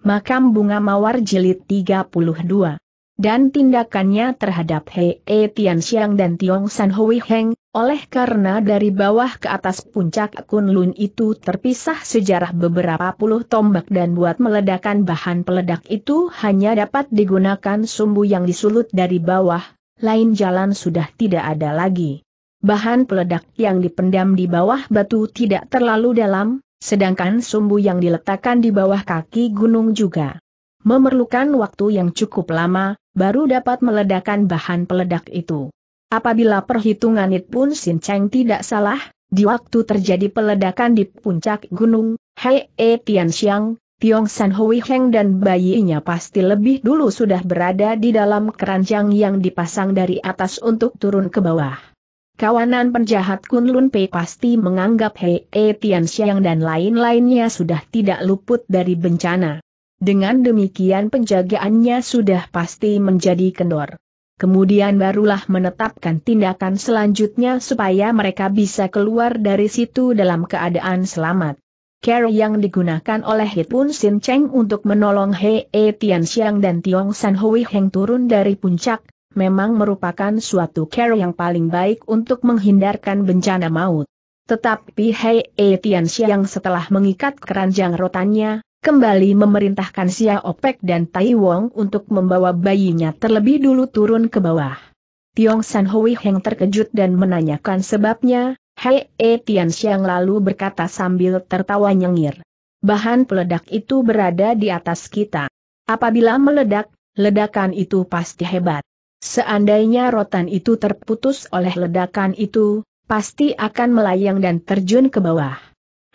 Makam Bunga Mawar Jilid 32. Dan tindakannya terhadap Hei e Tianxiang dan Tiong San Hui Heng, oleh karena dari bawah ke atas puncak Kunlun itu terpisah sejarah beberapa puluh tombak dan buat meledakan bahan peledak itu hanya dapat digunakan sumbu yang disulut dari bawah, lain jalan sudah tidak ada lagi. Bahan peledak yang dipendam di bawah batu tidak terlalu dalam, Sedangkan sumbu yang diletakkan di bawah kaki gunung juga memerlukan waktu yang cukup lama, baru dapat meledakkan bahan peledak itu. Apabila perhitungan itu pun Sin Cheng tidak salah, di waktu terjadi peledakan di puncak gunung, Hei E Tian Xiang, Tiong San Hui Heng dan bayinya pasti lebih dulu sudah berada di dalam keranjang yang dipasang dari atas untuk turun ke bawah. Kawanan penjahat Kunlun Pei pasti menganggap Hei E Tian Xiang dan lain-lainnya sudah tidak luput dari bencana. Dengan demikian penjagaannya sudah pasti menjadi kendor. Kemudian barulah menetapkan tindakan selanjutnya supaya mereka bisa keluar dari situ dalam keadaan selamat. Care yang digunakan oleh Hitun Sin Cheng untuk menolong Hei e Tian Xiang dan Tiong San Hui Heng turun dari puncak, memang merupakan suatu cara yang paling baik untuk menghindarkan bencana maut. Tetapi Hei E Tian yang setelah mengikat keranjang rotannya, kembali memerintahkan Xia Opek dan Tai Wong untuk membawa bayinya terlebih dulu turun ke bawah. Tiong San Hui Heng terkejut dan menanyakan sebabnya, Hei E Tian lalu berkata sambil tertawa nyengir. Bahan peledak itu berada di atas kita. Apabila meledak, ledakan itu pasti hebat. Seandainya rotan itu terputus oleh ledakan itu, pasti akan melayang dan terjun ke bawah.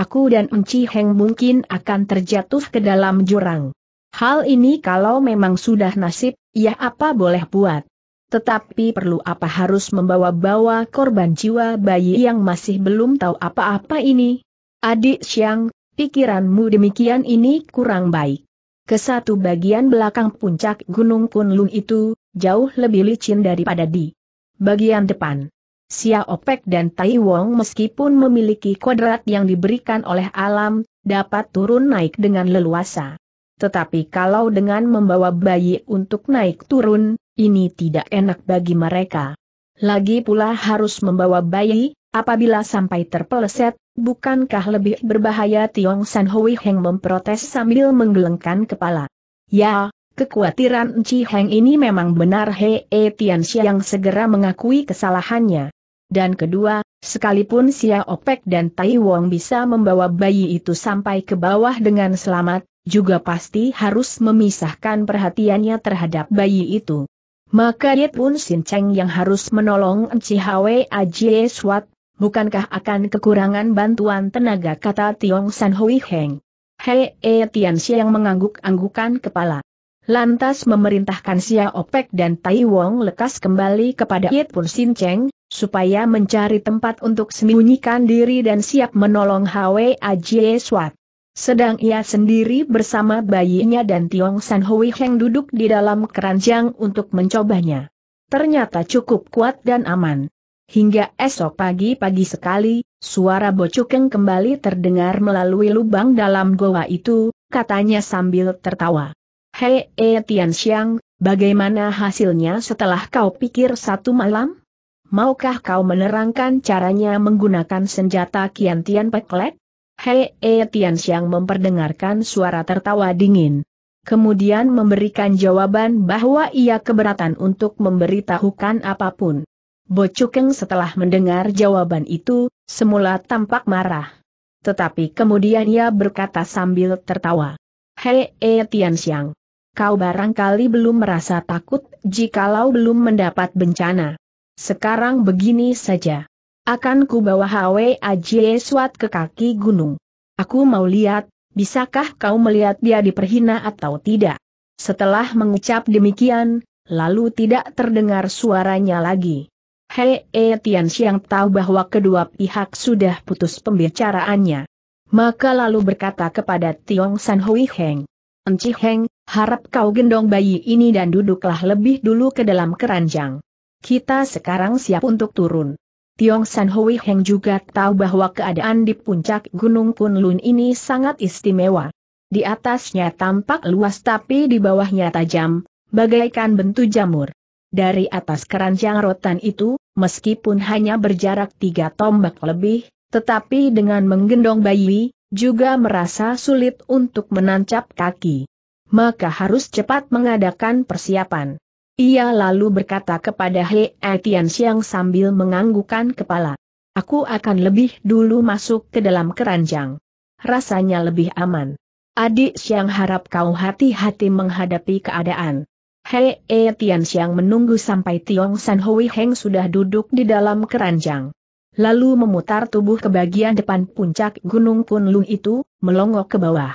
Aku dan Enci Heng mungkin akan terjatuh ke dalam jurang. Hal ini kalau memang sudah nasib, ya apa boleh buat. Tetapi perlu apa harus membawa-bawa korban jiwa bayi yang masih belum tahu apa-apa ini? Adik Siang, pikiranmu demikian ini kurang baik. Kesatu bagian belakang puncak Gunung Kunlun itu, jauh lebih licin daripada di bagian depan. Sia Opek dan Tai Wong meskipun memiliki kodrat yang diberikan oleh alam, dapat turun naik dengan leluasa. Tetapi kalau dengan membawa bayi untuk naik turun, ini tidak enak bagi mereka. Lagi pula harus membawa bayi, apabila sampai terpeleset, bukankah lebih berbahaya Tiong San Hui Heng memprotes sambil menggelengkan kepala. Ya, Kekuatiran Ci Heng ini memang benar He E Tian yang segera mengakui kesalahannya. Dan kedua, sekalipun Sia Opek dan Tai Wong bisa membawa bayi itu sampai ke bawah dengan selamat, juga pasti harus memisahkan perhatiannya terhadap bayi itu. Maka Yet Pun Sin Cheng yang harus menolong Ci Hwe Ajie Swat, bukankah akan kekurangan bantuan tenaga kata Tiong San Hui Heng. Hei E Tian yang mengangguk-anggukan kepala lantas memerintahkan Xia Opek dan Tai Wong lekas kembali kepada Yit Pun Sin Cheng, supaya mencari tempat untuk sembunyikan diri dan siap menolong Hwe Ajie Swat. Sedang ia sendiri bersama bayinya dan Tiong San Hui Heng duduk di dalam keranjang untuk mencobanya. Ternyata cukup kuat dan aman. Hingga esok pagi-pagi sekali, suara bocukeng kembali terdengar melalui lubang dalam goa itu, katanya sambil tertawa. Hei E Tian Xiang, bagaimana hasilnya setelah kau pikir satu malam? Maukah kau menerangkan caranya menggunakan senjata Kian Tian Peklek? Hei E Tian Xiang memperdengarkan suara tertawa dingin. Kemudian memberikan jawaban bahwa ia keberatan untuk memberitahukan apapun. Bocukeng setelah mendengar jawaban itu, semula tampak marah. Tetapi kemudian ia berkata sambil tertawa. Hei E Tian Xiang, kau barangkali belum merasa takut jikalau belum mendapat bencana. Sekarang begini saja. Akan ku bawa Hwe Ajie Swat ke kaki gunung. Aku mau lihat, bisakah kau melihat dia diperhina atau tidak? Setelah mengucap demikian, lalu tidak terdengar suaranya lagi. Hei E Tian Xiang tahu bahwa kedua pihak sudah putus pembicaraannya. Maka lalu berkata kepada Tiong San Hui Heng. Enci Heng, Harap kau gendong bayi ini dan duduklah lebih dulu ke dalam keranjang. Kita sekarang siap untuk turun. Tiong San Hui Heng juga tahu bahwa keadaan di puncak Gunung Kunlun ini sangat istimewa. Di atasnya tampak luas tapi di bawahnya tajam, bagaikan bentuk jamur. Dari atas keranjang rotan itu, meskipun hanya berjarak tiga tombak lebih, tetapi dengan menggendong bayi, juga merasa sulit untuk menancap kaki maka harus cepat mengadakan persiapan. Ia lalu berkata kepada He Etian Siang sambil menganggukkan kepala. Aku akan lebih dulu masuk ke dalam keranjang. Rasanya lebih aman. Adik Siang harap kau hati-hati menghadapi keadaan. He Etian Siang menunggu sampai Tiong San Hui Heng sudah duduk di dalam keranjang lalu memutar tubuh ke bagian depan puncak Gunung Kunlun itu, melongok ke bawah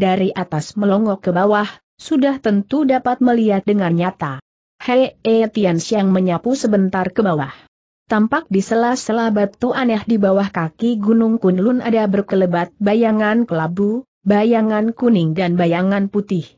dari atas melongok ke bawah, sudah tentu dapat melihat dengan nyata. Hei e Tian menyapu sebentar ke bawah. Tampak di sela-sela batu aneh di bawah kaki Gunung Kunlun ada berkelebat bayangan kelabu, bayangan kuning dan bayangan putih.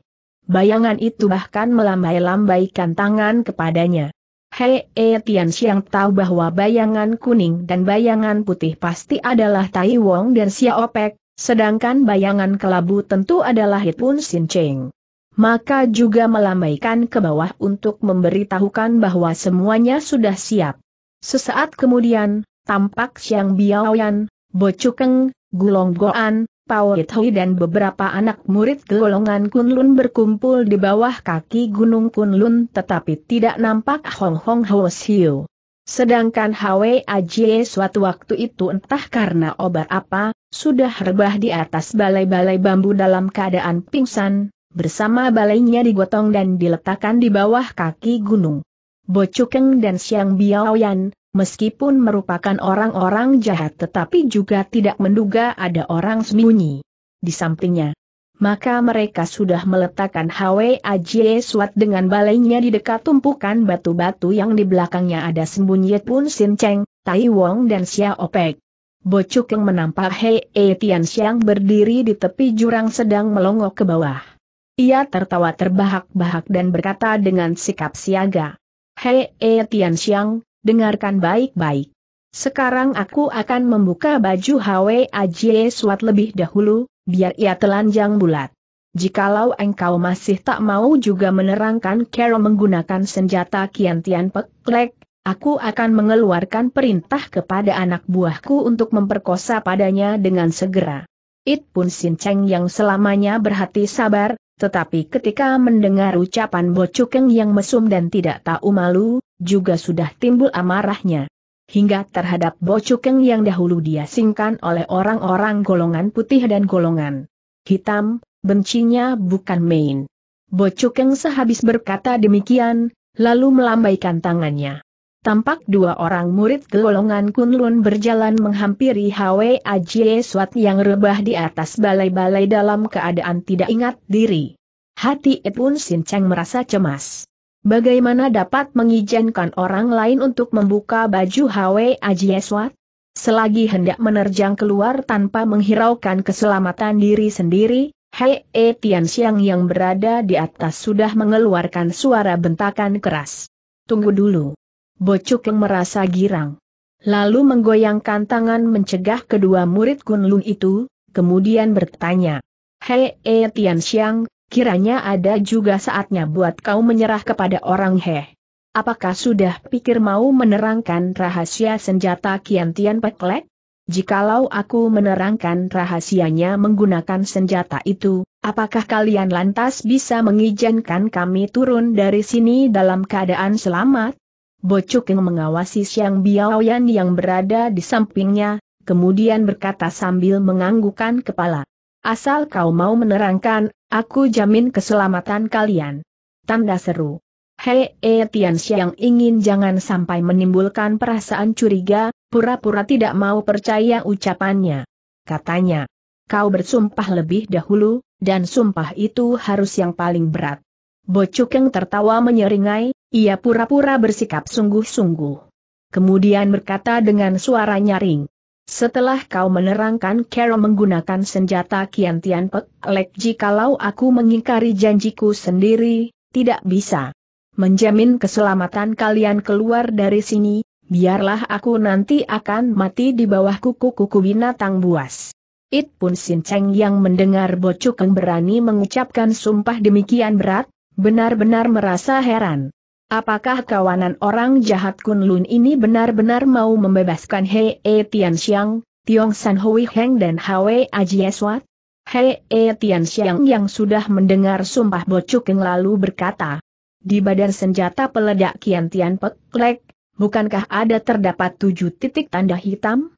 Bayangan itu bahkan melambai-lambaikan tangan kepadanya. Hei E Tian tahu bahwa bayangan kuning dan bayangan putih pasti adalah Tai Wong dan Xiao Pei. Sedangkan bayangan kelabu tentu adalah Hitun Sin Cheng. Maka juga melambaikan ke bawah untuk memberitahukan bahwa semuanya sudah siap. Sesaat kemudian, tampak Xiang Biaoyan, Bo Chukeng, Gulong Goan, Pao Hui dan beberapa anak murid golongan Kunlun berkumpul di bawah kaki Gunung Kunlun tetapi tidak nampak Hong Hong Ho Siu. Sedangkan Hwe Ajie suatu waktu itu entah karena obat apa, sudah rebah di atas balai-balai bambu dalam keadaan pingsan, bersama balainya digotong dan diletakkan di bawah kaki gunung. Bocukeng dan Siang Biaoyan, meskipun merupakan orang-orang jahat tetapi juga tidak menduga ada orang sembunyi. Di sampingnya, maka mereka sudah meletakkan Hwe Ajie Suat dengan balainya di dekat tumpukan batu-batu yang di belakangnya ada sembunyi pun Sin Cheng, Tai Wong dan Xiao Opek. Bocuk yang menampak Hei e Tian Xiang berdiri di tepi jurang sedang melongok ke bawah. Ia tertawa terbahak-bahak dan berkata dengan sikap siaga. Hei e Tian Xiang, dengarkan baik-baik. Sekarang aku akan membuka baju Hwe Ajie Suat lebih dahulu, biar ia telanjang bulat. Jikalau engkau masih tak mau juga menerangkan Kero menggunakan senjata Kian Tian Peklek, aku akan mengeluarkan perintah kepada anak buahku untuk memperkosa padanya dengan segera. It pun Sin Cheng yang selamanya berhati sabar, tetapi ketika mendengar ucapan Bo Cukeng yang mesum dan tidak tahu malu, juga sudah timbul amarahnya hingga terhadap bocukeng yang dahulu diasingkan oleh orang-orang golongan putih dan golongan hitam, bencinya bukan main. Bocukeng sehabis berkata demikian, lalu melambaikan tangannya. Tampak dua orang murid golongan Kunlun berjalan menghampiri Hwe Ajie Swat yang rebah di atas balai-balai dalam keadaan tidak ingat diri. Hati Edun Sin Cheng merasa cemas. Bagaimana dapat mengizinkan orang lain untuk membuka baju Hwe Ajieswat? Selagi hendak menerjang keluar tanpa menghiraukan keselamatan diri sendiri, Hei e Tian Xiang yang berada di atas sudah mengeluarkan suara bentakan keras. Tunggu dulu. Bocuk yang merasa girang. Lalu menggoyangkan tangan mencegah kedua murid Kunlun itu, kemudian bertanya. Hei e Tian Xiang, kiranya ada juga saatnya buat kau menyerah kepada orang he. Apakah sudah pikir mau menerangkan rahasia senjata Kian Tian Peklek? Jikalau aku menerangkan rahasianya menggunakan senjata itu, apakah kalian lantas bisa mengizinkan kami turun dari sini dalam keadaan selamat? Bocuk yang mengawasi Siang Biaoyan yang berada di sampingnya, kemudian berkata sambil menganggukan kepala. Asal kau mau menerangkan, Aku jamin keselamatan kalian. Tanda seru. Hei, e, eh, Tian Xiang ingin jangan sampai menimbulkan perasaan curiga, pura-pura tidak mau percaya ucapannya. Katanya, kau bersumpah lebih dahulu, dan sumpah itu harus yang paling berat. Bocukeng tertawa menyeringai, ia pura-pura bersikap sungguh-sungguh. Kemudian berkata dengan suara nyaring, setelah kau menerangkan Carol menggunakan senjata Kian Tian Pek, Lek jikalau aku mengingkari janjiku sendiri, tidak bisa. Menjamin keselamatan kalian keluar dari sini, biarlah aku nanti akan mati di bawah kuku-kuku binatang buas. It pun Sin Cheng yang mendengar Bocukeng berani mengucapkan sumpah demikian berat, benar-benar merasa heran. Apakah kawanan orang jahat Kunlun ini benar-benar mau membebaskan Hei E Tian Xiang, Tiong San Hui Heng dan Hwe Aji Eswat? Hei E Tian Xiang yang sudah mendengar sumpah bocuk yang lalu berkata, di badan senjata peledak Kian Tian Pek bukankah ada terdapat tujuh titik tanda hitam?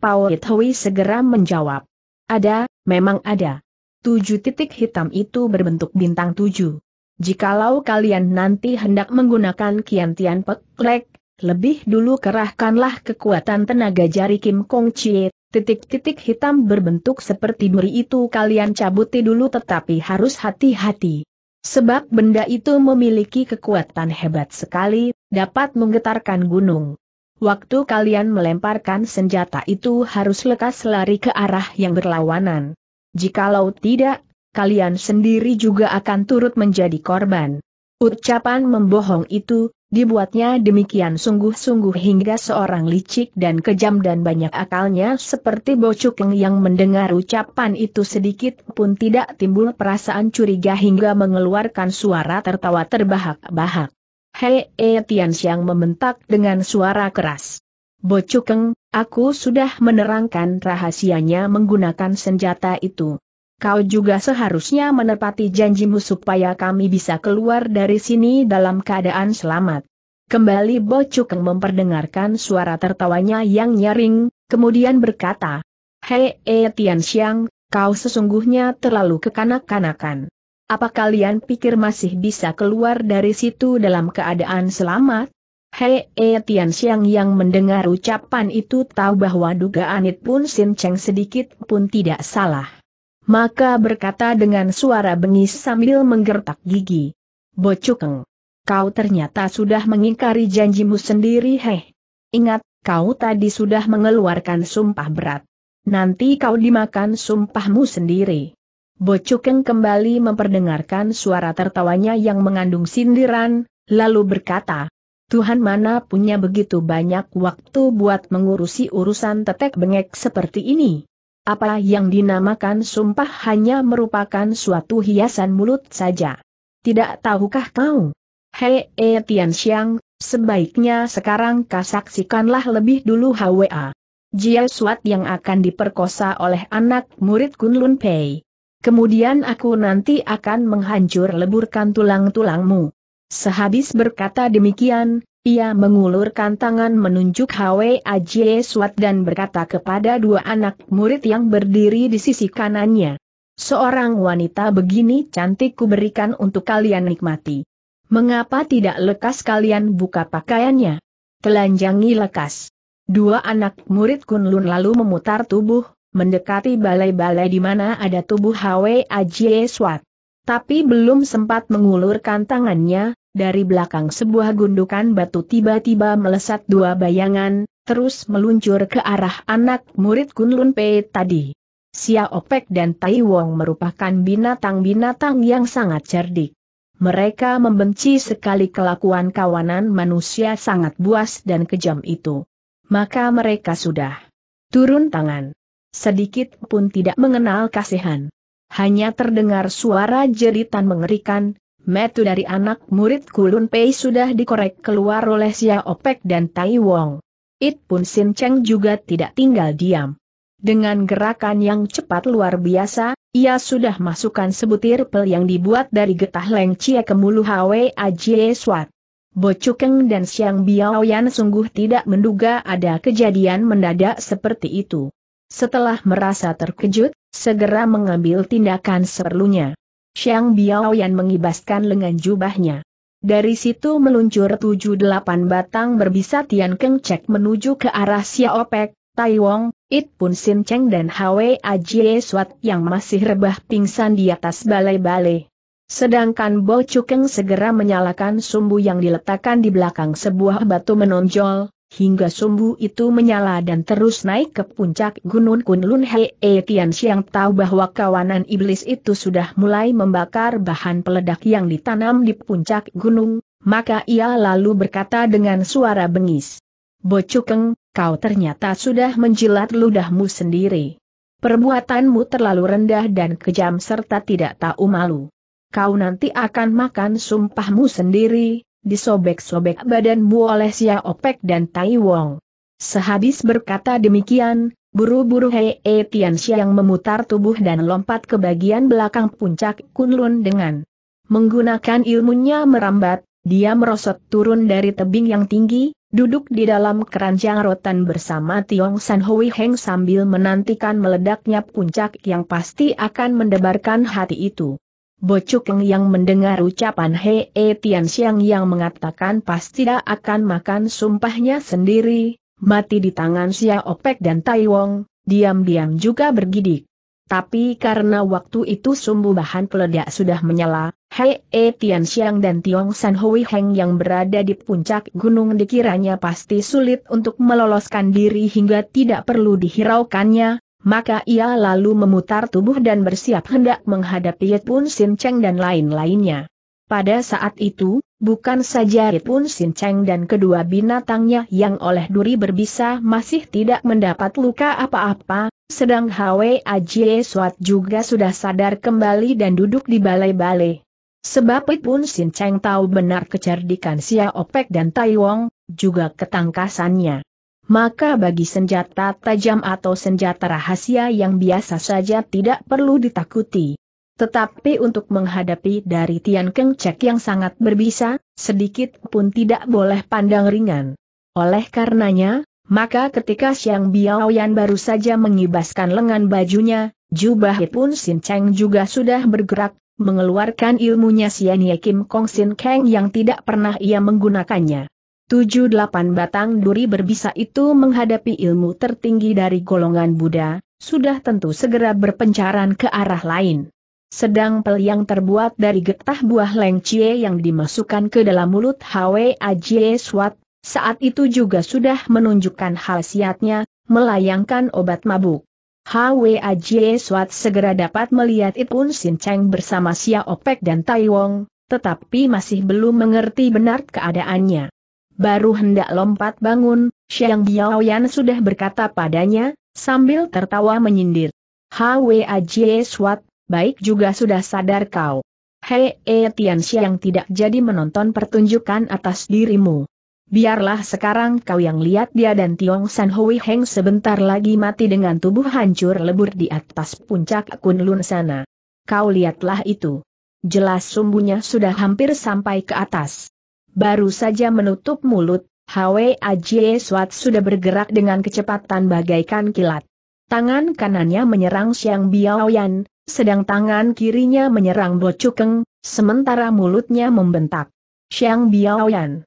Pao Hui segera menjawab, ada, memang ada. Tujuh titik hitam itu berbentuk bintang tujuh. Jikalau kalian nanti hendak menggunakan Kian Tian Pek lebih dulu kerahkanlah kekuatan tenaga jari Kim Kong Chie, titik-titik hitam berbentuk seperti duri itu kalian cabuti dulu tetapi harus hati-hati. Sebab benda itu memiliki kekuatan hebat sekali, dapat menggetarkan gunung. Waktu kalian melemparkan senjata itu harus lekas lari ke arah yang berlawanan. Jikalau tidak, kalian sendiri juga akan turut menjadi korban. Ucapan membohong itu, dibuatnya demikian sungguh-sungguh hingga seorang licik dan kejam dan banyak akalnya seperti bocukeng yang mendengar ucapan itu sedikit pun tidak timbul perasaan curiga hingga mengeluarkan suara tertawa terbahak-bahak. Hei e Tian Xiang membentak dengan suara keras. Bocukeng, aku sudah menerangkan rahasianya menggunakan senjata itu kau juga seharusnya menepati janjimu supaya kami bisa keluar dari sini dalam keadaan selamat. Kembali Bocukeng memperdengarkan suara tertawanya yang nyaring, kemudian berkata, Hei E Tian Xiang, kau sesungguhnya terlalu kekanak-kanakan. Apa kalian pikir masih bisa keluar dari situ dalam keadaan selamat? Hei E Tian Xiang yang mendengar ucapan itu tahu bahwa dugaan It Pun Sin Cheng sedikit pun tidak salah maka berkata dengan suara bengis sambil menggertak gigi. Bocukeng, kau ternyata sudah mengingkari janjimu sendiri heh. Ingat, kau tadi sudah mengeluarkan sumpah berat. Nanti kau dimakan sumpahmu sendiri. Bocukeng kembali memperdengarkan suara tertawanya yang mengandung sindiran, lalu berkata, Tuhan mana punya begitu banyak waktu buat mengurusi urusan tetek bengek seperti ini. Apa yang dinamakan sumpah hanya merupakan suatu hiasan mulut saja. Tidak tahukah kau? Hei e Tian Xiang, sebaiknya sekarang kasaksikanlah lebih dulu HWA. Jia Suat yang akan diperkosa oleh anak murid Lun Pei. Kemudian aku nanti akan menghancur leburkan tulang-tulangmu. Sehabis berkata demikian, ia mengulurkan tangan menunjuk Hwe Ajie Suat dan berkata kepada dua anak murid yang berdiri di sisi kanannya. Seorang wanita begini cantik kuberikan untuk kalian nikmati. Mengapa tidak lekas kalian buka pakaiannya? Telanjangi lekas. Dua anak murid Kunlun lalu memutar tubuh, mendekati balai-balai di mana ada tubuh Hwe Ajie Suat. Tapi belum sempat mengulurkan tangannya, dari belakang sebuah gundukan batu tiba-tiba melesat dua bayangan, terus meluncur ke arah anak murid Kunlun Pei tadi. Sia Opek dan Tai Wong merupakan binatang-binatang yang sangat cerdik. Mereka membenci sekali kelakuan kawanan manusia sangat buas dan kejam itu. Maka mereka sudah turun tangan. Sedikit pun tidak mengenal kasihan. Hanya terdengar suara jeritan mengerikan, metu dari anak murid Kulun Pei sudah dikorek keluar oleh Xia Opek dan Tai Wong. It pun Sin Cheng juga tidak tinggal diam. Dengan gerakan yang cepat luar biasa, ia sudah masukkan sebutir pel yang dibuat dari getah lengcia ke mulu Hwe Ajie Swat. Cukeng dan Siang Biaoyan sungguh tidak menduga ada kejadian mendadak seperti itu. Setelah merasa terkejut, segera mengambil tindakan seperlunya. Xiang Biaoyan mengibaskan lengan jubahnya. Dari situ meluncur tujuh delapan batang berbisa Tian Keng Cek menuju ke arah Xiao Xiaopek, Tai Wong, It Pun Sin Cheng dan Hwe Ajie Suat yang masih rebah pingsan di atas balai-balai. Sedangkan Bo Chukeng segera menyalakan sumbu yang diletakkan di belakang sebuah batu menonjol, hingga sumbu itu menyala dan terus naik ke puncak Gunung Kunlun Hei e Tian Xiang tahu bahwa kawanan iblis itu sudah mulai membakar bahan peledak yang ditanam di puncak gunung, maka ia lalu berkata dengan suara bengis. Bocukeng, kau ternyata sudah menjilat ludahmu sendiri. Perbuatanmu terlalu rendah dan kejam serta tidak tahu malu. Kau nanti akan makan sumpahmu sendiri, disobek-sobek badanmu oleh Sia Opek dan Tai Wong. Sehabis berkata demikian, buru-buru Hei E Tian yang memutar tubuh dan lompat ke bagian belakang puncak Kunlun dengan menggunakan ilmunya merambat, dia merosot turun dari tebing yang tinggi, duduk di dalam keranjang rotan bersama Tiong San Hui Heng sambil menantikan meledaknya puncak yang pasti akan mendebarkan hati itu. Bocukeng yang mendengar ucapan Hei E Tian Xiang yang mengatakan pasti tidak akan makan sumpahnya sendiri, mati di tangan Xia Opek dan Tai Wong, diam-diam juga bergidik. Tapi karena waktu itu sumbu bahan peledak sudah menyala, Hei E Tian Xiang dan Tiong San Hui Heng yang berada di puncak gunung dikiranya pasti sulit untuk meloloskan diri hingga tidak perlu dihiraukannya, maka ia lalu memutar tubuh dan bersiap hendak menghadapi Yitpun Sin Cheng dan lain-lainnya. Pada saat itu, bukan saja Yitpun Sin Cheng dan kedua binatangnya yang oleh duri berbisa masih tidak mendapat luka apa-apa, sedang Hwe Ajie Suat juga sudah sadar kembali dan duduk di balai-balai. Sebab Yitpun Sin Cheng tahu benar kecerdikan Sia Opek dan Tai juga ketangkasannya maka bagi senjata tajam atau senjata rahasia yang biasa saja tidak perlu ditakuti. Tetapi untuk menghadapi dari Tian Keng Cek yang sangat berbisa, sedikit pun tidak boleh pandang ringan. Oleh karenanya, maka ketika Xiang Biaoyan baru saja mengibaskan lengan bajunya, jubah pun Sin Cheng juga sudah bergerak, mengeluarkan ilmunya Sian Ye Kim Kong Sin Keng yang tidak pernah ia menggunakannya. Tujuh delapan batang duri berbisa itu menghadapi ilmu tertinggi dari golongan Buddha, sudah tentu segera berpencaran ke arah lain. Sedang pel yang terbuat dari getah buah lengcie yang dimasukkan ke dalam mulut Hwe Ajie Swat, saat itu juga sudah menunjukkan hal khasiatnya, melayangkan obat mabuk. Hwe Ajie Swat segera dapat melihat Ipun Sin Cheng bersama Xia Opek dan Tai Wong, tetapi masih belum mengerti benar keadaannya. Baru hendak lompat bangun, Xiang Biaoyan sudah berkata padanya, sambil tertawa menyindir. Hwa Jie Swat, baik juga sudah sadar kau. Hei e Tian Xiang tidak jadi menonton pertunjukan atas dirimu. Biarlah sekarang kau yang lihat dia dan Tiong San Hui Heng sebentar lagi mati dengan tubuh hancur lebur di atas puncak Kunlun sana. Kau lihatlah itu. Jelas sumbunya sudah hampir sampai ke atas. Baru saja menutup mulut, Hwe Ajie Swat sudah bergerak dengan kecepatan bagaikan kilat. Tangan kanannya menyerang Xiang Biaoyan, sedang tangan kirinya menyerang Bo Chukeng, sementara mulutnya membentak. Xiang Biaoyan.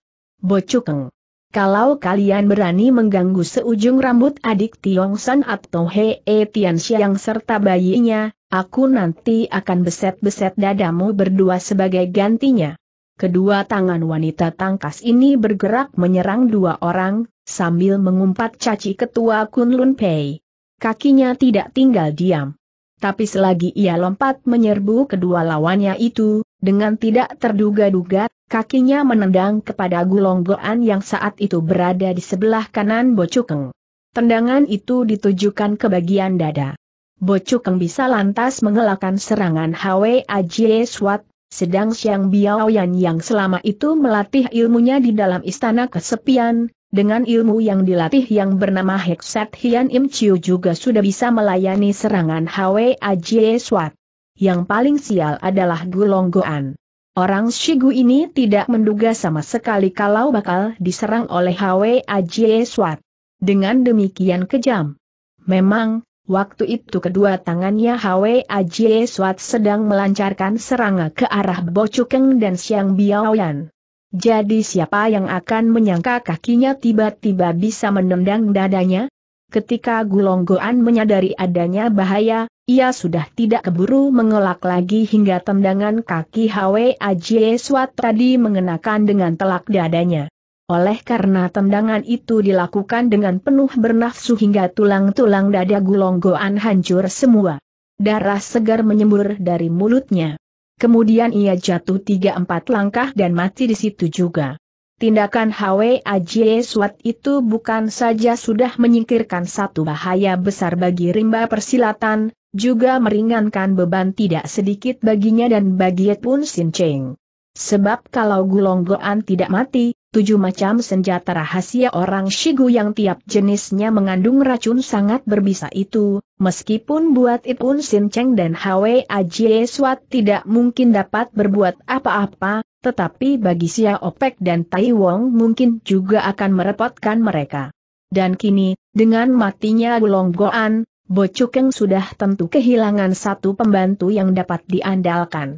Chukeng. Kalau kalian berani mengganggu seujung rambut adik Tiong San atau Hee Tian Xiang serta bayinya, aku nanti akan beset-beset dadamu berdua sebagai gantinya. Kedua tangan wanita tangkas ini bergerak menyerang dua orang, sambil mengumpat caci ketua Kunlun Pei. Kakinya tidak tinggal diam. Tapi selagi ia lompat menyerbu kedua lawannya itu, dengan tidak terduga-duga, kakinya menendang kepada gulonggoan yang saat itu berada di sebelah kanan Bocukeng. Tendangan itu ditujukan ke bagian dada. Bocukeng bisa lantas mengelakkan serangan Hwe Ajie Swat, sedang Xiang Biaoyan yang selama itu melatih ilmunya di dalam istana kesepian, dengan ilmu yang dilatih yang bernama Heksat Hian Im Chiu juga sudah bisa melayani serangan Hwa Ajie Swat. Yang paling sial adalah Gulonggoan. Orang Shigu ini tidak menduga sama sekali kalau bakal diserang oleh Hwa Ajie Swat. Dengan demikian kejam. Memang, Waktu itu kedua tangannya Hwe Ajie Swat sedang melancarkan serangan ke arah Bo Chukeng dan Siang Yan. Jadi siapa yang akan menyangka kakinya tiba-tiba bisa menendang dadanya? Ketika Gulonggoan menyadari adanya bahaya, ia sudah tidak keburu mengelak lagi hingga tendangan kaki Hwe Ajie Swat tadi mengenakan dengan telak dadanya. Oleh karena tendangan itu dilakukan dengan penuh bernafsu hingga tulang-tulang dada gulonggoan hancur semua. Darah segar menyembur dari mulutnya. Kemudian ia jatuh tiga empat langkah dan mati di situ juga. Tindakan Hwe Ajie Swat itu bukan saja sudah menyingkirkan satu bahaya besar bagi rimba persilatan, juga meringankan beban tidak sedikit baginya dan bagi Pun Sin Cheng. Sebab kalau Gulonggoan tidak mati, tujuh macam senjata rahasia orang Shigu yang tiap jenisnya mengandung racun sangat berbisa itu, meskipun buat Ipun Sin Cheng dan Hwe Ajie Swat tidak mungkin dapat berbuat apa-apa, tetapi bagi Sia Opek dan Tai Wong mungkin juga akan merepotkan mereka. Dan kini, dengan matinya Gulonggoan, Bocukeng sudah tentu kehilangan satu pembantu yang dapat diandalkan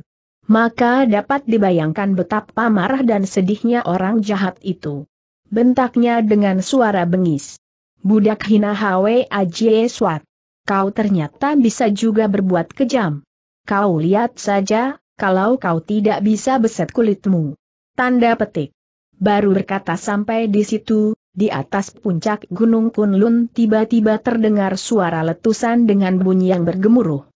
maka dapat dibayangkan betapa marah dan sedihnya orang jahat itu. Bentaknya dengan suara bengis. Budak hina Hwe Ajie Swat. Kau ternyata bisa juga berbuat kejam. Kau lihat saja, kalau kau tidak bisa beset kulitmu. Tanda petik. Baru berkata sampai di situ, di atas puncak Gunung Kunlun tiba-tiba terdengar suara letusan dengan bunyi yang bergemuruh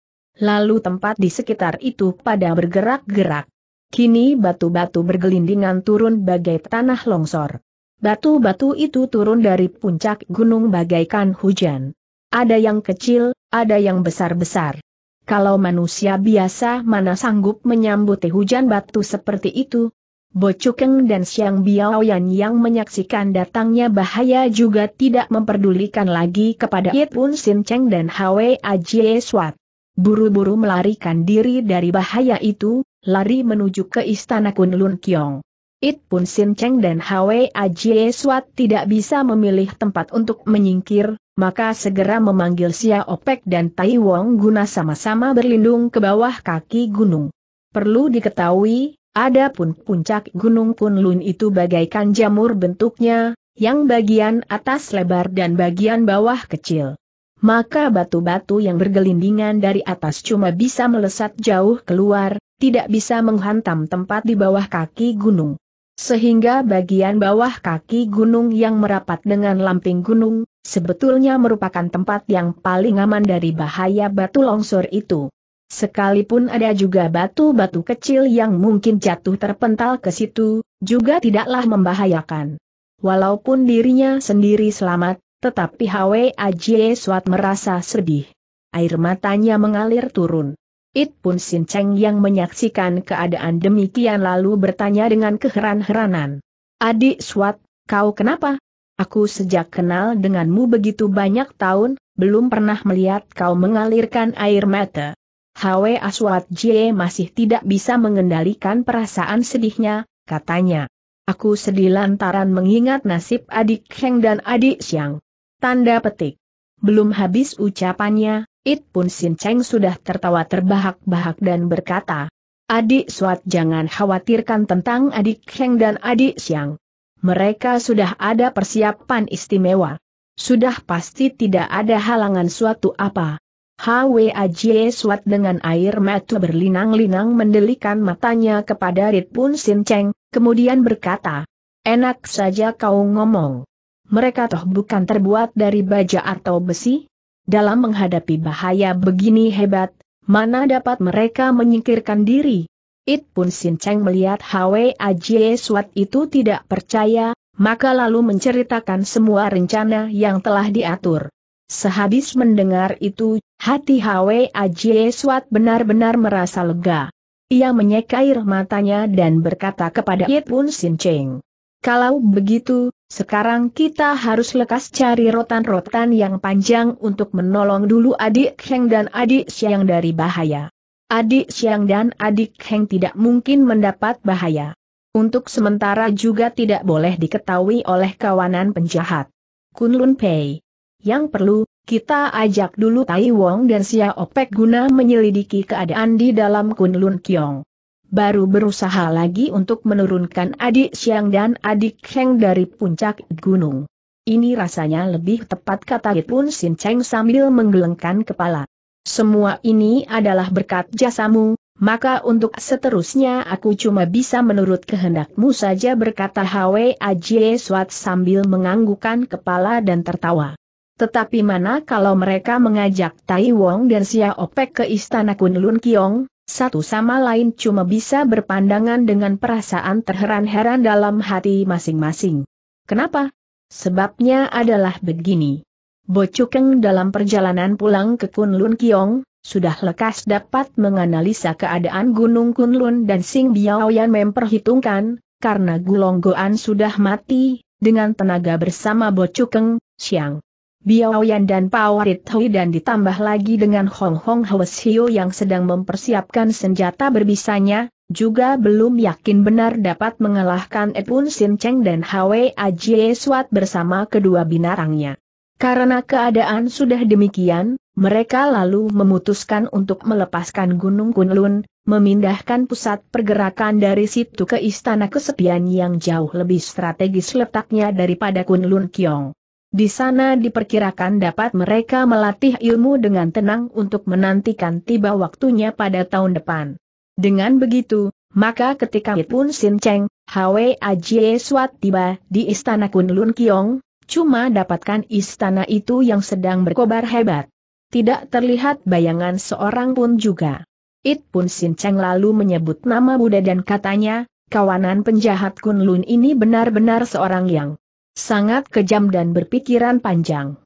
lalu tempat di sekitar itu pada bergerak-gerak. Kini batu-batu bergelindingan turun bagai tanah longsor. Batu-batu itu turun dari puncak gunung bagaikan hujan. Ada yang kecil, ada yang besar-besar. Kalau manusia biasa mana sanggup menyambuti hujan batu seperti itu? Bocukeng dan Siang Biaoyan yang menyaksikan datangnya bahaya juga tidak memperdulikan lagi kepada Ye Pun Sin Cheng dan Hwe Ajie Swat buru-buru melarikan diri dari bahaya itu, lari menuju ke istana Kunlun Kiong. It pun Sin Cheng dan Hwe Ajie Swat tidak bisa memilih tempat untuk menyingkir, maka segera memanggil Sia Opek dan Tai Wong guna sama-sama berlindung ke bawah kaki gunung. Perlu diketahui, adapun puncak gunung Kunlun itu bagaikan jamur bentuknya, yang bagian atas lebar dan bagian bawah kecil maka batu-batu yang bergelindingan dari atas cuma bisa melesat jauh keluar, tidak bisa menghantam tempat di bawah kaki gunung. Sehingga bagian bawah kaki gunung yang merapat dengan lamping gunung, sebetulnya merupakan tempat yang paling aman dari bahaya batu longsor itu. Sekalipun ada juga batu-batu kecil yang mungkin jatuh terpental ke situ, juga tidaklah membahayakan. Walaupun dirinya sendiri selamat, tetapi Hwe Ajie Swat merasa sedih. Air matanya mengalir turun. It pun Sin Cheng yang menyaksikan keadaan demikian lalu bertanya dengan keheran-heranan. Adik Swat, kau kenapa? Aku sejak kenal denganmu begitu banyak tahun, belum pernah melihat kau mengalirkan air mata. Hwe Aswat Jie masih tidak bisa mengendalikan perasaan sedihnya, katanya. Aku sedih lantaran mengingat nasib adik Heng dan adik Siang. Tanda petik. Belum habis ucapannya, It pun Sin Cheng sudah tertawa terbahak-bahak dan berkata, Adik Suat jangan khawatirkan tentang adik Heng dan adik Siang. Mereka sudah ada persiapan istimewa. Sudah pasti tidak ada halangan suatu apa. Hwaj Suat dengan air mata berlinang-linang mendelikan matanya kepada Rit Pun Sin Cheng, kemudian berkata, Enak saja kau ngomong mereka toh bukan terbuat dari baja atau besi? Dalam menghadapi bahaya begini hebat, mana dapat mereka menyingkirkan diri? It pun Sin Cheng melihat Hwe Ajie Suat itu tidak percaya, maka lalu menceritakan semua rencana yang telah diatur. Sehabis mendengar itu, hati Hwe Ajie Suat benar-benar merasa lega. Ia menyeka matanya dan berkata kepada It pun Sin Cheng. Kalau begitu, sekarang kita harus lekas cari rotan-rotan yang panjang untuk menolong dulu adik Heng dan adik Siang dari bahaya. Adik Siang dan adik Heng tidak mungkin mendapat bahaya. Untuk sementara juga tidak boleh diketahui oleh kawanan penjahat. Kunlun Pei. Yang perlu, kita ajak dulu Tai Wong dan Sia Opek guna menyelidiki keadaan di dalam Kunlun Kiong baru berusaha lagi untuk menurunkan adik Siang dan adik Heng dari puncak gunung. Ini rasanya lebih tepat kata Pun Sin Cheng sambil menggelengkan kepala. Semua ini adalah berkat jasamu, maka untuk seterusnya aku cuma bisa menurut kehendakmu saja berkata Hwe Ajie swat sambil menganggukan kepala dan tertawa. Tetapi mana kalau mereka mengajak Tai Wong dan Xia Opek ke istana Kunlun Kiong, satu sama lain cuma bisa berpandangan dengan perasaan terheran-heran dalam hati masing-masing. Kenapa? Sebabnya adalah begini. Bocukeng dalam perjalanan pulang ke Kunlun Kiong, sudah lekas dapat menganalisa keadaan Gunung Kunlun dan Sing Biao Biaoyan memperhitungkan, karena Gulonggoan sudah mati, dengan tenaga bersama Bocukeng, Xiang Biaoyan dan Pawarit Hui dan ditambah lagi dengan Hong Hong Hwasio yang sedang mempersiapkan senjata berbisanya, juga belum yakin benar dapat mengalahkan Epun Sin Cheng dan Hwe Ajie Swat bersama kedua binarangnya. Karena keadaan sudah demikian, mereka lalu memutuskan untuk melepaskan Gunung Kunlun, memindahkan pusat pergerakan dari situ ke istana kesepian yang jauh lebih strategis letaknya daripada Kunlun Kiong. Di sana diperkirakan dapat mereka melatih ilmu dengan tenang untuk menantikan tiba waktunya pada tahun depan. Dengan begitu, maka ketika Pun Sin Cheng, Hwe Ajie Suat tiba di istana Kunlun Kiong, cuma dapatkan istana itu yang sedang berkobar hebat. Tidak terlihat bayangan seorang pun juga. It Pun Sin Cheng lalu menyebut nama Buddha dan katanya, kawanan penjahat Kunlun ini benar-benar seorang yang sangat kejam dan berpikiran panjang.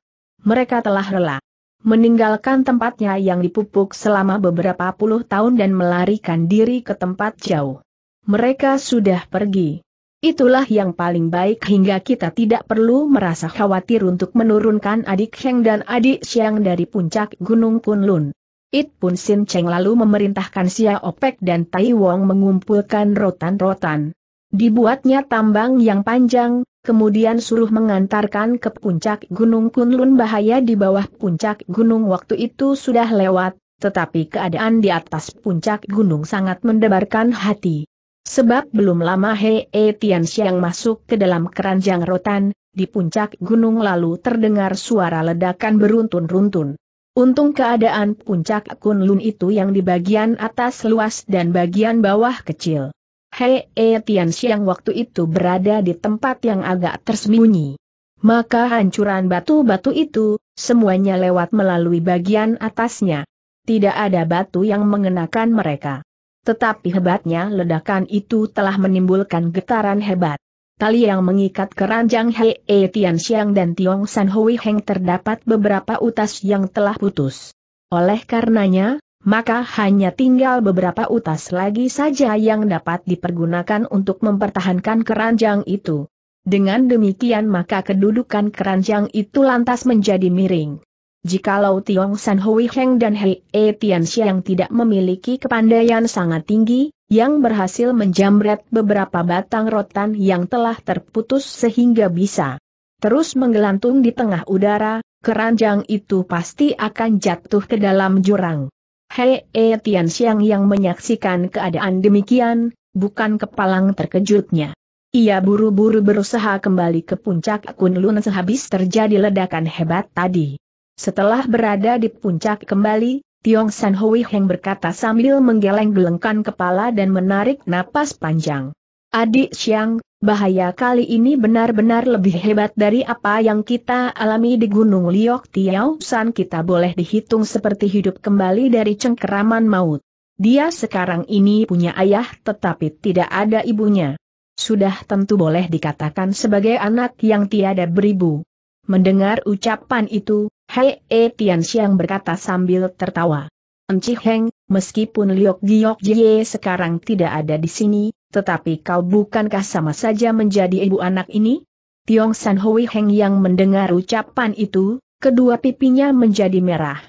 Mereka telah rela meninggalkan tempatnya yang dipupuk selama beberapa puluh tahun dan melarikan diri ke tempat jauh. Mereka sudah pergi. Itulah yang paling baik hingga kita tidak perlu merasa khawatir untuk menurunkan adik Heng dan adik Xiang dari puncak Gunung Kunlun. It pun Sin Cheng lalu memerintahkan Xia Opek dan Tai Wong mengumpulkan rotan-rotan. Dibuatnya tambang yang panjang, kemudian suruh mengantarkan ke puncak Gunung Kunlun bahaya di bawah puncak gunung waktu itu sudah lewat, tetapi keadaan di atas puncak gunung sangat mendebarkan hati. Sebab belum lama Hei e Tian Xiang masuk ke dalam keranjang rotan, di puncak gunung lalu terdengar suara ledakan beruntun-runtun. Untung keadaan puncak Kunlun itu yang di bagian atas luas dan bagian bawah kecil. Hei e Tian Xiang waktu itu berada di tempat yang agak tersembunyi. Maka hancuran batu-batu itu, semuanya lewat melalui bagian atasnya. Tidak ada batu yang mengenakan mereka. Tetapi hebatnya ledakan itu telah menimbulkan getaran hebat. Tali yang mengikat keranjang Hei e Tian Xiang dan Tiong San Hui Heng terdapat beberapa utas yang telah putus. Oleh karenanya, maka hanya tinggal beberapa utas lagi saja yang dapat dipergunakan untuk mempertahankan keranjang itu. Dengan demikian maka kedudukan keranjang itu lantas menjadi miring. Jikalau Tiong San Hui Heng dan Hei E Tian yang tidak memiliki kepandaian sangat tinggi, yang berhasil menjamret beberapa batang rotan yang telah terputus sehingga bisa terus menggelantung di tengah udara, keranjang itu pasti akan jatuh ke dalam jurang. Hei e Tian Xiang yang menyaksikan keadaan demikian, bukan kepalang terkejutnya. Ia buru-buru berusaha kembali ke puncak Kunlun sehabis terjadi ledakan hebat tadi. Setelah berada di puncak kembali, Tiong San Hui Heng berkata sambil menggeleng-gelengkan kepala dan menarik napas panjang. Adik Siang, bahaya kali ini benar-benar lebih hebat dari apa yang kita alami di Gunung Liok Tiau San kita boleh dihitung seperti hidup kembali dari cengkeraman maut. Dia sekarang ini punya ayah tetapi tidak ada ibunya. Sudah tentu boleh dikatakan sebagai anak yang tiada beribu. Mendengar ucapan itu, Hei E Tian Siang berkata sambil tertawa. Enci Heng, meskipun Liok Giok Jie sekarang tidak ada di sini, tetapi kau bukankah sama saja menjadi ibu anak ini? Tiong San Hui Heng yang mendengar ucapan itu, kedua pipinya menjadi merah.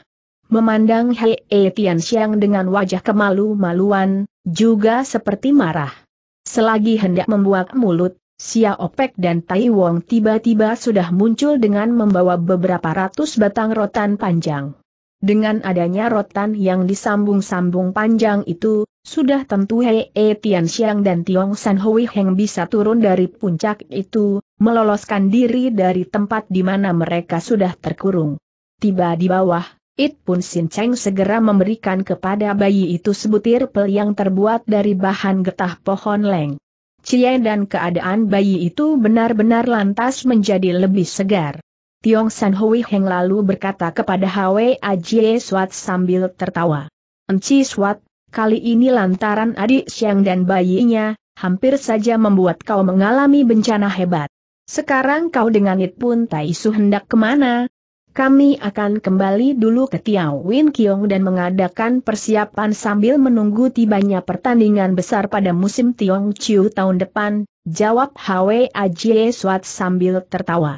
Memandang Hei e Tian Xiang dengan wajah kemalu-maluan, juga seperti marah. Selagi hendak membuat mulut, Sia Opek dan Tai Wong tiba-tiba sudah muncul dengan membawa beberapa ratus batang rotan panjang. Dengan adanya rotan yang disambung-sambung panjang itu, sudah tentu Hei e Tian Xiang dan Tiong San Hui Heng bisa turun dari puncak itu, meloloskan diri dari tempat di mana mereka sudah terkurung. Tiba di bawah, It Pun Sin Cheng segera memberikan kepada bayi itu sebutir pel yang terbuat dari bahan getah pohon leng. Cie dan keadaan bayi itu benar-benar lantas menjadi lebih segar. Tiong San Hui Heng lalu berkata kepada Hwe Ajie Swat sambil tertawa. Enci Swat, kali ini lantaran adik Siang dan bayinya, hampir saja membuat kau mengalami bencana hebat. Sekarang kau dengan It pun tak isu hendak kemana? Kami akan kembali dulu ke Tiao Win Kiong dan mengadakan persiapan sambil menunggu tibanya pertandingan besar pada musim Tiong Chiu tahun depan, jawab Hwe Ajie Swat sambil tertawa.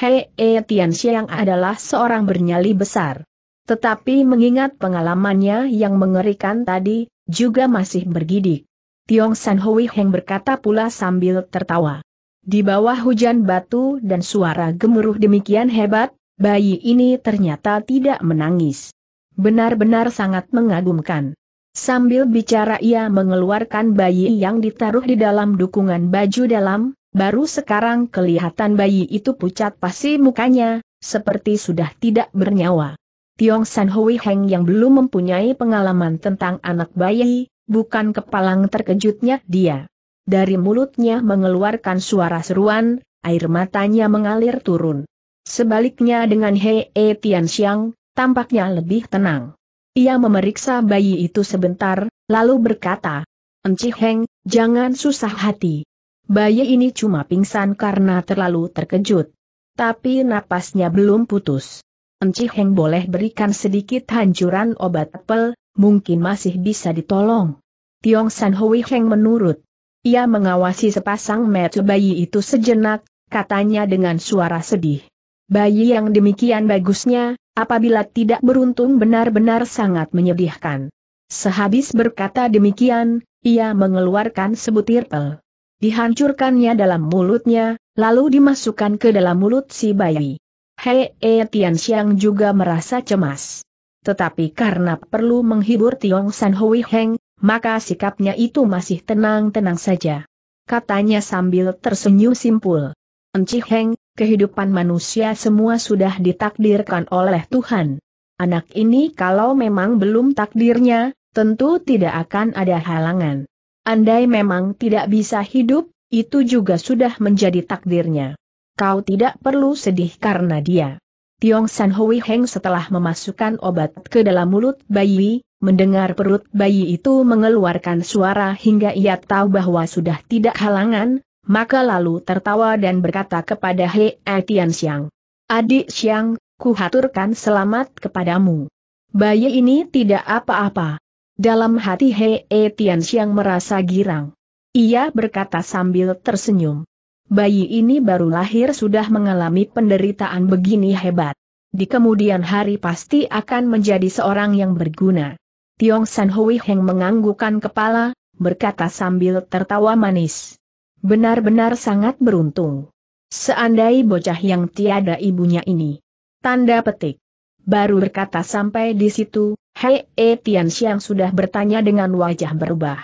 Hei E Tian Xiang adalah seorang bernyali besar. Tetapi mengingat pengalamannya yang mengerikan tadi, juga masih bergidik. Tiong San Hui Heng berkata pula sambil tertawa. Di bawah hujan batu dan suara gemuruh demikian hebat, bayi ini ternyata tidak menangis. Benar-benar sangat mengagumkan. Sambil bicara ia mengeluarkan bayi yang ditaruh di dalam dukungan baju dalam, Baru sekarang kelihatan bayi itu pucat pasi mukanya, seperti sudah tidak bernyawa. Tiong San Hui Heng yang belum mempunyai pengalaman tentang anak bayi, bukan kepalang terkejutnya dia. Dari mulutnya mengeluarkan suara seruan, air matanya mengalir turun. Sebaliknya dengan He e Tian Xiang, tampaknya lebih tenang. Ia memeriksa bayi itu sebentar, lalu berkata, Enci Heng, jangan susah hati. Bayi ini cuma pingsan karena terlalu terkejut. Tapi napasnya belum putus. Enci Heng boleh berikan sedikit hancuran obat apel, mungkin masih bisa ditolong. Tiong San Hui Heng menurut. Ia mengawasi sepasang mata bayi itu sejenak, katanya dengan suara sedih. Bayi yang demikian bagusnya, apabila tidak beruntung benar-benar sangat menyedihkan. Sehabis berkata demikian, ia mengeluarkan sebutir pel dihancurkannya dalam mulutnya, lalu dimasukkan ke dalam mulut si bayi. Hei e Tian Xiang juga merasa cemas. Tetapi karena perlu menghibur Tiong San Hui Heng, maka sikapnya itu masih tenang-tenang saja. Katanya sambil tersenyum simpul. Enci Heng, kehidupan manusia semua sudah ditakdirkan oleh Tuhan. Anak ini kalau memang belum takdirnya, tentu tidak akan ada halangan. Andai memang tidak bisa hidup, itu juga sudah menjadi takdirnya. Kau tidak perlu sedih karena dia. Tiong San Hui Heng setelah memasukkan obat ke dalam mulut bayi, mendengar perut bayi itu mengeluarkan suara hingga ia tahu bahwa sudah tidak halangan, maka lalu tertawa dan berkata kepada He Tian Xiang. Adik Xiang, kuhaturkan selamat kepadamu. Bayi ini tidak apa-apa, dalam hati He E Tianxiang merasa girang. Ia berkata sambil tersenyum. Bayi ini baru lahir sudah mengalami penderitaan begini hebat. Di kemudian hari pasti akan menjadi seorang yang berguna. Tiong San Hui Heng menganggukan kepala, berkata sambil tertawa manis. Benar-benar sangat beruntung. Seandai bocah yang tiada ibunya ini. Tanda petik. Baru berkata sampai di situ, Hei E Tian Xiang sudah bertanya dengan wajah berubah.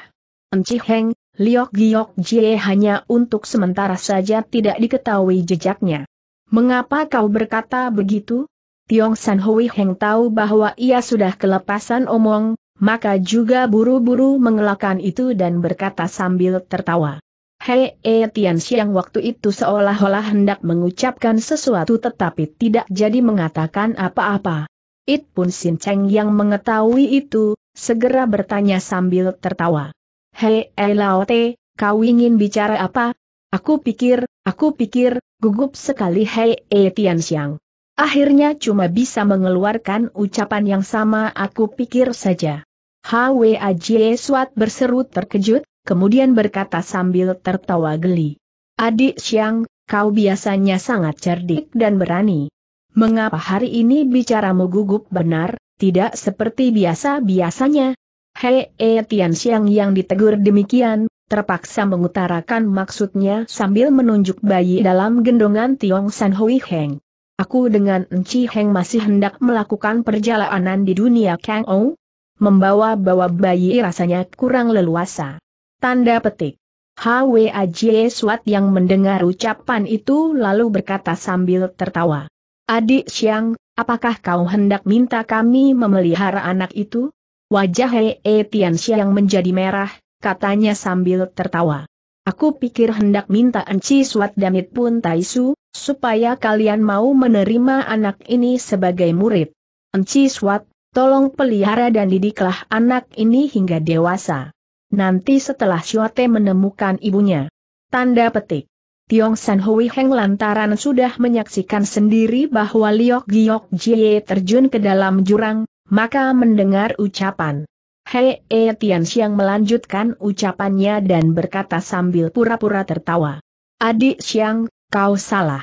Enci Heng, Liok Giok Jie hanya untuk sementara saja tidak diketahui jejaknya. Mengapa kau berkata begitu? Tiong San Hui Heng tahu bahwa ia sudah kelepasan omong, maka juga buru-buru mengelakkan itu dan berkata sambil tertawa. Hei E Tian Xiang waktu itu seolah-olah hendak mengucapkan sesuatu tetapi tidak jadi mengatakan apa-apa. It pun Sin Cheng yang mengetahui itu, segera bertanya sambil tertawa. Hei eh, Te, kau ingin bicara apa? Aku pikir, aku pikir, gugup sekali Hei eh, Tian Xiang. Akhirnya cuma bisa mengeluarkan ucapan yang sama aku pikir saja. Hwa Jie Suat berseru terkejut, kemudian berkata sambil tertawa geli. Adik Xiang, kau biasanya sangat cerdik dan berani. Mengapa hari ini bicaramu gugup benar, tidak seperti biasa-biasanya? Hei, e, Tian Xiang yang ditegur demikian, terpaksa mengutarakan maksudnya sambil menunjuk bayi dalam gendongan Tiong San Hui Heng. Aku dengan Enci Heng masih hendak melakukan perjalanan di dunia Kang Ou, membawa-bawa bayi rasanya kurang leluasa. Tanda petik. Hwa Jie Suat yang mendengar ucapan itu lalu berkata sambil tertawa. Adik Siang, apakah kau hendak minta kami memelihara anak itu? Wajah Hei e Tian Siang menjadi merah, katanya sambil tertawa. Aku pikir hendak minta Enci Suat Damit pun Taisu, supaya kalian mau menerima anak ini sebagai murid. Enci Suat, tolong pelihara dan didiklah anak ini hingga dewasa. Nanti setelah Suate menemukan ibunya. Tanda petik. Tiong San Hui Heng lantaran sudah menyaksikan sendiri bahwa Liok Giok Jie terjun ke dalam jurang, maka mendengar ucapan. Hei E Tian Xiang melanjutkan ucapannya dan berkata sambil pura-pura tertawa. Adik Xiang, kau salah.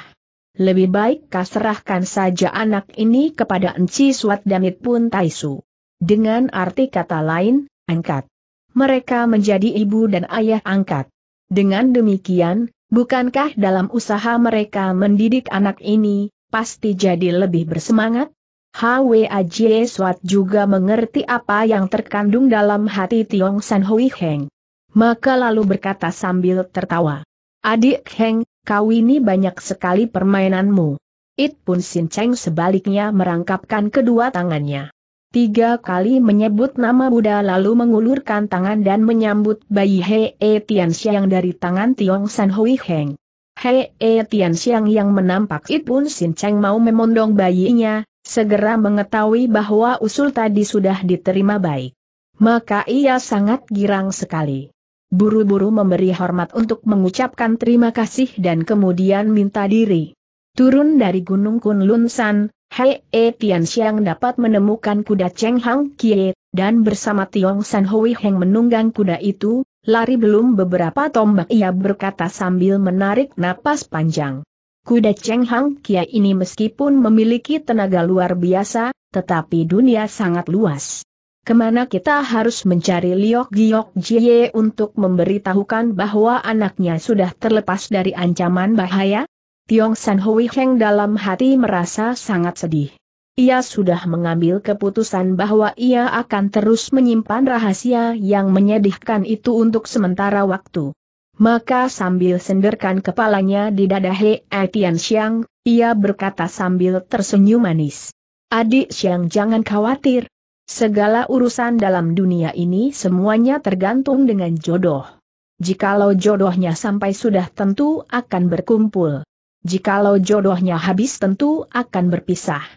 Lebih baik kau serahkan saja anak ini kepada Enci Suat Damit Pun Taisu. Dengan arti kata lain, angkat. Mereka menjadi ibu dan ayah angkat. Dengan demikian, Bukankah dalam usaha mereka mendidik anak ini, pasti jadi lebih bersemangat? Hwa Jie Swat juga mengerti apa yang terkandung dalam hati Tiong San Hui Heng. Maka lalu berkata sambil tertawa. Adik Heng, kau ini banyak sekali permainanmu. It pun Sin Cheng sebaliknya merangkapkan kedua tangannya. Tiga kali menyebut nama Buddha lalu mengulurkan tangan dan menyambut bayi Hei e dari tangan Tiong San Hui Heng. Hei e yang menampak itu pun Sin Cheng mau memondong bayinya, segera mengetahui bahwa usul tadi sudah diterima baik. Maka ia sangat girang sekali. Buru-buru memberi hormat untuk mengucapkan terima kasih dan kemudian minta diri. Turun dari Gunung Kunlun San, Hei E Tian Xiang dapat menemukan kuda Cheng Hang Kie, dan bersama Tiong San Hui Heng menunggang kuda itu, lari belum beberapa tombak ia berkata sambil menarik napas panjang. Kuda Cheng Hang Kie ini meskipun memiliki tenaga luar biasa, tetapi dunia sangat luas. Kemana kita harus mencari Liok Giok Jie untuk memberitahukan bahwa anaknya sudah terlepas dari ancaman bahaya? Tiong San Hui Heng dalam hati merasa sangat sedih. Ia sudah mengambil keputusan bahwa ia akan terus menyimpan rahasia yang menyedihkan itu untuk sementara waktu. Maka sambil senderkan kepalanya di dada He Etian Xiang, ia berkata sambil tersenyum manis. Adik Xiang jangan khawatir. Segala urusan dalam dunia ini semuanya tergantung dengan jodoh. Jikalau jodohnya sampai sudah tentu akan berkumpul. Jikalau jodohnya habis tentu akan berpisah.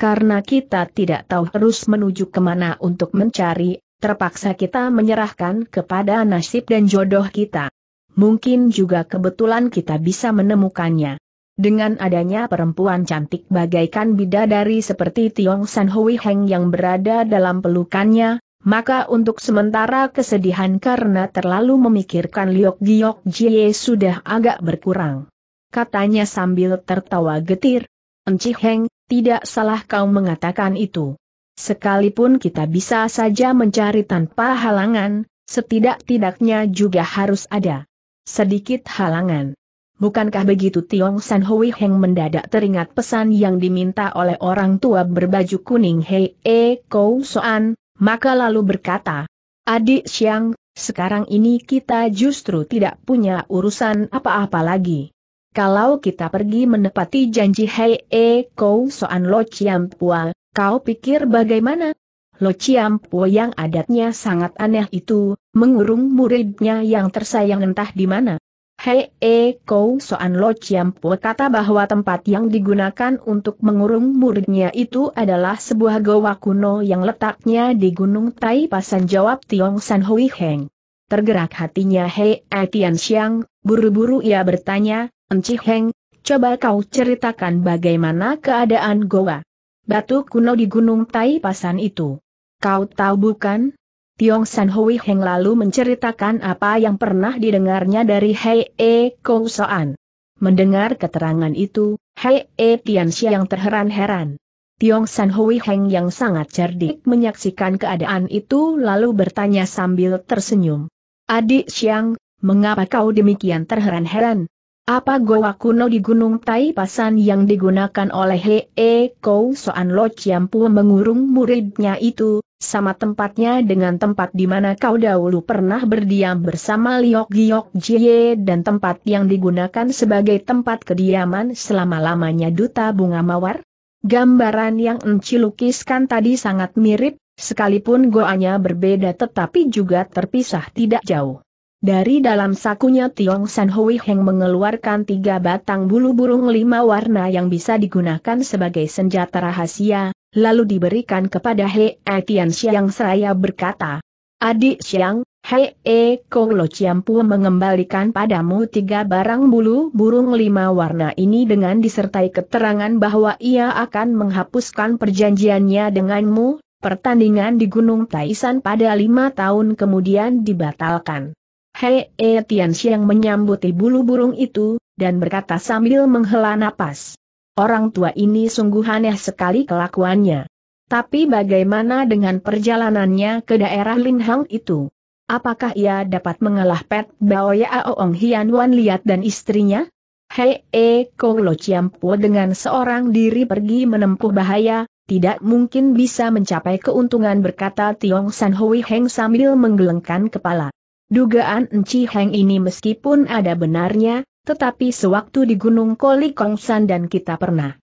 Karena kita tidak tahu harus menuju kemana untuk mencari, terpaksa kita menyerahkan kepada nasib dan jodoh kita. Mungkin juga kebetulan kita bisa menemukannya. Dengan adanya perempuan cantik bagaikan bidadari seperti Tiong San Hui Heng yang berada dalam pelukannya, maka untuk sementara kesedihan karena terlalu memikirkan Liok Giok Jie sudah agak berkurang katanya sambil tertawa getir. Enci Heng, tidak salah kau mengatakan itu. Sekalipun kita bisa saja mencari tanpa halangan, setidak-tidaknya juga harus ada sedikit halangan. Bukankah begitu Tiong San Hui Heng mendadak teringat pesan yang diminta oleh orang tua berbaju kuning Hei E Kou Soan, maka lalu berkata, Adik Siang, sekarang ini kita justru tidak punya urusan apa-apa lagi. Kalau kita pergi menepati janji Hei E eh, Kou Soan Lo Chiam Pua, kau pikir bagaimana? Lo Chiam Pua yang adatnya sangat aneh itu, mengurung muridnya yang tersayang entah di mana. Hei E eh, Kou Soan Lo Chiam Pua kata bahwa tempat yang digunakan untuk mengurung muridnya itu adalah sebuah goa kuno yang letaknya di Gunung Tai Pasan jawab Tiong San Hui Heng. Tergerak hatinya Hei E Tian Xiang, buru-buru ia bertanya, Enci Heng, coba kau ceritakan bagaimana keadaan Goa. Batu kuno di Gunung Tai Pasan itu. Kau tahu bukan? Tiong San Hui Heng lalu menceritakan apa yang pernah didengarnya dari Hei E Kou Soan. Mendengar keterangan itu, Hei E Tianxia yang terheran-heran. Tiong San Hui Heng yang sangat cerdik menyaksikan keadaan itu lalu bertanya sambil tersenyum. Adik Xiang, mengapa kau demikian terheran-heran? Apa goa kuno di Gunung Taipasan yang digunakan oleh Hee Kou Soan Lo Chiampu mengurung muridnya itu, sama tempatnya dengan tempat di mana kau dahulu pernah berdiam bersama Liok Giok Jie dan tempat yang digunakan sebagai tempat kediaman selama-lamanya Duta Bunga Mawar? Gambaran yang Enci lukiskan tadi sangat mirip, sekalipun goanya berbeda tetapi juga terpisah tidak jauh. Dari dalam sakunya Tiong San Hui Heng mengeluarkan tiga batang bulu burung lima warna yang bisa digunakan sebagai senjata rahasia, lalu diberikan kepada He E Tian Xiang seraya berkata, Adik Xiang, He E Kong Lo Chiampu mengembalikan padamu tiga barang bulu burung lima warna ini dengan disertai keterangan bahwa ia akan menghapuskan perjanjiannya denganmu, pertandingan di Gunung Taisan pada lima tahun kemudian dibatalkan. Hei E Tian Xiang menyambuti bulu burung itu, dan berkata sambil menghela napas. Orang tua ini sungguh aneh sekali kelakuannya. Tapi bagaimana dengan perjalanannya ke daerah Linhang itu? Apakah ia dapat mengalah Pet Ya Aoong Hian Wan Liat dan istrinya? Hei E eh, Kolo Chiampo dengan seorang diri pergi menempuh bahaya, tidak mungkin bisa mencapai keuntungan berkata Tiong San Hui Heng sambil menggelengkan kepala. Dugaan Enci Heng ini meskipun ada benarnya, tetapi sewaktu di Gunung Koli Kongsan dan kita pernah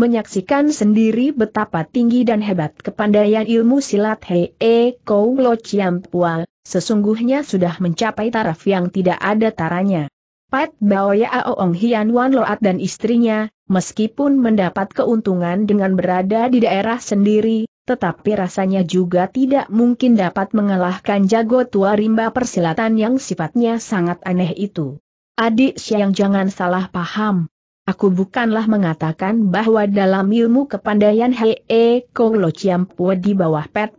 menyaksikan sendiri betapa tinggi dan hebat kepandaian ilmu silat Hei E Kou Lo Chiam Pual, sesungguhnya sudah mencapai taraf yang tidak ada taranya. Pat Baoya Aoong Hian Wan Loat dan istrinya, meskipun mendapat keuntungan dengan berada di daerah sendiri, tetapi rasanya juga tidak mungkin dapat mengalahkan jago tua rimba persilatan yang sifatnya sangat aneh itu. Adik Siang jangan salah paham. Aku bukanlah mengatakan bahwa dalam ilmu kepandaian Hei e Kong Lo Chiampua di bawah Pet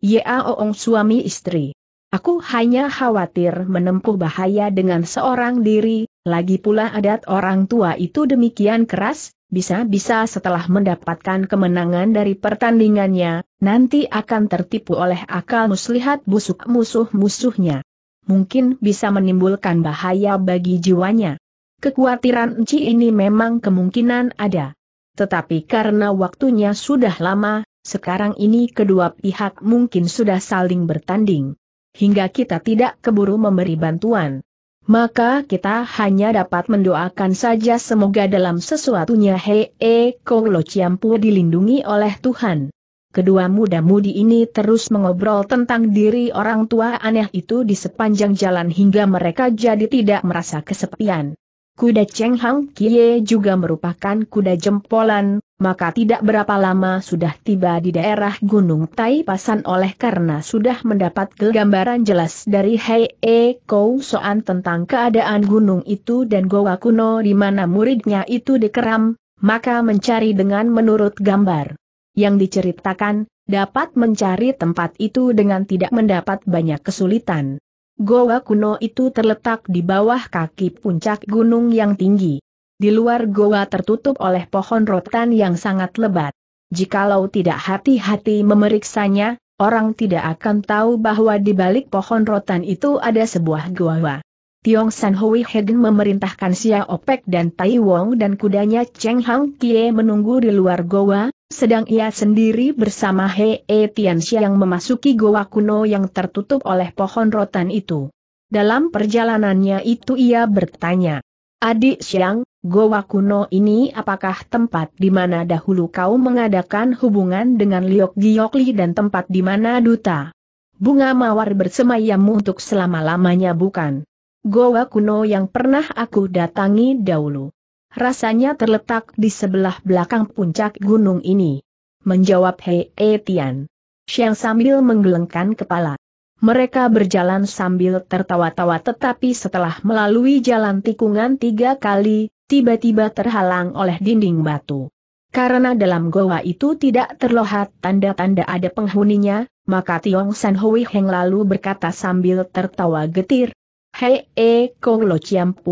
Ya oong suami istri. Aku hanya khawatir menempuh bahaya dengan seorang diri, lagi pula adat orang tua itu demikian keras, bisa-bisa setelah mendapatkan kemenangan dari pertandingannya, nanti akan tertipu oleh akal muslihat busuk musuh-musuhnya. Mungkin bisa menimbulkan bahaya bagi jiwanya. Kekhawatiran Enci ini memang kemungkinan ada. Tetapi karena waktunya sudah lama, sekarang ini kedua pihak mungkin sudah saling bertanding. Hingga kita tidak keburu memberi bantuan maka kita hanya dapat mendoakan saja semoga dalam sesuatunya Hee Kolo Ciampu dilindungi oleh Tuhan. Kedua muda-mudi ini terus mengobrol tentang diri orang tua aneh itu di sepanjang jalan hingga mereka jadi tidak merasa kesepian. Kuda Cheng Hang Kie juga merupakan kuda jempolan, maka tidak berapa lama sudah tiba di daerah Gunung Tai Pasan oleh karena sudah mendapat gambaran jelas dari Hei E Kou Soan tentang keadaan gunung itu dan goa kuno di mana muridnya itu dikeram, maka mencari dengan menurut gambar yang diceritakan, dapat mencari tempat itu dengan tidak mendapat banyak kesulitan. Goa kuno itu terletak di bawah kaki puncak gunung yang tinggi. Di luar goa tertutup oleh pohon rotan yang sangat lebat. Jikalau tidak hati-hati memeriksanya, orang tidak akan tahu bahwa di balik pohon rotan itu ada sebuah goa. Tiong San Hui Hegen memerintahkan Xia Opek dan Tai Wong dan kudanya Cheng Hang Kie menunggu di luar goa, sedang ia sendiri bersama He E Tian yang memasuki goa kuno yang tertutup oleh pohon rotan itu. Dalam perjalanannya itu ia bertanya, Adik Siang, Goa kuno ini apakah tempat di mana dahulu kau mengadakan hubungan dengan Liok Giokli dan tempat di mana duta? Bunga mawar bersemayam untuk selama-lamanya bukan? Goa kuno yang pernah aku datangi dahulu. Rasanya terletak di sebelah belakang puncak gunung ini. Menjawab Hei Etian. Siang sambil menggelengkan kepala. Mereka berjalan sambil tertawa-tawa tetapi setelah melalui jalan tikungan tiga kali, tiba-tiba terhalang oleh dinding batu. Karena dalam goa itu tidak terlihat tanda-tanda ada penghuninya, maka Tiong San Hui Heng lalu berkata sambil tertawa getir, Hei eh, kau Lo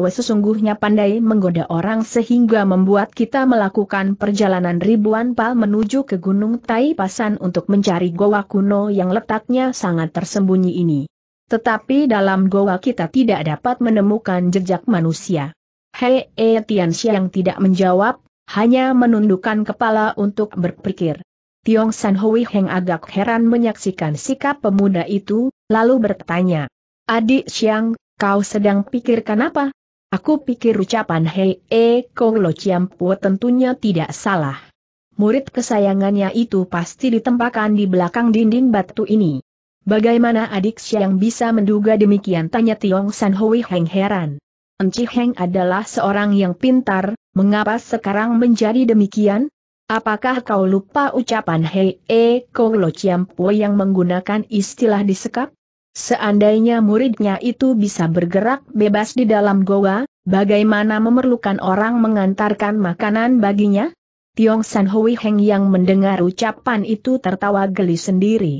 sesungguhnya pandai menggoda orang sehingga membuat kita melakukan perjalanan ribuan pal menuju ke Gunung Tai Pasan untuk mencari goa kuno yang letaknya sangat tersembunyi ini. Tetapi dalam goa kita tidak dapat menemukan jejak manusia. Hei eh, Tian yang tidak menjawab, hanya menundukkan kepala untuk berpikir. Tiong San Hui Heng agak heran menyaksikan sikap pemuda itu, lalu bertanya. Adik Siang, Kau sedang pikirkan apa? Aku pikir ucapan Hei E Kong Lo Po tentunya tidak salah. Murid kesayangannya itu pasti ditempakan di belakang dinding batu ini. Bagaimana adik yang bisa menduga demikian tanya Tiong San Hui Heng heran. Enci Heng adalah seorang yang pintar, mengapa sekarang menjadi demikian? Apakah kau lupa ucapan Hei E Kong Lo Po yang menggunakan istilah disekap? Seandainya muridnya itu bisa bergerak bebas di dalam goa, bagaimana memerlukan orang mengantarkan makanan baginya? Tiong San Hui Heng yang mendengar ucapan itu tertawa geli sendiri.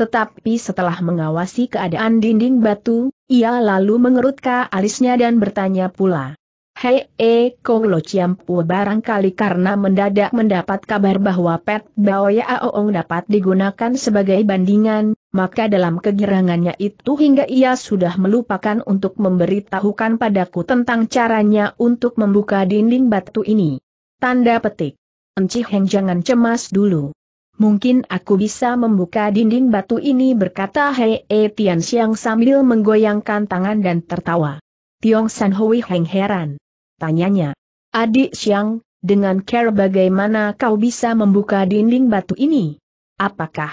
Tetapi setelah mengawasi keadaan dinding batu, ia lalu mengerutkan alisnya dan bertanya pula. Hei E Kong Lo Chiam Pu barangkali karena mendadak mendapat kabar bahwa Pet Ya Aoong dapat digunakan sebagai bandingan, maka dalam kegirangannya itu hingga ia sudah melupakan untuk memberitahukan padaku tentang caranya untuk membuka dinding batu ini. Tanda petik. Enci Heng jangan cemas dulu. Mungkin aku bisa membuka dinding batu ini berkata Hei E Tian Xiang sambil menggoyangkan tangan dan tertawa. Tiong San Hui Heng heran. Tanyanya. Adik Siang, dengan care bagaimana kau bisa membuka dinding batu ini? Apakah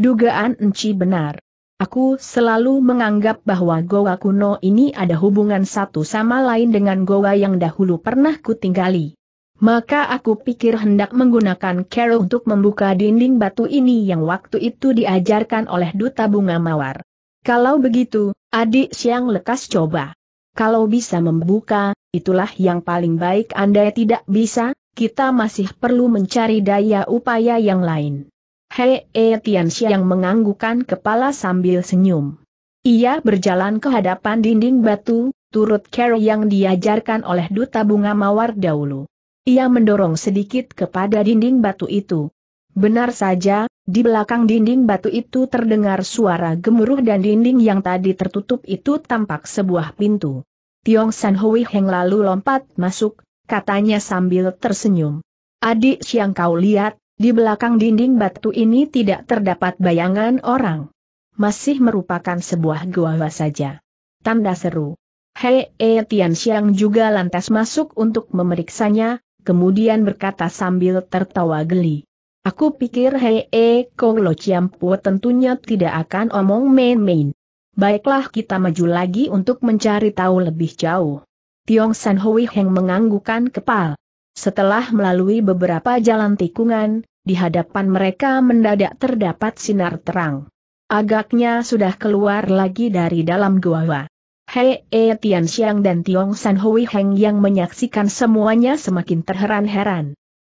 dugaan Enci benar? Aku selalu menganggap bahwa goa kuno ini ada hubungan satu sama lain dengan goa yang dahulu pernah kutinggali. Maka aku pikir hendak menggunakan Carol untuk membuka dinding batu ini yang waktu itu diajarkan oleh Duta Bunga Mawar. Kalau begitu, adik siang lekas coba. Kalau bisa membuka, itulah yang paling baik andai tidak bisa, kita masih perlu mencari daya upaya yang lain. Hei e yang Xiang menganggukkan kepala sambil senyum. Ia berjalan ke hadapan dinding batu, turut cara yang diajarkan oleh duta bunga mawar dahulu. Ia mendorong sedikit kepada dinding batu itu. Benar saja, di belakang dinding batu itu terdengar suara gemuruh dan dinding yang tadi tertutup itu tampak sebuah pintu. Tiong San Hui Heng lalu lompat masuk, katanya sambil tersenyum. Adik siang kau lihat, di belakang dinding batu ini tidak terdapat bayangan orang. Masih merupakan sebuah gua saja. Tanda seru. Hei E Tian Xiang juga lantas masuk untuk memeriksanya, kemudian berkata sambil tertawa geli. Aku pikir Hei E Kong Lo Chiampu tentunya tidak akan omong main-main. Baiklah kita maju lagi untuk mencari tahu lebih jauh. Tiong San Hui Heng menganggukan kepal. Setelah melalui beberapa jalan tikungan, di hadapan mereka mendadak terdapat sinar terang. Agaknya sudah keluar lagi dari dalam gua. Hei E Tian Xiang dan Tiong San Hui Heng yang menyaksikan semuanya semakin terheran-heran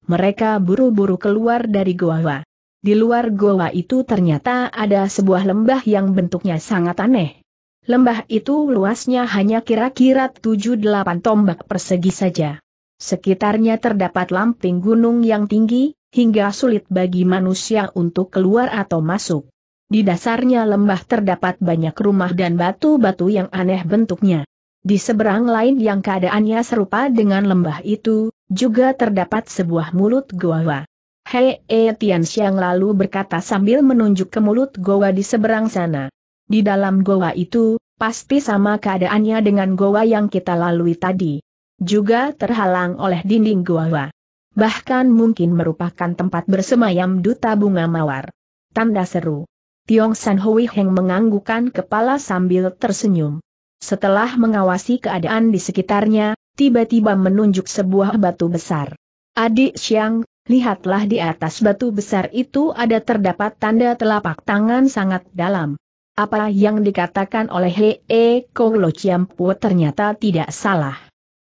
mereka buru-buru keluar dari goa. Di luar goa itu ternyata ada sebuah lembah yang bentuknya sangat aneh. Lembah itu luasnya hanya kira-kira 7-8 tombak persegi saja. Sekitarnya terdapat lamping gunung yang tinggi, hingga sulit bagi manusia untuk keluar atau masuk. Di dasarnya lembah terdapat banyak rumah dan batu-batu yang aneh bentuknya. Di seberang lain yang keadaannya serupa dengan lembah itu, juga terdapat sebuah mulut goa. Hei E Tian Xiang lalu berkata sambil menunjuk ke mulut goa di seberang sana. Di dalam goa itu, pasti sama keadaannya dengan goa yang kita lalui tadi. Juga terhalang oleh dinding goa. Bahkan mungkin merupakan tempat bersemayam duta bunga mawar. Tanda seru. Tiong San Hui Heng menganggukan kepala sambil tersenyum. Setelah mengawasi keadaan di sekitarnya, tiba-tiba menunjuk sebuah batu besar. Adik Siang, lihatlah di atas batu besar itu ada terdapat tanda telapak tangan sangat dalam. Apa yang dikatakan oleh Hee Kong Lo Pu ternyata tidak salah.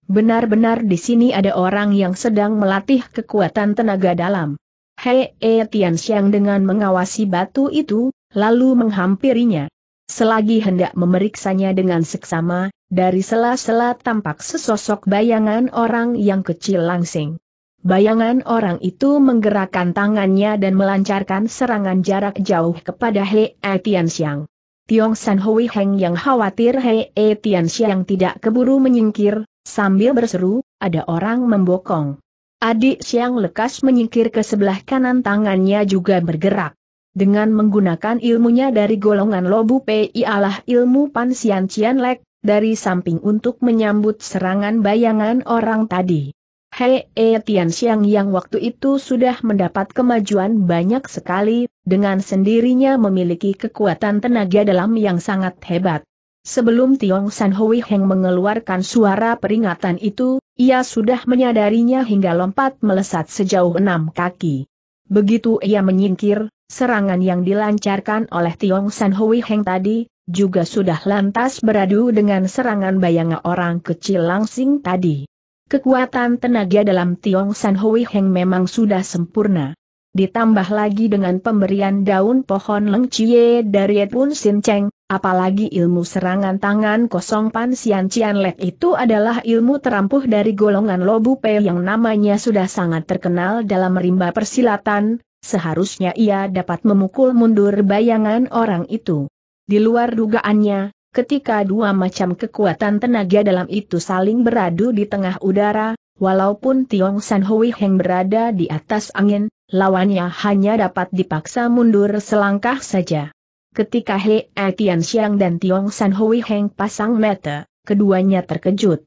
Benar-benar di sini ada orang yang sedang melatih kekuatan tenaga dalam. Hee Tian Xiang dengan mengawasi batu itu, lalu menghampirinya. Selagi hendak memeriksanya dengan seksama, dari sela-sela tampak sesosok bayangan orang yang kecil langsing. Bayangan orang itu menggerakkan tangannya dan melancarkan serangan jarak jauh kepada He Tian Xiang. Tiong San Hui Heng yang khawatir He Tian Xiang tidak keburu menyingkir, sambil berseru, ada orang membokong. Adik Xiang lekas menyingkir ke sebelah kanan tangannya juga bergerak. Dengan menggunakan ilmunya dari golongan Lobu Pei ialah ilmu Sian Cian Lek, dari samping untuk menyambut serangan bayangan orang tadi. Hei e Tian Xiang yang waktu itu sudah mendapat kemajuan banyak sekali, dengan sendirinya memiliki kekuatan tenaga dalam yang sangat hebat. Sebelum Tiong San Hui Heng mengeluarkan suara peringatan itu, ia sudah menyadarinya hingga lompat melesat sejauh enam kaki. Begitu ia menyingkir, Serangan yang dilancarkan oleh Tiong San Hui Heng tadi, juga sudah lantas beradu dengan serangan bayangan orang kecil langsing tadi. Kekuatan tenaga dalam Tiong San Hui Heng memang sudah sempurna. Ditambah lagi dengan pemberian daun pohon Leng Chie dari Edwin Sin Cheng, apalagi ilmu serangan tangan kosong Pan Sian Cian Lek itu adalah ilmu terampuh dari golongan Lobu Pei yang namanya sudah sangat terkenal dalam rimba persilatan, seharusnya ia dapat memukul mundur bayangan orang itu. Di luar dugaannya, ketika dua macam kekuatan tenaga dalam itu saling beradu di tengah udara, walaupun Tiong San Hui Heng berada di atas angin, lawannya hanya dapat dipaksa mundur selangkah saja. Ketika He Etian Siang dan Tiong San Hui Heng pasang mata, keduanya terkejut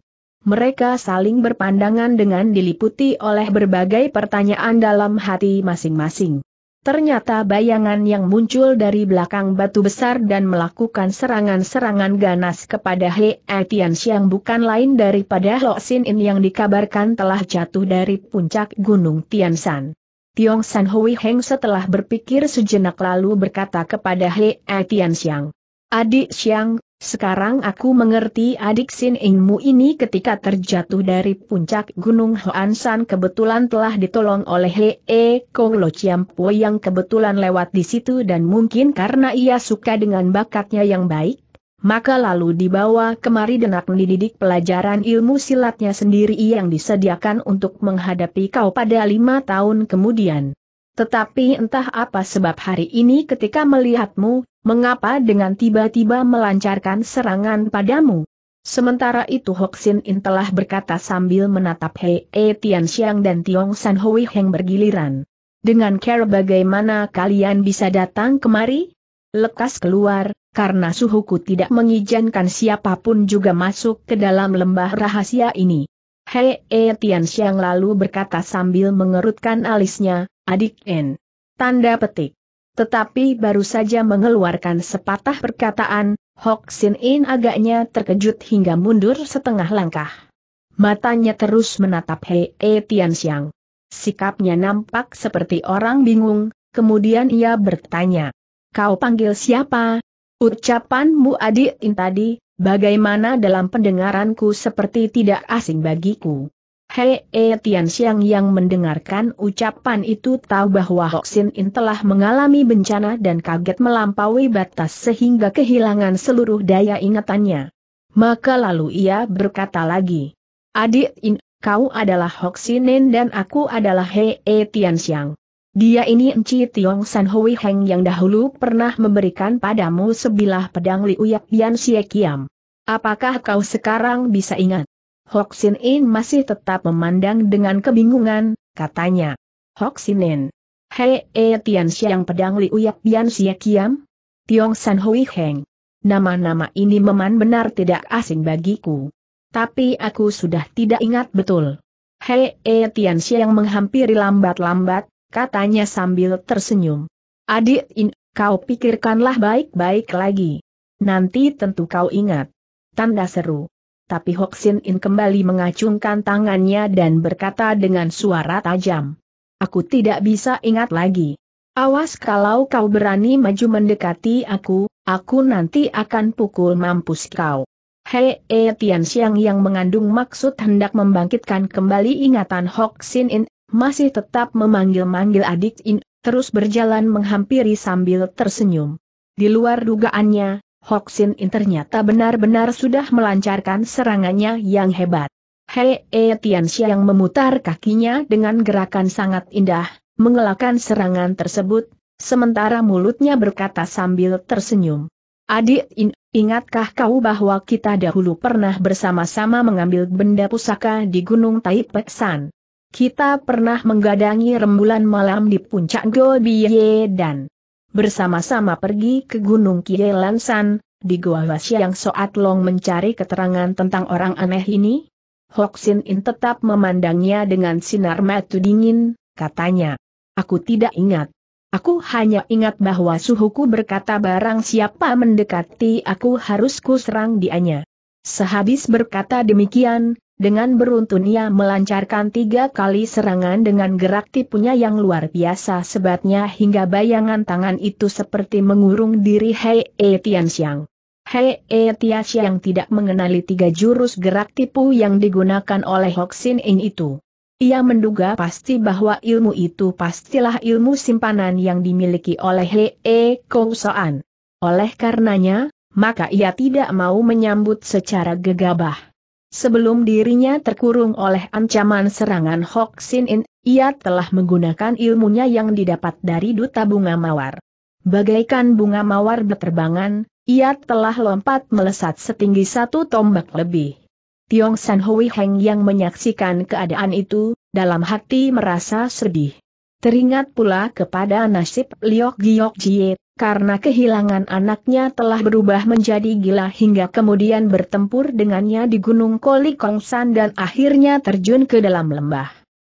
mereka saling berpandangan dengan diliputi oleh berbagai pertanyaan dalam hati masing-masing. Ternyata bayangan yang muncul dari belakang batu besar dan melakukan serangan-serangan ganas kepada He Etian Siang bukan lain daripada Lo Sin In yang dikabarkan telah jatuh dari puncak Gunung Tiansan. Tiong San Hui Heng setelah berpikir sejenak lalu berkata kepada He Etian Adik Siang, sekarang aku mengerti adik Sin Ingmu ini ketika terjatuh dari puncak Gunung Hoan San kebetulan telah ditolong oleh Hee Kong Lo Chiampo yang kebetulan lewat di situ dan mungkin karena ia suka dengan bakatnya yang baik, maka lalu dibawa kemari dan mendidik pelajaran ilmu silatnya sendiri yang disediakan untuk menghadapi kau pada lima tahun kemudian. Tetapi entah apa sebab hari ini ketika melihatmu, mengapa dengan tiba-tiba melancarkan serangan padamu? Sementara itu Hoxin In telah berkata sambil menatap Hei E Tianxiang dan Tiong San Hui Heng bergiliran. Dengan care bagaimana kalian bisa datang kemari? Lekas keluar, karena suhuku tidak mengizinkan siapapun juga masuk ke dalam lembah rahasia ini. Hei e. Tian Xiang lalu berkata sambil mengerutkan alisnya, adik N. Tanda petik. Tetapi baru saja mengeluarkan sepatah perkataan, Hok Sin In agaknya terkejut hingga mundur setengah langkah. Matanya terus menatap Hei e. Tian Xiang. Sikapnya nampak seperti orang bingung, kemudian ia bertanya. Kau panggil siapa? Ucapanmu adik In tadi, Bagaimana dalam pendengaranku seperti tidak asing bagiku. Hei e Tian Xiang yang mendengarkan ucapan itu tahu bahwa Hoxin In telah mengalami bencana dan kaget melampaui batas sehingga kehilangan seluruh daya ingatannya. Maka lalu ia berkata lagi, Adik In, kau adalah Hoxin In dan aku adalah Hei e eh, Tian Xiang. Dia ini Enci Tiong San Hui Heng yang dahulu pernah memberikan padamu sebilah pedang Liuyak Bian Xie Kiam. Apakah kau sekarang bisa ingat? Hok Sin In masih tetap memandang dengan kebingungan, katanya. Hok Sin In. Hei, e Tian Xiang pedang Liuyak Bian Xie Kiam? Tiong San Hui Heng. Nama-nama ini meman benar tidak asing bagiku. Tapi aku sudah tidak ingat betul. Hei, e Tian Xiang menghampiri lambat-lambat, katanya sambil tersenyum. Adik In, kau pikirkanlah baik-baik lagi. Nanti tentu kau ingat. Tanda seru. Tapi Hoxin In kembali mengacungkan tangannya dan berkata dengan suara tajam. Aku tidak bisa ingat lagi. Awas kalau kau berani maju mendekati aku, aku nanti akan pukul mampus kau. Hei e Tian Xiang yang mengandung maksud hendak membangkitkan kembali ingatan Hok Sin In, masih tetap memanggil-manggil adik In, terus berjalan menghampiri sambil tersenyum. Di luar dugaannya, Hoxin In ternyata benar-benar sudah melancarkan serangannya yang hebat. Hei E Tian yang memutar kakinya dengan gerakan sangat indah, mengelakkan serangan tersebut, sementara mulutnya berkata sambil tersenyum. Adik In, ingatkah kau bahwa kita dahulu pernah bersama-sama mengambil benda pusaka di Gunung Taipei San? Kita pernah menggadangi rembulan malam di puncak Gobiye dan bersama-sama pergi ke Gunung Kie Lansan, di Goa yang Soat Long mencari keterangan tentang orang aneh ini. Hoksin In tetap memandangnya dengan sinar mata dingin, katanya. Aku tidak ingat. Aku hanya ingat bahwa suhuku berkata barang siapa mendekati aku harus kuserang serang dianya. Sehabis berkata demikian, dengan beruntun ia melancarkan tiga kali serangan dengan gerak tipunya yang luar biasa sebatnya hingga bayangan tangan itu seperti mengurung diri Hei E Tianxiang. Hei E Tianxiang tidak mengenali tiga jurus gerak tipu yang digunakan oleh Hoxin In itu. Ia menduga pasti bahwa ilmu itu pastilah ilmu simpanan yang dimiliki oleh Hei E Kousoan. Oleh karenanya, maka ia tidak mau menyambut secara gegabah sebelum dirinya terkurung oleh ancaman serangan Hok Sin In, ia telah menggunakan ilmunya yang didapat dari duta bunga mawar. Bagaikan bunga mawar berterbangan, ia telah lompat melesat setinggi satu tombak lebih. Tiong San Hui Heng yang menyaksikan keadaan itu, dalam hati merasa sedih. Teringat pula kepada nasib Liok Giok Jiet, karena kehilangan anaknya telah berubah menjadi gila hingga kemudian bertempur dengannya di Gunung Koli Kongsan dan akhirnya terjun ke dalam lembah.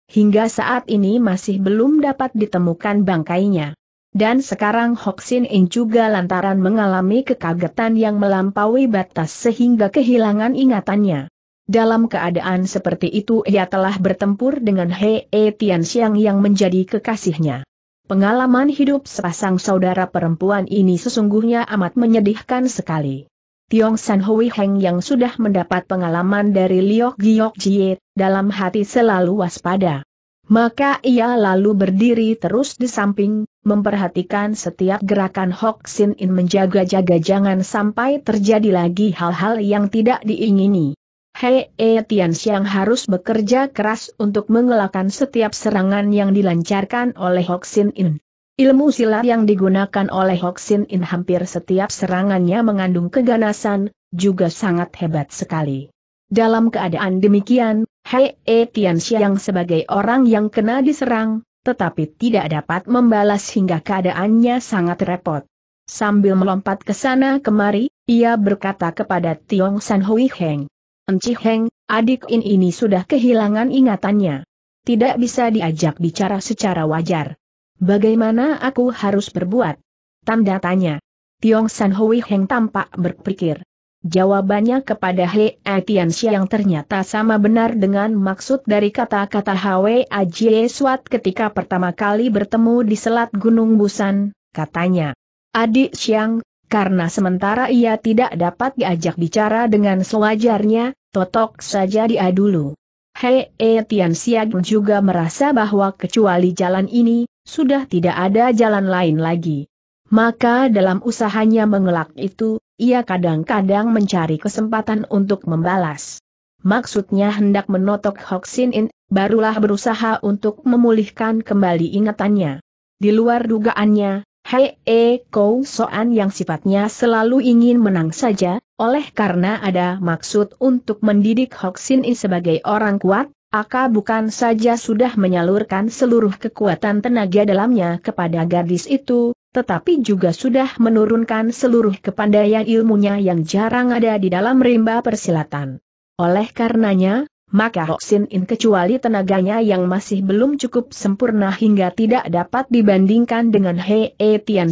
Hingga saat ini masih belum dapat ditemukan bangkainya. Dan sekarang Hoxin In juga lantaran mengalami kekagetan yang melampaui batas sehingga kehilangan ingatannya. Dalam keadaan seperti itu ia telah bertempur dengan Hei e Tian Xiang yang menjadi kekasihnya. Pengalaman hidup sepasang saudara perempuan ini sesungguhnya amat menyedihkan sekali. Tiong San Hui Heng yang sudah mendapat pengalaman dari Liok Giok Jie, dalam hati selalu waspada. Maka ia lalu berdiri terus di samping, memperhatikan setiap gerakan Hok Sin In menjaga-jaga jangan sampai terjadi lagi hal-hal yang tidak diingini. Hei e Tian Xiang harus bekerja keras untuk mengelakkan setiap serangan yang dilancarkan oleh Hoxin In. Ilmu silat yang digunakan oleh Hoxin In hampir setiap serangannya mengandung keganasan, juga sangat hebat sekali. Dalam keadaan demikian, Hei E Tian Xiang sebagai orang yang kena diserang, tetapi tidak dapat membalas hingga keadaannya sangat repot. Sambil melompat ke sana kemari, ia berkata kepada Tiong San Hui Heng, Enci Heng, adik In ini sudah kehilangan ingatannya. Tidak bisa diajak bicara secara wajar. Bagaimana aku harus berbuat? Tanda tanya. Tiong San Hui Heng tampak berpikir. Jawabannya kepada He Atianxia yang ternyata sama benar dengan maksud dari kata-kata Hwe Ajie Suat ketika pertama kali bertemu di Selat Gunung Busan, katanya. Adik Xiang, karena sementara ia tidak dapat diajak bicara dengan sewajarnya, totok saja dia dulu. Hei e Tian Siag juga merasa bahwa kecuali jalan ini, sudah tidak ada jalan lain lagi. Maka dalam usahanya mengelak itu, ia kadang-kadang mencari kesempatan untuk membalas. Maksudnya hendak menotok Sin In, barulah berusaha untuk memulihkan kembali ingatannya. Di luar dugaannya, Hei eh, Kou Soan yang sifatnya selalu ingin menang saja, oleh karena ada maksud untuk mendidik Hoxin sebagai orang kuat, Aka bukan saja sudah menyalurkan seluruh kekuatan tenaga dalamnya kepada gadis itu, tetapi juga sudah menurunkan seluruh kepandaian ilmunya yang jarang ada di dalam rimba persilatan. Oleh karenanya, maka Hoksin In kecuali tenaganya yang masih belum cukup sempurna hingga tidak dapat dibandingkan dengan He E Tian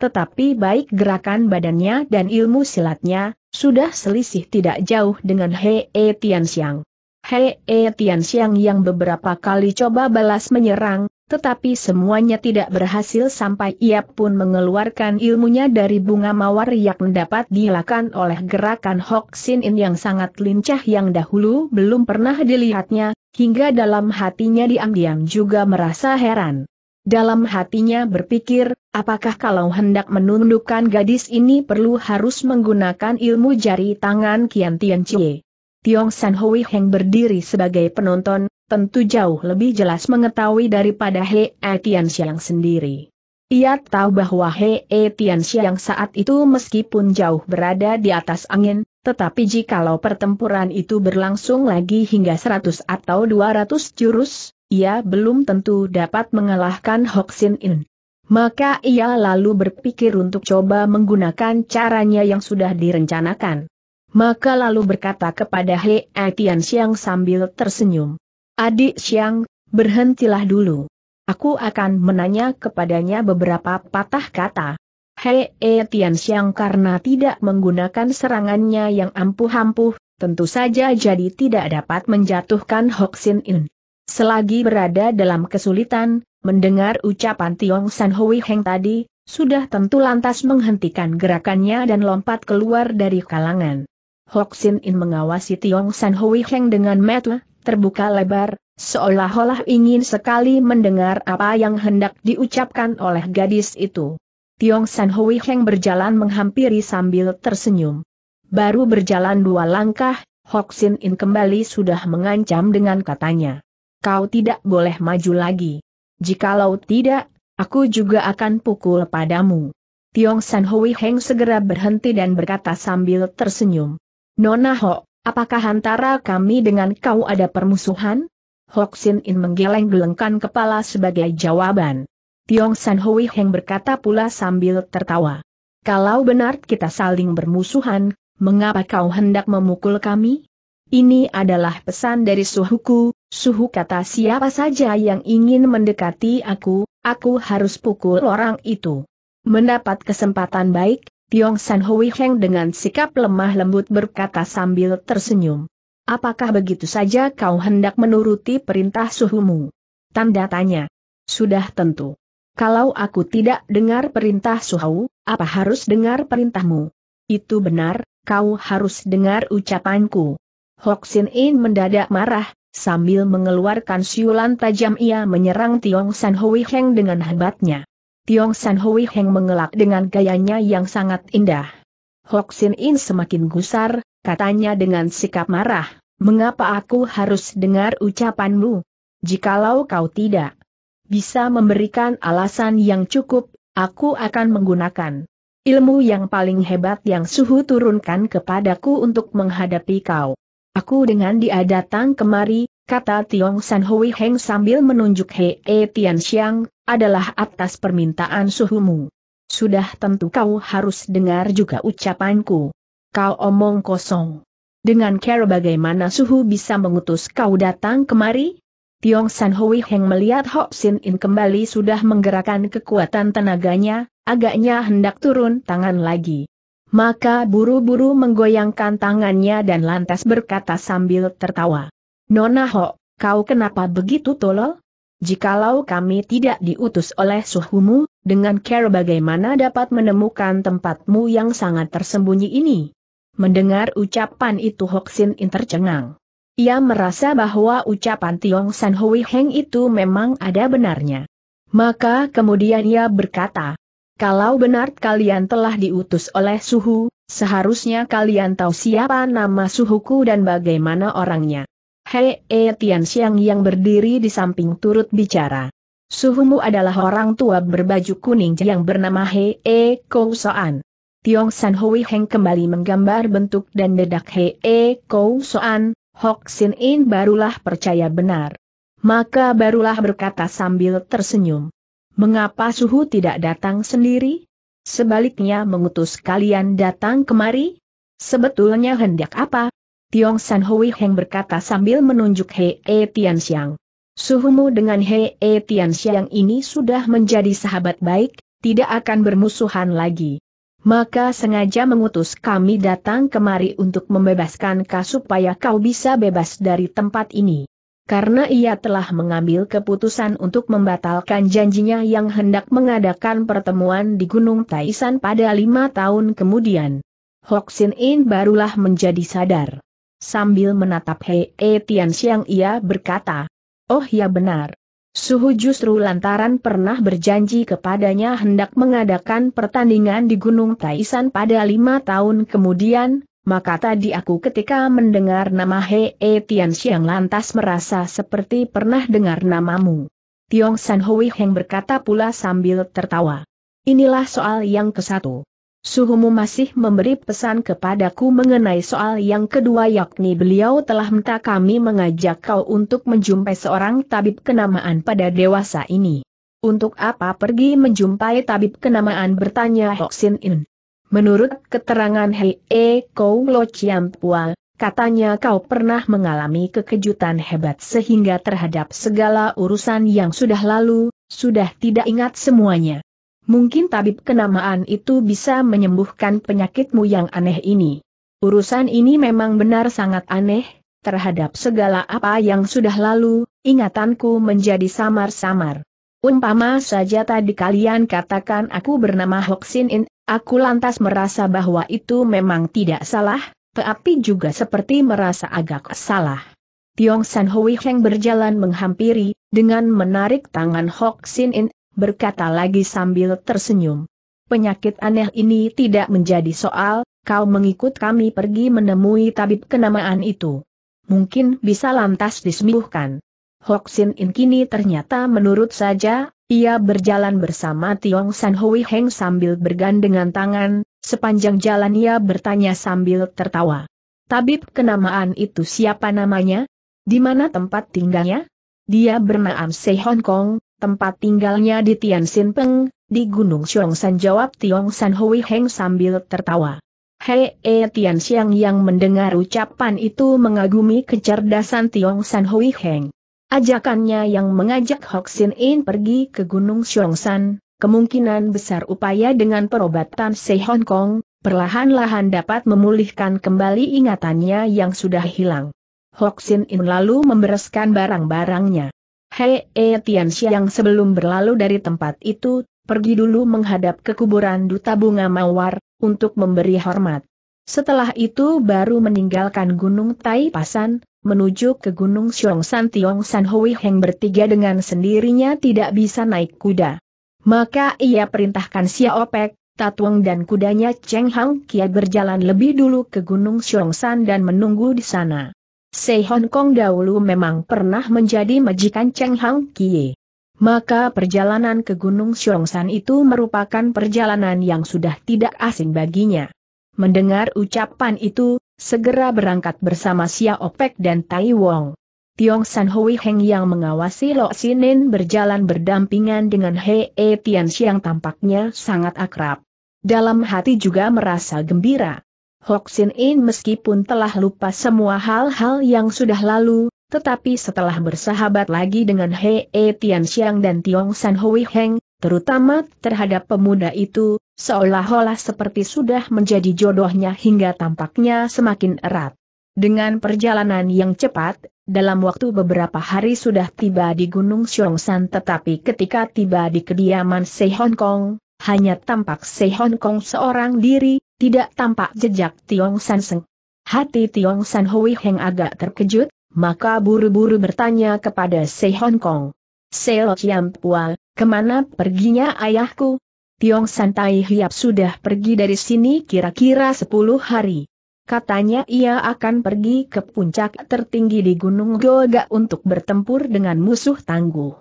tetapi baik gerakan badannya dan ilmu silatnya, sudah selisih tidak jauh dengan He E Tian Xiang. He E Tian yang beberapa kali coba balas menyerang, tetapi semuanya tidak berhasil sampai ia pun mengeluarkan ilmunya dari bunga mawar yang dapat dilakukan oleh gerakan Hok Sin In yang sangat lincah yang dahulu belum pernah dilihatnya, hingga dalam hatinya diam-diam juga merasa heran. Dalam hatinya berpikir, apakah kalau hendak menundukkan gadis ini perlu harus menggunakan ilmu jari tangan Kian Tian Chie. Tiong San Hui Heng berdiri sebagai penonton, tentu jauh lebih jelas mengetahui daripada He Etian yang sendiri. Ia tahu bahwa He Etian yang saat itu meskipun jauh berada di atas angin, tetapi jikalau pertempuran itu berlangsung lagi hingga 100 atau 200 jurus, ia belum tentu dapat mengalahkan Hoxin In. Maka ia lalu berpikir untuk coba menggunakan caranya yang sudah direncanakan. Maka lalu berkata kepada He Etian sambil tersenyum. Adik Siang, berhentilah dulu. Aku akan menanya kepadanya beberapa patah kata. Hei e eh, Tian Xiang karena tidak menggunakan serangannya yang ampuh-ampuh, tentu saja jadi tidak dapat menjatuhkan Hoxin In. Selagi berada dalam kesulitan, mendengar ucapan Tiong San Hui Heng tadi, sudah tentu lantas menghentikan gerakannya dan lompat keluar dari kalangan. Hoxin In mengawasi Tiong San Hui Heng dengan metu terbuka lebar, seolah-olah ingin sekali mendengar apa yang hendak diucapkan oleh gadis itu. Tiong San Hui Heng berjalan menghampiri sambil tersenyum. Baru berjalan dua langkah, Hok Sin In kembali sudah mengancam dengan katanya. Kau tidak boleh maju lagi. Jikalau tidak, aku juga akan pukul padamu. Tiong San Hui Heng segera berhenti dan berkata sambil tersenyum. Nona Hok. Apakah antara kami dengan kau ada permusuhan? Hoxin In menggeleng-gelengkan kepala sebagai jawaban. Tiong San Hui Heng berkata pula sambil tertawa. Kalau benar kita saling bermusuhan, mengapa kau hendak memukul kami? Ini adalah pesan dari suhuku, suhu kata siapa saja yang ingin mendekati aku, aku harus pukul orang itu. Mendapat kesempatan baik, Tiong San Hui Heng dengan sikap lemah lembut berkata sambil tersenyum. Apakah begitu saja kau hendak menuruti perintah suhumu? Tanda tanya. Sudah tentu. Kalau aku tidak dengar perintah suhu, apa harus dengar perintahmu? Itu benar, kau harus dengar ucapanku. Sin In mendadak marah, sambil mengeluarkan siulan tajam ia menyerang Tiong San Hui Heng dengan hebatnya. Tiong San Hui Heng mengelak dengan gayanya yang sangat indah. Hok Sin In semakin gusar, katanya dengan sikap marah, mengapa aku harus dengar ucapanmu? Jikalau kau tidak bisa memberikan alasan yang cukup, aku akan menggunakan ilmu yang paling hebat yang suhu turunkan kepadaku untuk menghadapi kau. Aku dengan dia datang kemari, kata Tiong San Hui Heng sambil menunjuk He E Tian Xiang, adalah atas permintaan suhumu. Sudah tentu kau harus dengar juga ucapanku. Kau omong kosong. Dengan cara bagaimana suhu bisa mengutus kau datang kemari? Tiong San Hui Heng melihat Ho Sin In kembali sudah menggerakkan kekuatan tenaganya, agaknya hendak turun tangan lagi. Maka buru-buru menggoyangkan tangannya dan lantas berkata sambil tertawa. Nona Ho, kau kenapa begitu tolol? Jikalau kami tidak diutus oleh suhumu, dengan care bagaimana dapat menemukan tempatmu yang sangat tersembunyi ini? Mendengar ucapan itu Hoksin In tercengang. Ia merasa bahwa ucapan Tiong San Hui Heng itu memang ada benarnya. Maka kemudian ia berkata, kalau benar kalian telah diutus oleh suhu, seharusnya kalian tahu siapa nama suhuku dan bagaimana orangnya. Hei E Tian Xiang yang berdiri di samping turut bicara. Suhumu adalah orang tua berbaju kuning yang bernama Hei E Kou Soan. Tiong San Hui Heng kembali menggambar bentuk dan dedak Hei E Kou Soan, Hok Sin In barulah percaya benar. Maka barulah berkata sambil tersenyum. Mengapa Suhu tidak datang sendiri? Sebaliknya mengutus kalian datang kemari? Sebetulnya hendak apa? Tiong San Hui Heng berkata sambil menunjuk He E Tian Xiang. Suhumu dengan He E Tian Xiang ini sudah menjadi sahabat baik, tidak akan bermusuhan lagi. Maka sengaja mengutus kami datang kemari untuk membebaskan kau supaya kau bisa bebas dari tempat ini. Karena ia telah mengambil keputusan untuk membatalkan janjinya yang hendak mengadakan pertemuan di Gunung Taisan pada lima tahun kemudian. Hoxin In barulah menjadi sadar. Sambil menatap Hei e Tian Xiang ia berkata, Oh ya benar. Suhu justru lantaran pernah berjanji kepadanya hendak mengadakan pertandingan di Gunung Taisan pada lima tahun kemudian, maka tadi aku ketika mendengar nama Hei e Tian Xiang lantas merasa seperti pernah dengar namamu. Tiong San Hui Heng berkata pula sambil tertawa. Inilah soal yang ke satu. Suhumu masih memberi pesan kepadaku mengenai soal yang kedua yakni beliau telah minta kami mengajak kau untuk menjumpai seorang tabib kenamaan pada dewasa ini. Untuk apa pergi menjumpai tabib kenamaan bertanya Hoksin In. Menurut keterangan Hei E Kou Lo Chiam katanya kau pernah mengalami kekejutan hebat sehingga terhadap segala urusan yang sudah lalu, sudah tidak ingat semuanya. Mungkin tabib kenamaan itu bisa menyembuhkan penyakitmu yang aneh ini. Urusan ini memang benar sangat aneh, terhadap segala apa yang sudah lalu, ingatanku menjadi samar-samar. Umpama saja tadi kalian katakan aku bernama Hoxin In, aku lantas merasa bahwa itu memang tidak salah, tapi juga seperti merasa agak salah. Tiong San Hui Heng berjalan menghampiri, dengan menarik tangan Hoxin In, berkata lagi sambil tersenyum. Penyakit aneh ini tidak menjadi soal, kau mengikut kami pergi menemui tabib kenamaan itu. Mungkin bisa lantas disembuhkan. Hoxin In kini ternyata menurut saja, ia berjalan bersama Tiong San Hui Heng sambil bergandengan tangan, sepanjang jalan ia bertanya sambil tertawa. Tabib kenamaan itu siapa namanya? Di mana tempat tinggalnya? Dia bernama Sei Hong Kong, tempat tinggalnya di Sin Peng, di Gunung Xiong San jawab Tiong San Hui Heng sambil tertawa. Hei e Tian Xiang yang mendengar ucapan itu mengagumi kecerdasan Tiong San Hui Heng. Ajakannya yang mengajak Hok Sin In pergi ke Gunung Xiong San, kemungkinan besar upaya dengan perobatan Se Hong Kong, perlahan-lahan dapat memulihkan kembali ingatannya yang sudah hilang. Hok Sin In lalu membereskan barang-barangnya. Hei E Tian yang sebelum berlalu dari tempat itu, pergi dulu menghadap ke kuburan Duta Bunga Mawar, untuk memberi hormat. Setelah itu baru meninggalkan Gunung Tai Pasan, menuju ke Gunung San Tiong San Hui Heng bertiga dengan sendirinya tidak bisa naik kuda. Maka ia perintahkan Xiao Xiaopek, Tatuang dan kudanya Cheng Hang Kia berjalan lebih dulu ke Gunung San dan menunggu di sana. Sei Hong Kong dahulu memang pernah menjadi majikan Cheng Hang Kie. Maka perjalanan ke Gunung Xiongshan itu merupakan perjalanan yang sudah tidak asing baginya. Mendengar ucapan itu, segera berangkat bersama Xia Opek dan Tai Wong. Tiong San Hui Heng yang mengawasi Lo Sinin berjalan berdampingan dengan He E Tian Xiang tampaknya sangat akrab. Dalam hati juga merasa gembira. Hoxin In meskipun telah lupa semua hal-hal yang sudah lalu, tetapi setelah bersahabat lagi dengan He E Tian Xiang dan Tiong San Hui Heng, terutama terhadap pemuda itu, seolah-olah seperti sudah menjadi jodohnya hingga tampaknya semakin erat. Dengan perjalanan yang cepat, dalam waktu beberapa hari sudah tiba di Gunung San tetapi ketika tiba di kediaman Se Hong Kong, hanya tampak Se Hong Kong seorang diri, tidak tampak jejak Tiong San Seng. Hati Tiong San Hui Heng agak terkejut, maka buru-buru bertanya kepada Se Hong Kong. Se Lo Chiam Pua, kemana perginya ayahku? Tiong San Tai Hiap sudah pergi dari sini kira-kira 10 hari. Katanya ia akan pergi ke puncak tertinggi di Gunung Goga untuk bertempur dengan musuh tangguh.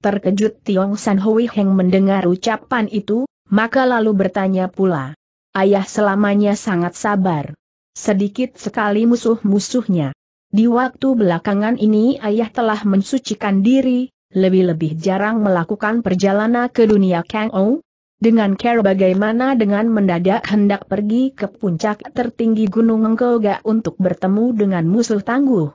Terkejut Tiong San Hui Heng mendengar ucapan itu, maka lalu bertanya pula ayah selamanya sangat sabar. Sedikit sekali musuh-musuhnya. Di waktu belakangan ini ayah telah mensucikan diri, lebih-lebih jarang melakukan perjalanan ke dunia Kang Ou. Dengan care bagaimana dengan mendadak hendak pergi ke puncak tertinggi Gunung Engkoga untuk bertemu dengan musuh tangguh.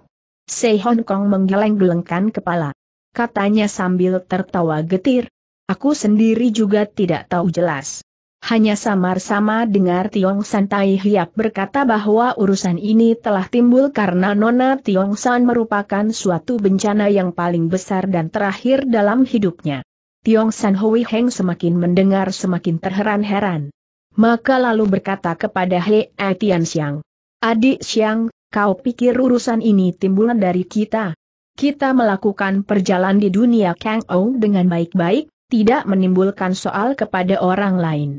Sei Hong Kong menggeleng-gelengkan kepala. Katanya sambil tertawa getir. Aku sendiri juga tidak tahu jelas. Hanya samar-sama dengar Tiong San Tai Hiap berkata bahwa urusan ini telah timbul karena Nona Tiong San merupakan suatu bencana yang paling besar dan terakhir dalam hidupnya. Tiong San Hui Heng semakin mendengar semakin terheran-heran. Maka lalu berkata kepada He Tian Xiang. Adik Xiang, kau pikir urusan ini timbul dari kita? Kita melakukan perjalanan di dunia Kang Ou dengan baik-baik, tidak menimbulkan soal kepada orang lain.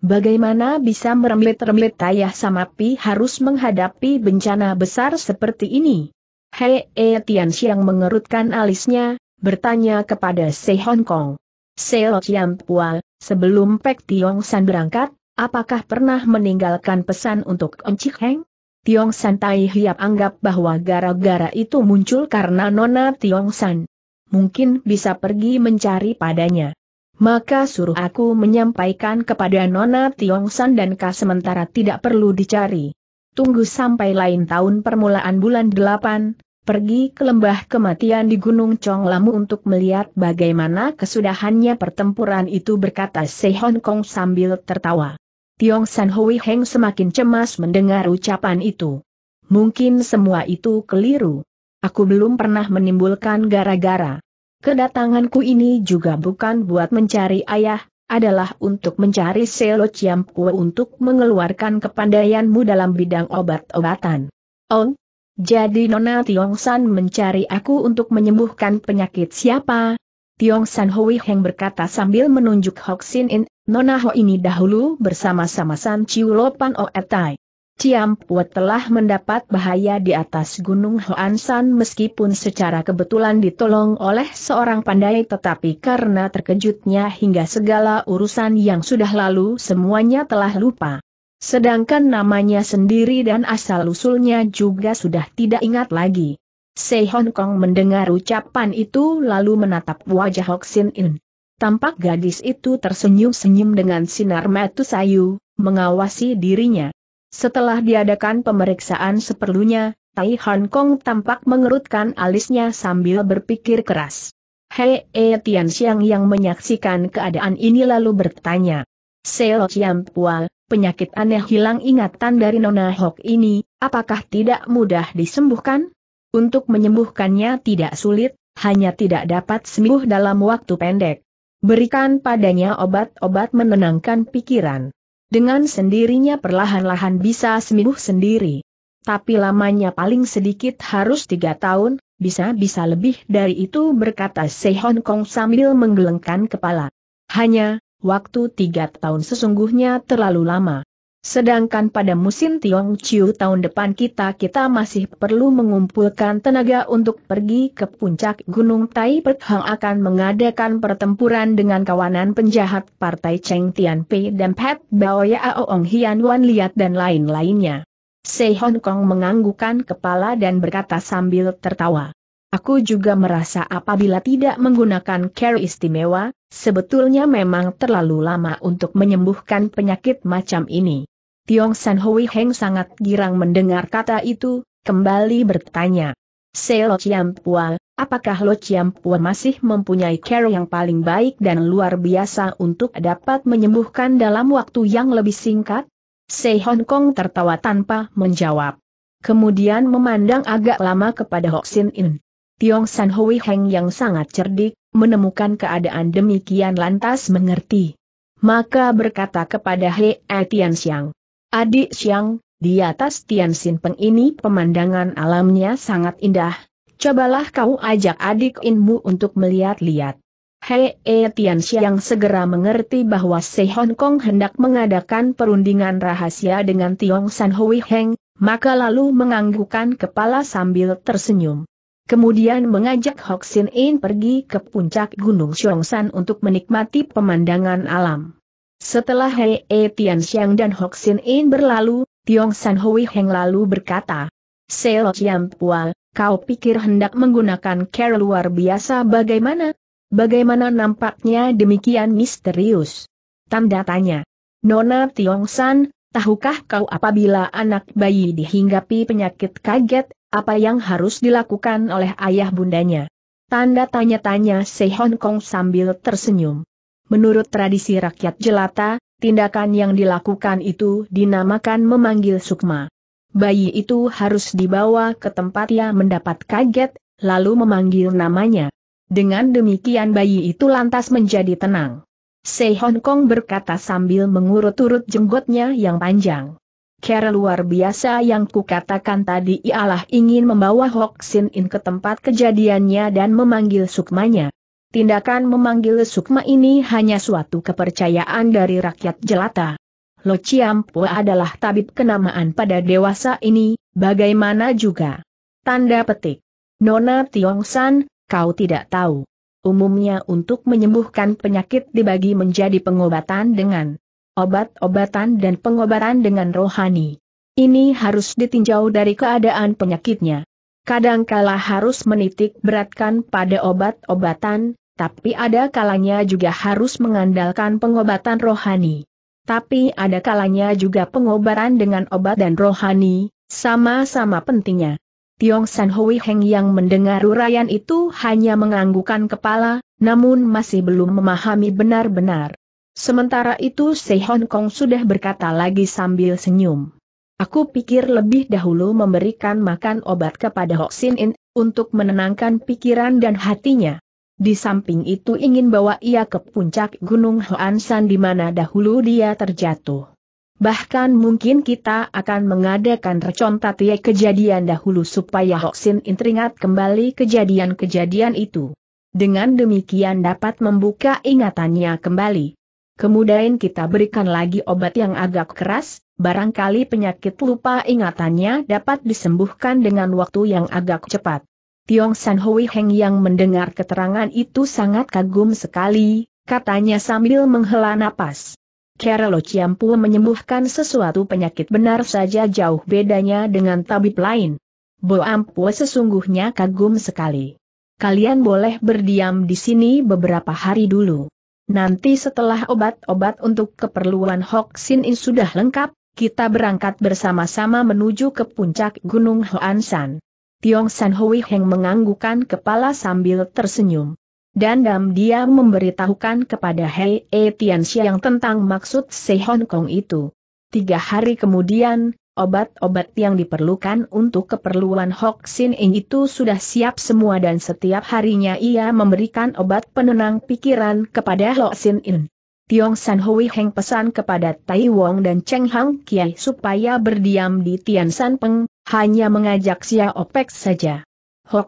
Bagaimana bisa merembet-rembet Tayah Samapi harus menghadapi bencana besar seperti ini? Hei e Tian Xiang mengerutkan alisnya, bertanya kepada Se Hong Kong. Seo Chiam Pua, sebelum Pek Tiong San berangkat, apakah pernah meninggalkan pesan untuk Om Chik Heng? Tiong San Tai Hiap anggap bahwa gara-gara itu muncul karena Nona Tiong San. Mungkin bisa pergi mencari padanya maka suruh aku menyampaikan kepada Nona Tiong San dan Ka sementara tidak perlu dicari. Tunggu sampai lain tahun permulaan bulan delapan, pergi ke lembah kematian di Gunung Lamu untuk melihat bagaimana kesudahannya pertempuran itu berkata Se Hong Kong sambil tertawa. Tiong San Hui Heng semakin cemas mendengar ucapan itu. Mungkin semua itu keliru. Aku belum pernah menimbulkan gara-gara. Kedatanganku ini juga bukan buat mencari ayah, adalah untuk mencari Selo Chiampue untuk mengeluarkan kepandaianmu dalam bidang obat-obatan. Oh, jadi Nona Tiong San mencari aku untuk menyembuhkan penyakit siapa? Tiong San Hui Heng berkata sambil menunjuk Hoxin In, Nona Ho ini dahulu bersama-sama San Chiu Lopan Oetai. Ciampu telah mendapat bahaya di atas Gunung Hoansan meskipun secara kebetulan ditolong oleh seorang pandai tetapi karena terkejutnya hingga segala urusan yang sudah lalu semuanya telah lupa. Sedangkan namanya sendiri dan asal-usulnya juga sudah tidak ingat lagi. Sei Hong Kong mendengar ucapan itu lalu menatap wajah Hok Sin In. Tampak gadis itu tersenyum-senyum dengan sinar mata sayu, mengawasi dirinya. Setelah diadakan pemeriksaan seperlunya, Tai Hong Kong tampak mengerutkan alisnya sambil berpikir keras. Hei E Tian Xiang yang menyaksikan keadaan ini lalu bertanya. Seo Chiam Pual, penyakit aneh hilang ingatan dari Nona Hok ini, apakah tidak mudah disembuhkan? Untuk menyembuhkannya tidak sulit, hanya tidak dapat sembuh dalam waktu pendek. Berikan padanya obat-obat menenangkan pikiran. Dengan sendirinya perlahan-lahan bisa sembuh sendiri. Tapi lamanya paling sedikit harus tiga tahun, bisa-bisa lebih dari itu berkata Se Hong Kong sambil menggelengkan kepala. Hanya, waktu tiga tahun sesungguhnya terlalu lama. Sedangkan pada musim Tiong Chiu tahun depan kita kita masih perlu mengumpulkan tenaga untuk pergi ke puncak Gunung Tai Pek akan mengadakan pertempuran dengan kawanan penjahat Partai Cheng Tian Pei dan Pat Ya Aoong Hian Wan Liat dan lain-lainnya. Sei Hong Kong menganggukan kepala dan berkata sambil tertawa. Aku juga merasa apabila tidak menggunakan care istimewa, sebetulnya memang terlalu lama untuk menyembuhkan penyakit macam ini. Tiong San Hui Heng sangat girang mendengar kata itu, kembali bertanya. Se Lo Chiam Pua, apakah Lo Chiam Pua masih mempunyai care yang paling baik dan luar biasa untuk dapat menyembuhkan dalam waktu yang lebih singkat? Se Hong Kong tertawa tanpa menjawab. Kemudian memandang agak lama kepada Hok Sin In. Tiong San Hui Heng yang sangat cerdik, menemukan keadaan demikian lantas mengerti. Maka berkata kepada He Etian Siang, Adik Siang, di atas Tian Sin Peng ini pemandangan alamnya sangat indah, cobalah kau ajak adik Inmu untuk melihat-lihat. Hei e Tian Xiang segera mengerti bahwa Se Hong Kong hendak mengadakan perundingan rahasia dengan Tiong San Hui Heng, maka lalu menganggukkan kepala sambil tersenyum. Kemudian mengajak Hok Sin In pergi ke puncak Gunung Xiong San untuk menikmati pemandangan alam. Setelah Hei E Tian dan Hok Sin In berlalu, Tiong San Hui Heng lalu berkata, Seo Chiam Pual, kau pikir hendak menggunakan care luar biasa bagaimana? Bagaimana nampaknya demikian misterius? Tanda tanya. Nona Tiong San, tahukah kau apabila anak bayi dihinggapi penyakit kaget, apa yang harus dilakukan oleh ayah bundanya? Tanda tanya-tanya Sehon Kong sambil tersenyum. Menurut tradisi rakyat jelata, tindakan yang dilakukan itu dinamakan memanggil sukma. Bayi itu harus dibawa ke tempat ia mendapat kaget, lalu memanggil namanya. Dengan demikian bayi itu lantas menjadi tenang. Sei Hong Kong berkata sambil mengurut-urut jenggotnya yang panjang. Kera luar biasa yang kukatakan tadi ialah ingin membawa Hok Sin In ke tempat kejadiannya dan memanggil sukmanya. Tindakan memanggil Sukma ini hanya suatu kepercayaan dari rakyat jelata. Lo Chiampo adalah tabib kenamaan pada dewasa ini, bagaimana juga? Tanda petik. Nona Tiong San, kau tidak tahu. Umumnya untuk menyembuhkan penyakit dibagi menjadi pengobatan dengan obat-obatan dan pengobatan dengan rohani. Ini harus ditinjau dari keadaan penyakitnya. Kadangkala harus menitik beratkan pada obat-obatan, tapi ada kalanya juga harus mengandalkan pengobatan rohani. Tapi ada kalanya juga pengobaran dengan obat dan rohani, sama-sama pentingnya. Tiong San Hui Heng yang mendengar uraian itu hanya menganggukan kepala, namun masih belum memahami benar-benar. Sementara itu Sei Hong Kong sudah berkata lagi sambil senyum. Aku pikir lebih dahulu memberikan makan obat kepada Hoksin In, untuk menenangkan pikiran dan hatinya. Di samping itu ingin bawa ia ke puncak Gunung Hoansan di mana dahulu dia terjatuh. Bahkan mungkin kita akan mengadakan recontatie ya kejadian dahulu supaya Hoksin In teringat kembali kejadian-kejadian itu. Dengan demikian dapat membuka ingatannya kembali. Kemudian kita berikan lagi obat yang agak keras, barangkali penyakit lupa ingatannya dapat disembuhkan dengan waktu yang agak cepat. Tiong San Hui Heng yang mendengar keterangan itu sangat kagum sekali, katanya sambil menghela napas. Kerelo Ciampu menyembuhkan sesuatu penyakit benar saja jauh bedanya dengan tabib lain. Bo Ampu sesungguhnya kagum sekali. Kalian boleh berdiam di sini beberapa hari dulu. Nanti setelah obat-obat untuk keperluan Sin In sudah lengkap, kita berangkat bersama-sama menuju ke puncak Gunung Hoansan. Tiong San Hui Heng menganggukan kepala sambil tersenyum. Dan dalam dia memberitahukan kepada Hei E Tianxia yang tentang maksud Se Hong Kong itu. Tiga hari kemudian, obat-obat yang diperlukan untuk keperluan Sin Ing itu sudah siap semua dan setiap harinya ia memberikan obat penenang pikiran kepada Sin Ing. Tiong San Hui Heng pesan kepada Tai Wong dan Cheng Hang Kiai supaya berdiam di Tian San Peng, hanya mengajak Xia Opek saja.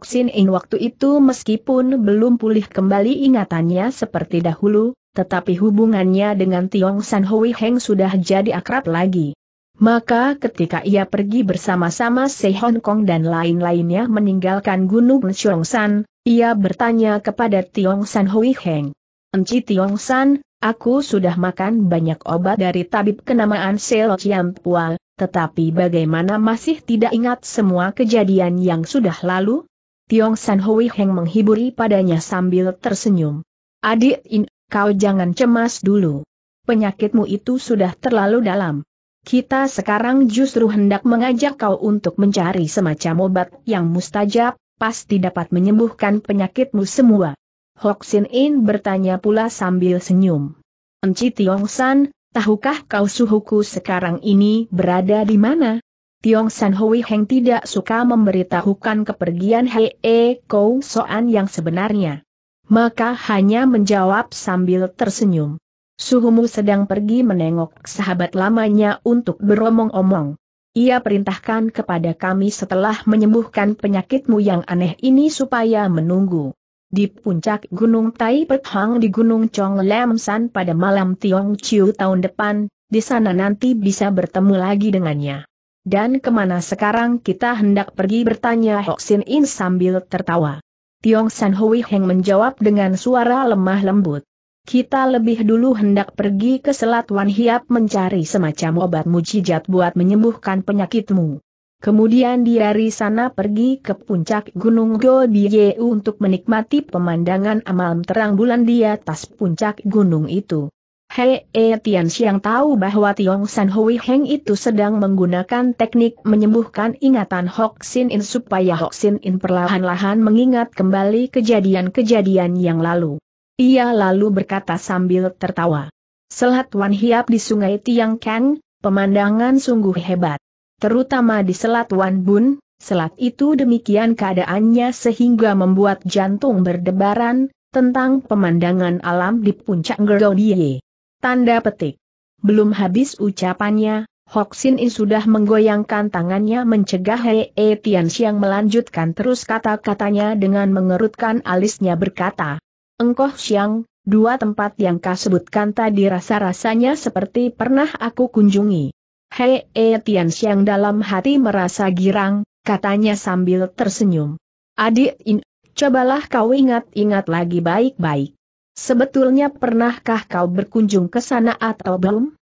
Sin Ing waktu itu meskipun belum pulih kembali ingatannya seperti dahulu, tetapi hubungannya dengan Tiong San Hui Heng sudah jadi akrab lagi. Maka ketika ia pergi bersama-sama Se Hong Kong dan lain-lainnya meninggalkan Gunung San, ia bertanya kepada Tiong San Hui Heng. Enci Tiong San, aku sudah makan banyak obat dari tabib kenamaan Lo Chiam Pual, tetapi bagaimana masih tidak ingat semua kejadian yang sudah lalu? Tiong San Hui Heng menghiburi padanya sambil tersenyum. Adik In, kau jangan cemas dulu. Penyakitmu itu sudah terlalu dalam. Kita sekarang justru hendak mengajak kau untuk mencari semacam obat yang mustajab, pasti dapat menyembuhkan penyakitmu semua. Sin In bertanya pula sambil senyum. Enci Tiong San, tahukah kau suhuku sekarang ini berada di mana? Tiong San Hui Heng tidak suka memberitahukan kepergian Hei E Kou Soan yang sebenarnya. Maka hanya menjawab sambil tersenyum. Suhumu sedang pergi menengok sahabat lamanya untuk beromong-omong. Ia perintahkan kepada kami setelah menyembuhkan penyakitmu yang aneh ini supaya menunggu. Di puncak Gunung Tai Hang di Gunung Chong Lam pada malam Tiong Chiu tahun depan, di sana nanti bisa bertemu lagi dengannya. Dan kemana sekarang kita hendak pergi bertanya Sin In sambil tertawa. Tiong San Hui Heng menjawab dengan suara lemah lembut. Kita lebih dulu hendak pergi ke Selat Wan Hiap mencari semacam obat mujizat buat menyembuhkan penyakitmu. Kemudian dari sana pergi ke puncak Gunung Gobiye untuk menikmati pemandangan amal terang bulan di atas puncak gunung itu. Hei e, eh, Tian Xiang tahu bahwa Tiong San Hui Heng itu sedang menggunakan teknik menyembuhkan ingatan Hok Sin In supaya Hok Sin In perlahan-lahan mengingat kembali kejadian-kejadian yang lalu. Ia lalu berkata sambil tertawa. Selat Wan Hiap di sungai Tiang Kang, pemandangan sungguh hebat. Terutama di Selat Wan Bun, selat itu demikian keadaannya sehingga membuat jantung berdebaran, tentang pemandangan alam di puncak Gerodie. Tanda petik. Belum habis ucapannya, Sin In sudah menggoyangkan tangannya mencegah Hei e Tian Xiang melanjutkan terus kata-katanya dengan mengerutkan alisnya berkata, Engkoh Siang, dua tempat yang kau sebutkan tadi rasa-rasanya seperti pernah aku kunjungi. Hei, e Tian Siang dalam hati merasa girang, katanya sambil tersenyum. Adik In, cobalah kau ingat-ingat lagi baik-baik. Sebetulnya pernahkah kau berkunjung ke sana atau belum?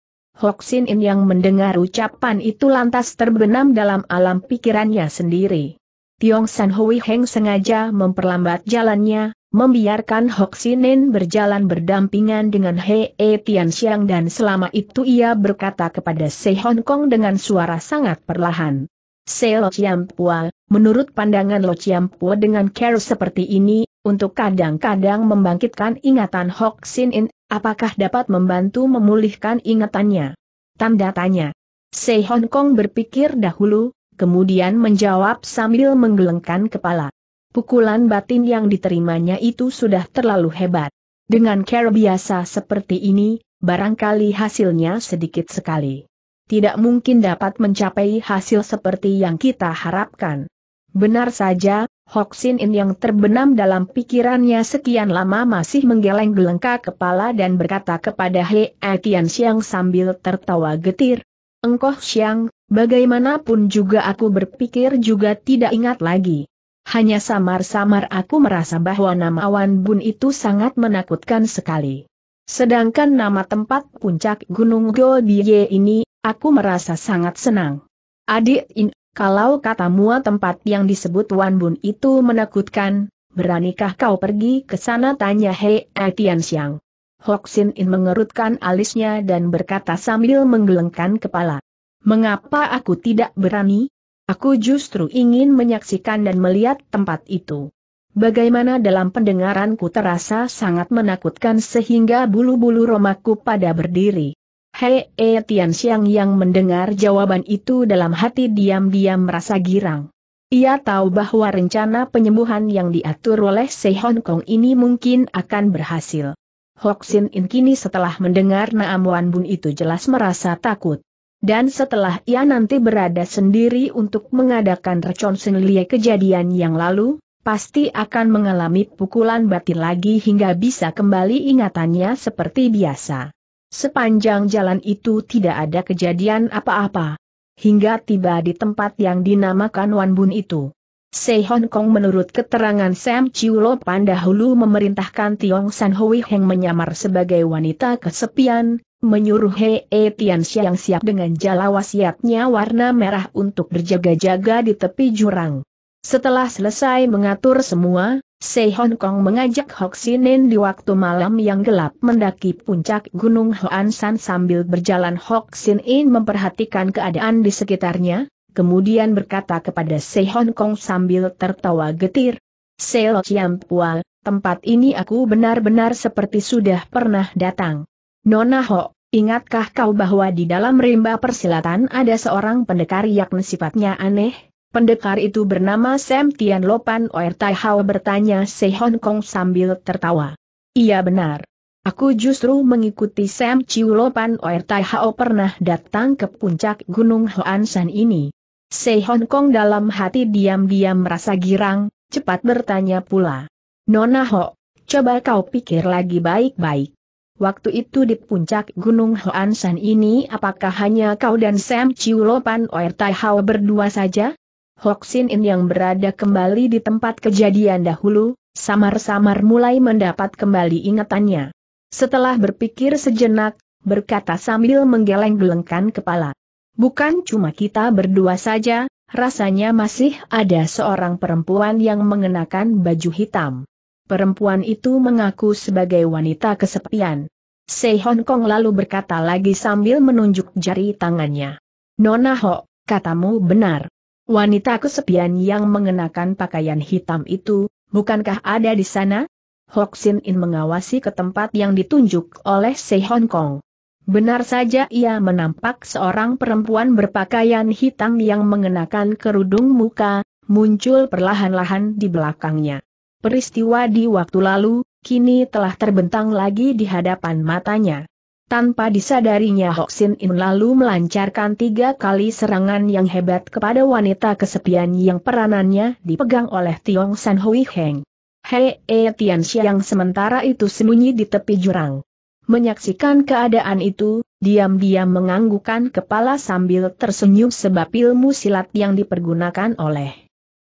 Sin In yang mendengar ucapan itu lantas terbenam dalam alam pikirannya sendiri. Tiong San Hui Heng sengaja memperlambat jalannya, membiarkan Sinin berjalan berdampingan dengan Hei e Tian Xiang dan selama itu ia berkata kepada Se Hong Kong dengan suara sangat perlahan. Se Lo Pua, menurut pandangan Lo Pua dengan care seperti ini, untuk kadang-kadang membangkitkan ingatan Sinin, apakah dapat membantu memulihkan ingatannya? Tanda tanya. Se Hong Kong berpikir dahulu, kemudian menjawab sambil menggelengkan kepala pukulan batin yang diterimanya itu sudah terlalu hebat. Dengan cara biasa seperti ini, barangkali hasilnya sedikit sekali. Tidak mungkin dapat mencapai hasil seperti yang kita harapkan. Benar saja, Hoxin In yang terbenam dalam pikirannya sekian lama masih menggeleng-gelengka kepala dan berkata kepada He Tian Xiang sambil tertawa getir. Engkoh Xiang, bagaimanapun juga aku berpikir juga tidak ingat lagi hanya samar-samar aku merasa bahwa nama Wan Bun itu sangat menakutkan sekali. Sedangkan nama tempat puncak Gunung Golbie ini, aku merasa sangat senang. Adik In, kalau katamu tempat yang disebut Wan Bun itu menakutkan, beranikah kau pergi ke sana tanya Hei Etian Siang. Hoksin In mengerutkan alisnya dan berkata sambil menggelengkan kepala. Mengapa aku tidak berani? Aku justru ingin menyaksikan dan melihat tempat itu. Bagaimana dalam pendengaranku terasa sangat menakutkan sehingga bulu-bulu romaku pada berdiri. Hei E Tian Xiang yang mendengar jawaban itu dalam hati diam-diam merasa girang. Ia tahu bahwa rencana penyembuhan yang diatur oleh Sei Hong Kong ini mungkin akan berhasil. Hoxin In kini setelah mendengar Naam Wan Bun itu jelas merasa takut. Dan setelah ia nanti berada sendiri untuk mengadakan recon senilie kejadian yang lalu, pasti akan mengalami pukulan batin lagi hingga bisa kembali ingatannya seperti biasa. Sepanjang jalan itu tidak ada kejadian apa-apa. Hingga tiba di tempat yang dinamakan Wanbun itu. Sei Hong Kong menurut keterangan Sam Chiu Pan dahulu memerintahkan Tiong San Hui Heng menyamar sebagai wanita kesepian, menyuruh Hei e Tian Xiang siap dengan jala wasiatnya warna merah untuk berjaga-jaga di tepi jurang. Setelah selesai mengatur semua, Sei Hong Kong mengajak Hok Sinin di waktu malam yang gelap mendaki puncak Gunung Hoan San sambil berjalan Hok Sinin memperhatikan keadaan di sekitarnya, kemudian berkata kepada Se Hong Kong sambil tertawa getir. Se Lo Chiam Pual, tempat ini aku benar-benar seperti sudah pernah datang. Nona Ho, ingatkah kau bahwa di dalam rimba persilatan ada seorang pendekar yang sifatnya aneh? Pendekar itu bernama Sam Tian Lopan Oer Tai Hao bertanya Se Hong Kong sambil tertawa. Iya benar. Aku justru mengikuti Sam Chiu Lopan Oer Tai Hao pernah datang ke puncak Gunung Hoan San ini. Sei Hong Kong dalam hati diam-diam merasa girang, cepat bertanya pula. Nona Ho, coba kau pikir lagi baik-baik. Waktu itu di puncak Gunung Hoan San ini apakah hanya kau dan Sam Chiu Lopan Oer Tai Hao berdua saja? Hoxin In yang berada kembali di tempat kejadian dahulu, samar-samar mulai mendapat kembali ingatannya. Setelah berpikir sejenak, berkata sambil menggeleng-gelengkan kepala. Bukan cuma kita berdua saja, rasanya masih ada seorang perempuan yang mengenakan baju hitam. Perempuan itu mengaku sebagai wanita kesepian. Sei Hong Kong lalu berkata lagi sambil menunjuk jari tangannya. Nona Ho, katamu benar. Wanita kesepian yang mengenakan pakaian hitam itu, bukankah ada di sana? Hoxin In mengawasi ke tempat yang ditunjuk oleh Sei Hong Kong. Benar saja ia menampak seorang perempuan berpakaian hitam yang mengenakan kerudung muka, muncul perlahan-lahan di belakangnya. Peristiwa di waktu lalu, kini telah terbentang lagi di hadapan matanya. Tanpa disadarinya Hoxin In lalu melancarkan tiga kali serangan yang hebat kepada wanita kesepian yang peranannya dipegang oleh Tiong San Hui Heng. Hei e Tian Xiang sementara itu sembunyi di tepi jurang. Menyaksikan keadaan itu, diam-diam menganggukkan kepala sambil tersenyum sebab ilmu silat yang dipergunakan oleh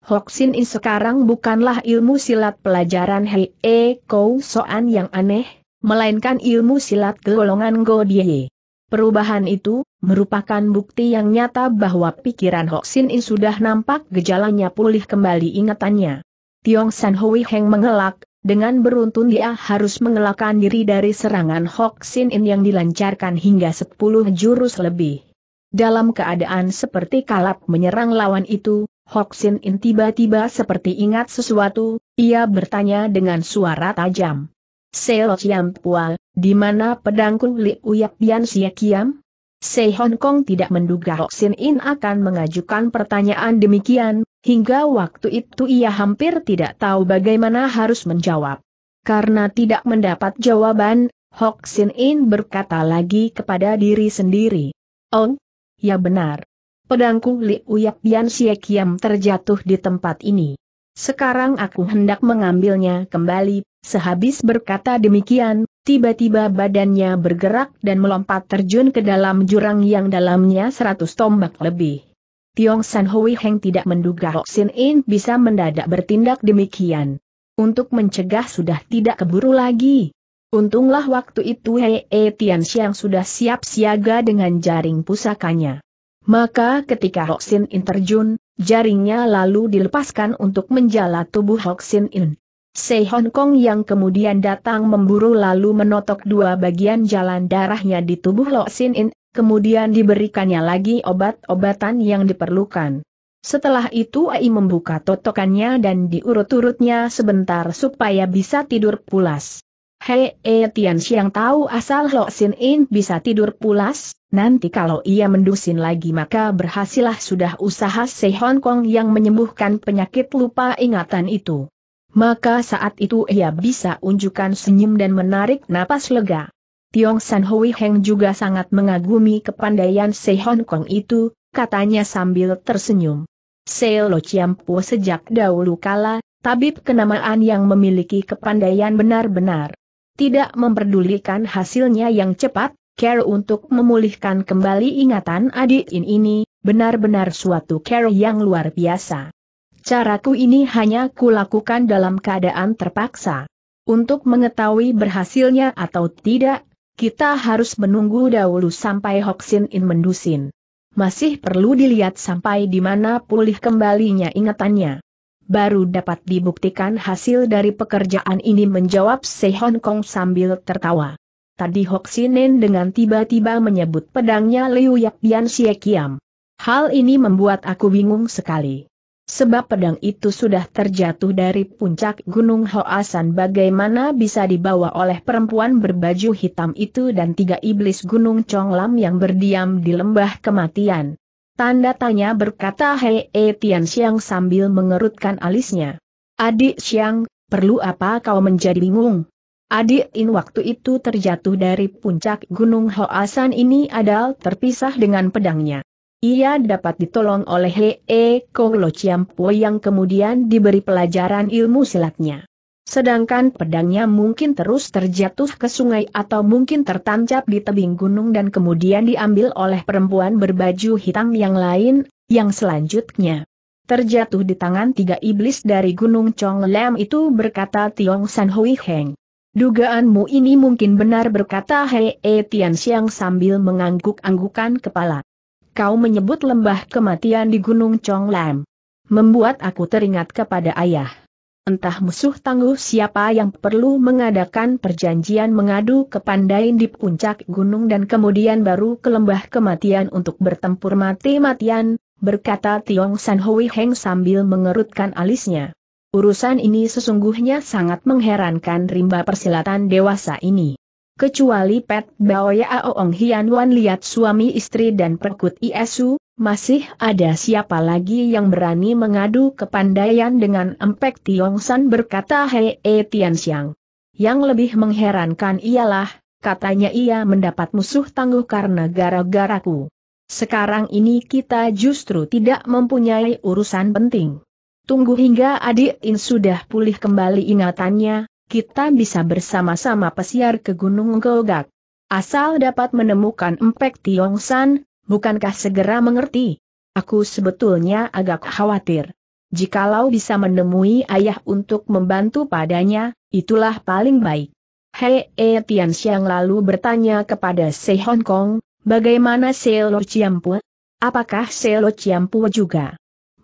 Hoxin In sekarang bukanlah ilmu silat pelajaran Hei E Kou Soan yang aneh, melainkan ilmu silat golongan Go Die. Perubahan itu, merupakan bukti yang nyata bahwa pikiran Hoxin In sudah nampak gejalanya pulih kembali ingatannya. Tiong San Hui Heng mengelak, dengan beruntun dia harus mengelakkan diri dari serangan Hok Sin In yang dilancarkan hingga 10 jurus lebih. Dalam keadaan seperti kalap menyerang lawan itu, Hok Sin In tiba-tiba seperti ingat sesuatu, ia bertanya dengan suara tajam. Seo Chiam Pual, di mana pedangku Li Uyak Bian Siakiam? Sei Hong Kong tidak menduga Hok Sin In akan mengajukan pertanyaan demikian, hingga waktu itu ia hampir tidak tahu bagaimana harus menjawab. Karena tidak mendapat jawaban, Hok Sin In berkata lagi kepada diri sendiri. Oh, ya benar. Pedangku Li Uyak Bian Xie terjatuh di tempat ini. Sekarang aku hendak mengambilnya kembali, sehabis berkata demikian, Tiba-tiba badannya bergerak dan melompat terjun ke dalam jurang yang dalamnya seratus tombak lebih. Tiong San Hui Heng tidak menduga Hok Sin In bisa mendadak bertindak demikian. Untuk mencegah sudah tidak keburu lagi. Untunglah waktu itu Hei e Tian Xiang sudah siap siaga dengan jaring pusakanya. Maka ketika Hok Sin In terjun, jaringnya lalu dilepaskan untuk menjala tubuh Hok Sin In. Sei Hong Kong yang kemudian datang memburu lalu menotok dua bagian jalan darahnya di tubuh Lo Sin In, kemudian diberikannya lagi obat-obatan yang diperlukan. Setelah itu Ai membuka totokannya dan diurut-urutnya sebentar supaya bisa tidur pulas. Hei e eh, Tian Xiang tahu asal Lo Sin In bisa tidur pulas, nanti kalau ia mendusin lagi maka berhasillah sudah usaha Sei Hong Kong yang menyembuhkan penyakit lupa ingatan itu maka saat itu ia bisa unjukkan senyum dan menarik napas lega. Tiong San Hui Heng juga sangat mengagumi kepandaian Sei Hong Kong itu, katanya sambil tersenyum. Sei Lo Po sejak dahulu kala, tabib kenamaan yang memiliki kepandaian benar-benar. Tidak memperdulikan hasilnya yang cepat, care untuk memulihkan kembali ingatan adik in ini, benar-benar suatu care yang luar biasa. Caraku ini hanya kulakukan dalam keadaan terpaksa. Untuk mengetahui berhasilnya atau tidak, kita harus menunggu dahulu sampai Hoksin In mendusin. Masih perlu dilihat sampai di mana pulih kembalinya ingatannya. Baru dapat dibuktikan hasil dari pekerjaan ini menjawab Se Hong Kong sambil tertawa. Tadi Hoxinin dengan tiba-tiba menyebut pedangnya Liu Yak Dian Xie Kiam. Hal ini membuat aku bingung sekali. Sebab pedang itu sudah terjatuh dari puncak Gunung Hoasan bagaimana bisa dibawa oleh perempuan berbaju hitam itu dan tiga iblis Gunung Conglam yang berdiam di lembah kematian. Tanda tanya berkata Hei e Tian Xiang sambil mengerutkan alisnya. Adik Xiang, perlu apa kau menjadi bingung? Adik In waktu itu terjatuh dari puncak Gunung Hoasan ini adalah terpisah dengan pedangnya. Ia dapat ditolong oleh Hee Kolo Chiampo yang kemudian diberi pelajaran ilmu silatnya. Sedangkan pedangnya mungkin terus terjatuh ke sungai atau mungkin tertancap di tebing gunung dan kemudian diambil oleh perempuan berbaju hitam yang lain, yang selanjutnya terjatuh di tangan tiga iblis dari Gunung Chong Lam itu berkata Tiong San Hui Heng. Dugaanmu ini mungkin benar berkata Hei e Tian Xiang sambil mengangguk-anggukan kepala kau menyebut lembah kematian di Gunung Lam. Membuat aku teringat kepada ayah. Entah musuh tangguh siapa yang perlu mengadakan perjanjian mengadu ke pandai di puncak gunung dan kemudian baru ke lembah kematian untuk bertempur mati-matian, berkata Tiong San Hui Heng sambil mengerutkan alisnya. Urusan ini sesungguhnya sangat mengherankan rimba persilatan dewasa ini kecuali Pet Baoya Aoong Hian Wan lihat suami istri dan perkut Iesu, masih ada siapa lagi yang berani mengadu kepandaian dengan empek Tiong San berkata Hei e Tian Xiang. Yang lebih mengherankan ialah, katanya ia mendapat musuh tangguh karena gara-garaku. Sekarang ini kita justru tidak mempunyai urusan penting. Tunggu hingga adik In sudah pulih kembali ingatannya, kita bisa bersama-sama pesiar ke Gunung Gogak. Asal dapat menemukan Empek Tiong San, bukankah segera mengerti? Aku sebetulnya agak khawatir. Jikalau bisa menemui ayah untuk membantu padanya, itulah paling baik. Hei e Tian Xiang lalu bertanya kepada Sei Hong Kong, bagaimana Sei Lo Chiampu? Apakah Sei Lo Chiampu juga?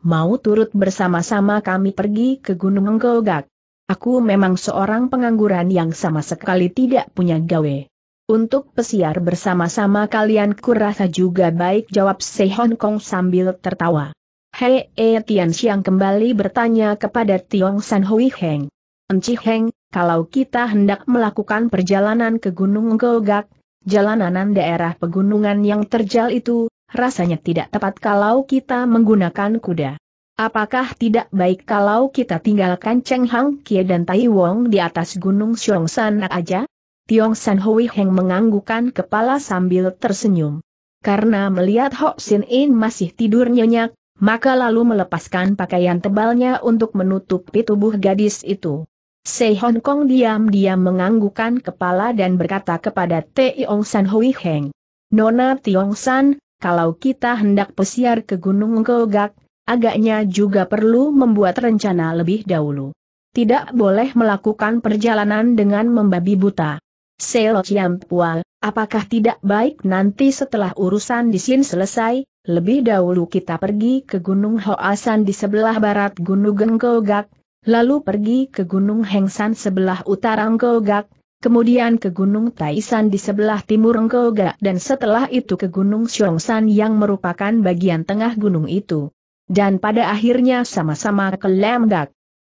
Mau turut bersama-sama kami pergi ke Gunung Gogak? Aku memang seorang pengangguran yang sama sekali tidak punya gawe. Untuk pesiar bersama-sama kalian kurasa juga baik jawab Se Hong Kong sambil tertawa. Hei E Tian Xiang kembali bertanya kepada Tiong San Hui Heng. Enci Heng, kalau kita hendak melakukan perjalanan ke Gunung Gogak, jalanan daerah pegunungan yang terjal itu, rasanya tidak tepat kalau kita menggunakan kuda. Apakah tidak baik kalau kita tinggalkan Cheng Hang Kie dan Tai Wong di atas Gunung Xiong San aja? Tiong San Hui Heng menganggukan kepala sambil tersenyum. Karena melihat Ho Sin In masih tidur nyenyak, maka lalu melepaskan pakaian tebalnya untuk menutupi tubuh gadis itu. Sei Hong Kong diam-diam menganggukan kepala dan berkata kepada Tiong San Hui Heng. Nona Tiong San, kalau kita hendak pesiar ke Gunung Kogak, agaknya juga perlu membuat rencana lebih dahulu. Tidak boleh melakukan perjalanan dengan membabi buta. Selo Ciampual, apakah tidak baik nanti setelah urusan di sini selesai, lebih dahulu kita pergi ke Gunung Hoasan di sebelah barat Gunung Genggogak, lalu pergi ke Gunung Hengsan sebelah utara Genggogak, kemudian ke Gunung Taisan di sebelah timur Genggogak dan setelah itu ke Gunung Xiongsan yang merupakan bagian tengah gunung itu dan pada akhirnya sama-sama ke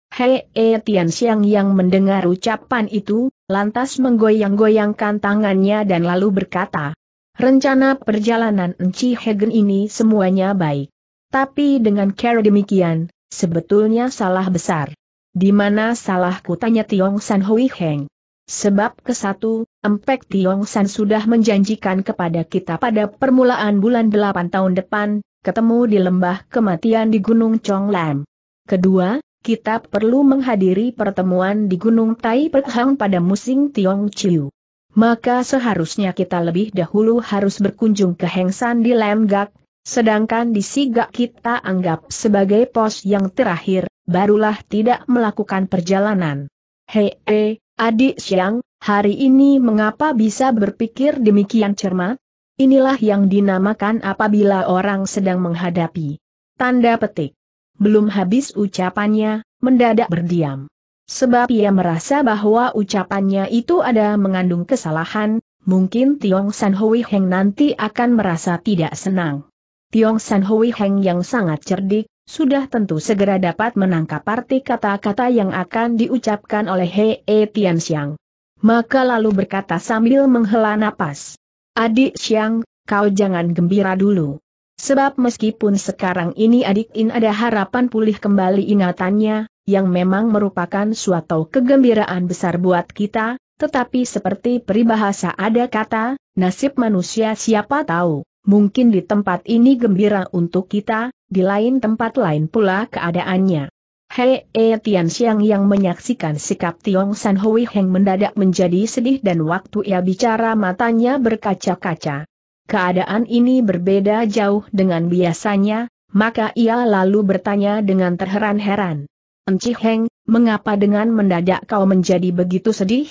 Hei e Tian Xiang yang mendengar ucapan itu, lantas menggoyang-goyangkan tangannya dan lalu berkata, Rencana perjalanan Enci Hegen ini semuanya baik. Tapi dengan cara demikian, sebetulnya salah besar. Di mana salahku tanya Tiong San Hui Heng. Sebab ke satu, Empek Tiong San sudah menjanjikan kepada kita pada permulaan bulan 8 tahun depan, ketemu di lembah kematian di Gunung Chong Lam. Kedua, kita perlu menghadiri pertemuan di Gunung Tai Perhang pada musim Tiong Chiu. Maka seharusnya kita lebih dahulu harus berkunjung ke Hengsan di Lam Gak. sedangkan di Sigak kita anggap sebagai pos yang terakhir, barulah tidak melakukan perjalanan. Hei, eh, adik siang, hari ini mengapa bisa berpikir demikian cermat? Inilah yang dinamakan apabila orang sedang menghadapi. Tanda petik. Belum habis ucapannya, mendadak berdiam. Sebab ia merasa bahwa ucapannya itu ada mengandung kesalahan, mungkin Tiong San Hui Heng nanti akan merasa tidak senang. Tiong San Hui Heng yang sangat cerdik, sudah tentu segera dapat menangkap arti kata-kata yang akan diucapkan oleh Hei Tian Xiang. Maka lalu berkata sambil menghela napas. Adik Siang, kau jangan gembira dulu. Sebab meskipun sekarang ini adik In ada harapan pulih kembali ingatannya, yang memang merupakan suatu kegembiraan besar buat kita, tetapi seperti peribahasa ada kata, nasib manusia siapa tahu, mungkin di tempat ini gembira untuk kita, di lain tempat lain pula keadaannya. Hei E Tian Xiang yang menyaksikan sikap Tiong San Hui Heng mendadak menjadi sedih dan waktu ia bicara matanya berkaca-kaca. Keadaan ini berbeda jauh dengan biasanya, maka ia lalu bertanya dengan terheran-heran. Enci Heng, mengapa dengan mendadak kau menjadi begitu sedih?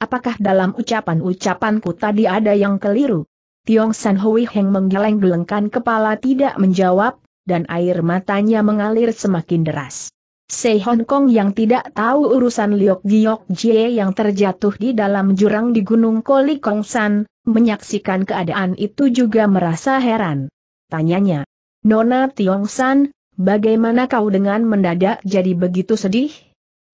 Apakah dalam ucapan-ucapanku tadi ada yang keliru? Tiong San Hui Heng menggeleng-gelengkan kepala tidak menjawab, dan air matanya mengalir semakin deras. Sei Hong Kong yang tidak tahu urusan Liok Giok Jie yang terjatuh di dalam jurang di Gunung Koli Kong San menyaksikan keadaan itu juga merasa heran. Tanyanya, Nona Tiong San, bagaimana kau dengan mendadak jadi begitu sedih?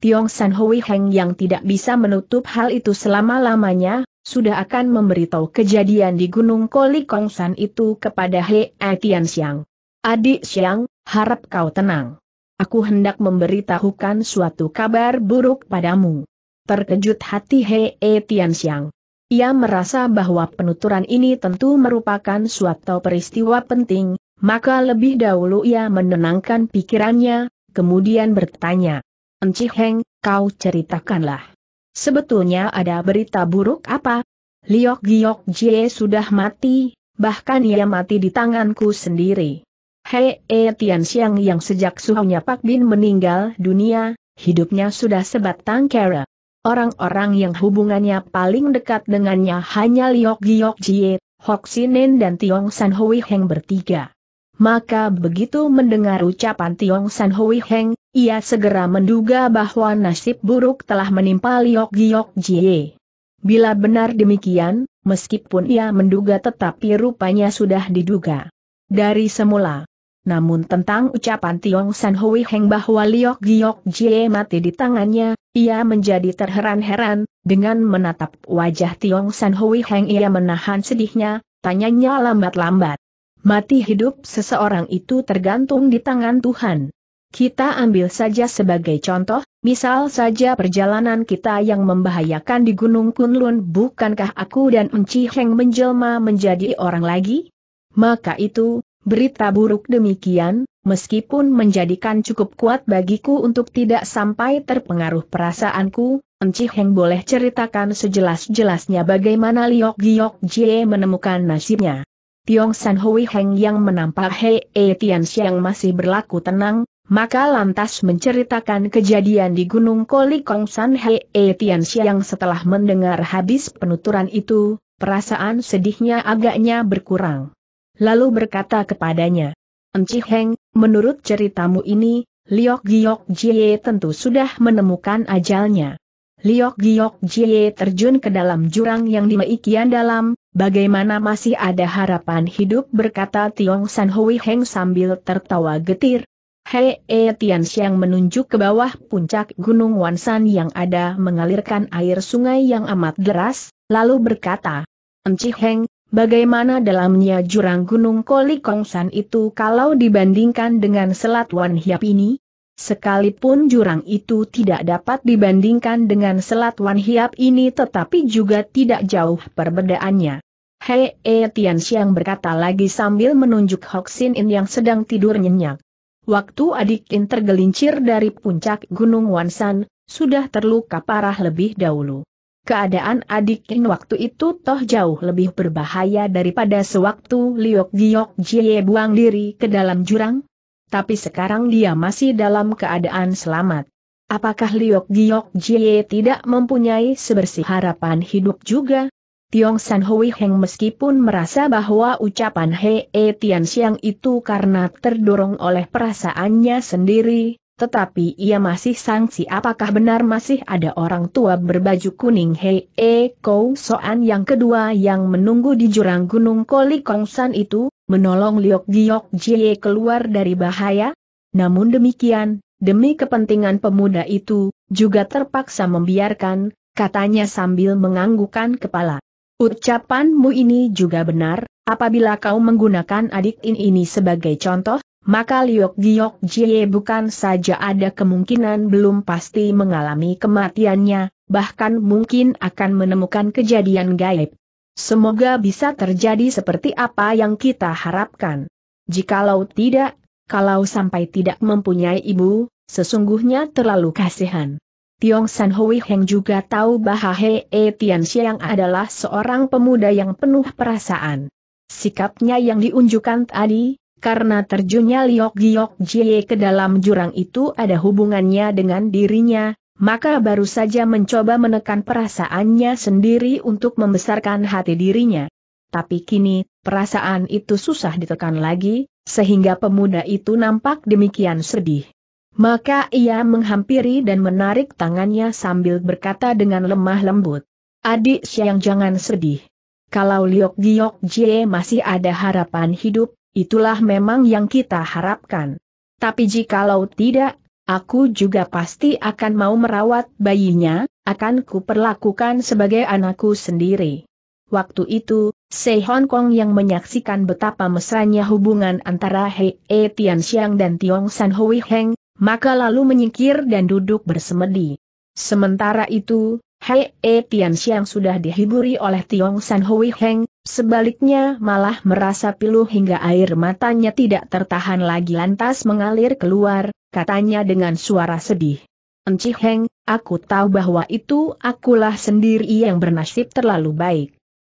Tiong San Hui Heng yang tidak bisa menutup hal itu selama-lamanya, sudah akan memberitahu kejadian di Gunung Koli Kong San itu kepada He Tian Siang. Adik Siang, harap kau tenang aku hendak memberitahukan suatu kabar buruk padamu. Terkejut hati Hei e Tian Xiang. Ia merasa bahwa penuturan ini tentu merupakan suatu peristiwa penting, maka lebih dahulu ia menenangkan pikirannya, kemudian bertanya. Enci Heng, kau ceritakanlah. Sebetulnya ada berita buruk apa? Liok Giok Jie sudah mati, bahkan ia mati di tanganku sendiri. Hei E Tian Xiang yang sejak suhunya Pak Bin meninggal dunia, hidupnya sudah sebatang kera. Orang-orang yang hubungannya paling dekat dengannya hanya Liok Giok Jie, Hok Sinen dan Tiong San Hui Heng bertiga. Maka begitu mendengar ucapan Tiong San Hui Heng, ia segera menduga bahwa nasib buruk telah menimpa Liok Giok Jie. Bila benar demikian, meskipun ia menduga tetapi rupanya sudah diduga. Dari semula, namun tentang ucapan Tiong San Hui Heng bahwa Liok Giok Jie mati di tangannya, ia menjadi terheran-heran, dengan menatap wajah Tiong San Hui Heng ia menahan sedihnya, tanyanya lambat-lambat. Mati hidup seseorang itu tergantung di tangan Tuhan. Kita ambil saja sebagai contoh, misal saja perjalanan kita yang membahayakan di Gunung Kunlun bukankah aku dan Enci Heng menjelma menjadi orang lagi? Maka itu, Berita buruk demikian, meskipun menjadikan cukup kuat bagiku untuk tidak sampai terpengaruh perasaanku, Encih Heng boleh ceritakan sejelas-jelasnya bagaimana Liok Giok Jie menemukan nasibnya. Tiong San Hui Heng yang menampak Hei E Tian Xiang masih berlaku tenang, maka lantas menceritakan kejadian di Gunung Koli Kong San Hei E Tian Xiang setelah mendengar habis penuturan itu, perasaan sedihnya agaknya berkurang lalu berkata kepadanya, Enci Heng, menurut ceritamu ini, Liok Giok Jie tentu sudah menemukan ajalnya. Liok Giok Jie terjun ke dalam jurang yang demikian dalam, bagaimana masih ada harapan hidup berkata Tiong San Hui Heng sambil tertawa getir. Hei E Tian Xiang menunjuk ke bawah puncak Gunung Wansan yang ada mengalirkan air sungai yang amat deras, lalu berkata, Enci Heng, Bagaimana dalamnya jurang gunung Koli Kongsan itu kalau dibandingkan dengan Selat Wan Hiap ini? Sekalipun jurang itu tidak dapat dibandingkan dengan Selat Wan Hiap ini tetapi juga tidak jauh perbedaannya. Hei E Tian Xiang berkata lagi sambil menunjuk Sin In yang sedang tidur nyenyak. Waktu adik In tergelincir dari puncak Gunung Wansan, sudah terluka parah lebih dahulu. Keadaan adik waktu itu toh jauh lebih berbahaya daripada sewaktu Liok Giok Jie buang diri ke dalam jurang. Tapi sekarang dia masih dalam keadaan selamat. Apakah Liok Giok Jie tidak mempunyai sebersih harapan hidup juga? Tiong San Hui Heng meskipun merasa bahwa ucapan He E Tian Xiang itu karena terdorong oleh perasaannya sendiri, tetapi ia masih sangsi apakah benar masih ada orang tua berbaju kuning Hei E Kou Soan yang kedua yang menunggu di jurang gunung Koli Kongsan itu, menolong Liok Giok Jie keluar dari bahaya? Namun demikian, demi kepentingan pemuda itu, juga terpaksa membiarkan, katanya sambil menganggukkan kepala. Ucapanmu ini juga benar, apabila kau menggunakan adik ini sebagai contoh, maka Liok Giok Jie bukan saja ada kemungkinan belum pasti mengalami kematiannya, bahkan mungkin akan menemukan kejadian gaib. Semoga bisa terjadi seperti apa yang kita harapkan. Jikalau tidak, kalau sampai tidak mempunyai ibu, sesungguhnya terlalu kasihan. Tiong San Hui Heng juga tahu bahwa He e Tian Xiang adalah seorang pemuda yang penuh perasaan. Sikapnya yang diunjukkan tadi, karena terjunnya Liok Giok Jie ke dalam jurang itu ada hubungannya dengan dirinya, maka baru saja mencoba menekan perasaannya sendiri untuk membesarkan hati dirinya. Tapi kini, perasaan itu susah ditekan lagi, sehingga pemuda itu nampak demikian sedih. Maka ia menghampiri dan menarik tangannya sambil berkata dengan lemah lembut. Adik Siang jangan sedih. Kalau Liok Giok Jie masih ada harapan hidup, itulah memang yang kita harapkan. Tapi jikalau tidak, aku juga pasti akan mau merawat bayinya, akan kuperlakukan sebagai anakku sendiri. Waktu itu, Sei Hong Kong yang menyaksikan betapa mesranya hubungan antara Hei E Tian Xiang dan Tiong San Hui Heng, maka lalu menyingkir dan duduk bersemedi. Sementara itu, Hei E Tian Xiang sudah dihiburi oleh Tiong San Hui Heng, Sebaliknya malah merasa pilu hingga air matanya tidak tertahan lagi lantas mengalir keluar, katanya dengan suara sedih. Enci Heng, aku tahu bahwa itu akulah sendiri yang bernasib terlalu baik.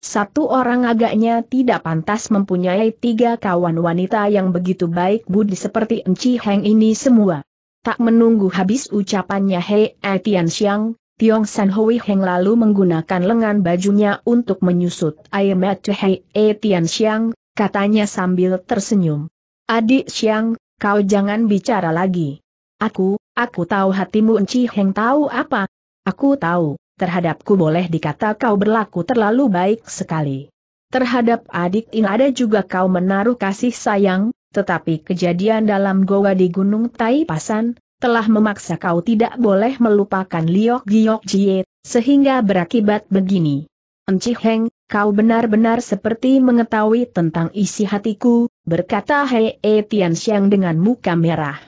Satu orang agaknya tidak pantas mempunyai tiga kawan wanita yang begitu baik budi seperti Enci Heng ini semua. Tak menunggu habis ucapannya Hei Etian Siang, Tiong San Hui Heng lalu menggunakan lengan bajunya untuk menyusut Aimet Hei E Tian Xiang, katanya sambil tersenyum. Adik Xiang, kau jangan bicara lagi. Aku, aku tahu hatimu Enci Heng tahu apa. Aku tahu, terhadapku boleh dikata kau berlaku terlalu baik sekali. Terhadap adik ini ada juga kau menaruh kasih sayang, tetapi kejadian dalam goa di Gunung Tai Pasan, telah memaksa kau tidak boleh melupakan Liok Giok Jie, sehingga berakibat begini. Enci Heng, kau benar-benar seperti mengetahui tentang isi hatiku, berkata Hei E Tian Xiang dengan muka merah.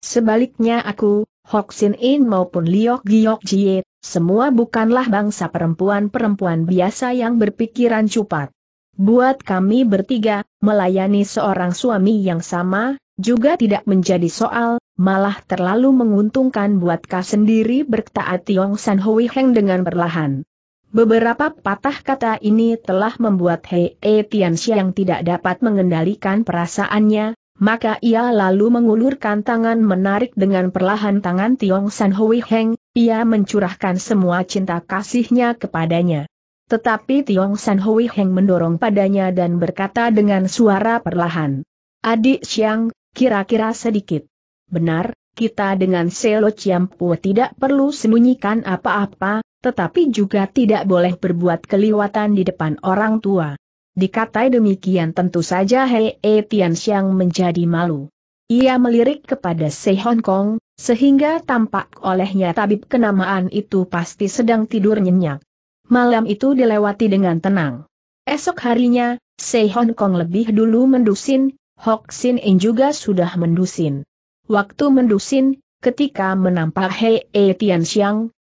Sebaliknya aku, Hok Sin In maupun Liok Giok Jie, semua bukanlah bangsa perempuan-perempuan biasa yang berpikiran cupat. Buat kami bertiga, melayani seorang suami yang sama, juga tidak menjadi soal, malah terlalu menguntungkan buat kau sendiri berkata Tiong San Hui Heng dengan perlahan. Beberapa patah kata ini telah membuat Hei e Tianxia yang tidak dapat mengendalikan perasaannya, maka ia lalu mengulurkan tangan menarik dengan perlahan tangan Tiong San Hui Heng, ia mencurahkan semua cinta kasihnya kepadanya. Tetapi Tiong San Hui Heng mendorong padanya dan berkata dengan suara perlahan. Adik Xiang, kira-kira sedikit. Benar, kita dengan Selo Ciampu tidak perlu sembunyikan apa-apa, tetapi juga tidak boleh berbuat keliwatan di depan orang tua. Dikatai demikian tentu saja Hei E Tianxiang menjadi malu. Ia melirik kepada Se Hong Kong, sehingga tampak olehnya tabib kenamaan itu pasti sedang tidur nyenyak. Malam itu dilewati dengan tenang. Esok harinya, Se Hong Kong lebih dulu mendusin, Hok Sin In juga sudah mendusin. Waktu mendusin, ketika menampak Hei E Tian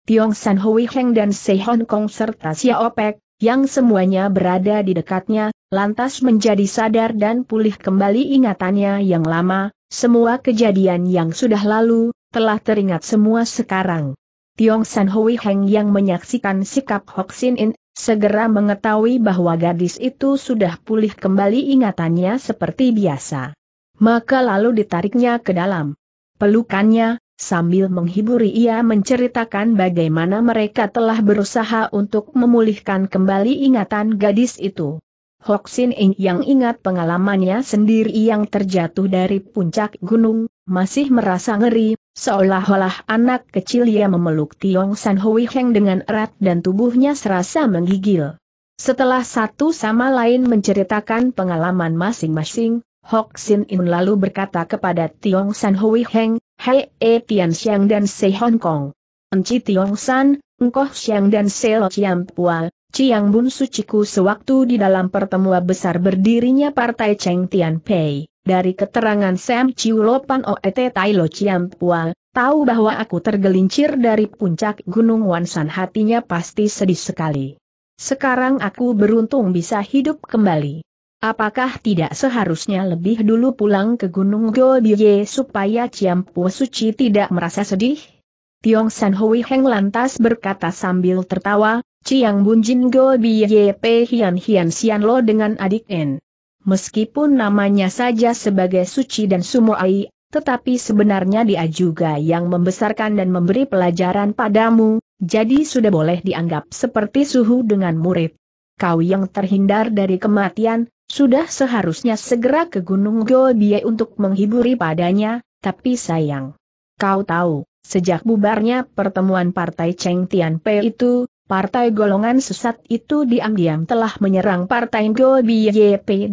Tiong San Hui Heng dan Se Hong Kong serta Xiao Pek, yang semuanya berada di dekatnya, lantas menjadi sadar dan pulih kembali ingatannya yang lama, semua kejadian yang sudah lalu, telah teringat semua sekarang. Tiong San Hui Heng yang menyaksikan sikap Sin In, segera mengetahui bahwa gadis itu sudah pulih kembali ingatannya seperti biasa maka lalu ditariknya ke dalam pelukannya, sambil menghiburi ia menceritakan bagaimana mereka telah berusaha untuk memulihkan kembali ingatan gadis itu. Hoxin Ing yang ingat pengalamannya sendiri yang terjatuh dari puncak gunung, masih merasa ngeri, seolah-olah anak kecil ia memeluk Tiong San Hui Heng dengan erat dan tubuhnya serasa menggigil. Setelah satu sama lain menceritakan pengalaman masing-masing, Hok Sin In lalu berkata kepada Tiong San Hui Heng, Hei E Tian Xiang dan Se Hong Kong. Enci Tiong San, Engkoh Xiang dan Se Lo Chiang Pua, Chiang Bun Suciku sewaktu di dalam pertemuan besar berdirinya Partai Cheng Tian Pei. Dari keterangan Sam Chiu Lopan Oet Tai Lo Chiang Pua, tahu bahwa aku tergelincir dari puncak Gunung Wansan hatinya pasti sedih sekali. Sekarang aku beruntung bisa hidup kembali. Apakah tidak seharusnya lebih dulu pulang ke Gunung Gobiye supaya Chiam Suci tidak merasa sedih? Tiong San Hui Heng lantas berkata sambil tertawa, Ciang Bun Jin Gobiye Pe Hian Hian Sian Lo dengan adik N. Meskipun namanya saja sebagai Suci dan Sumoai, tetapi sebenarnya dia juga yang membesarkan dan memberi pelajaran padamu, jadi sudah boleh dianggap seperti suhu dengan murid. Kau yang terhindar dari kematian, sudah seharusnya segera ke Gunung Gobie untuk menghiburi padanya, tapi sayang. Kau tahu, sejak bubarnya pertemuan Partai Cheng Tian Pei itu, Partai golongan sesat itu diam-diam telah menyerang Partai Gobie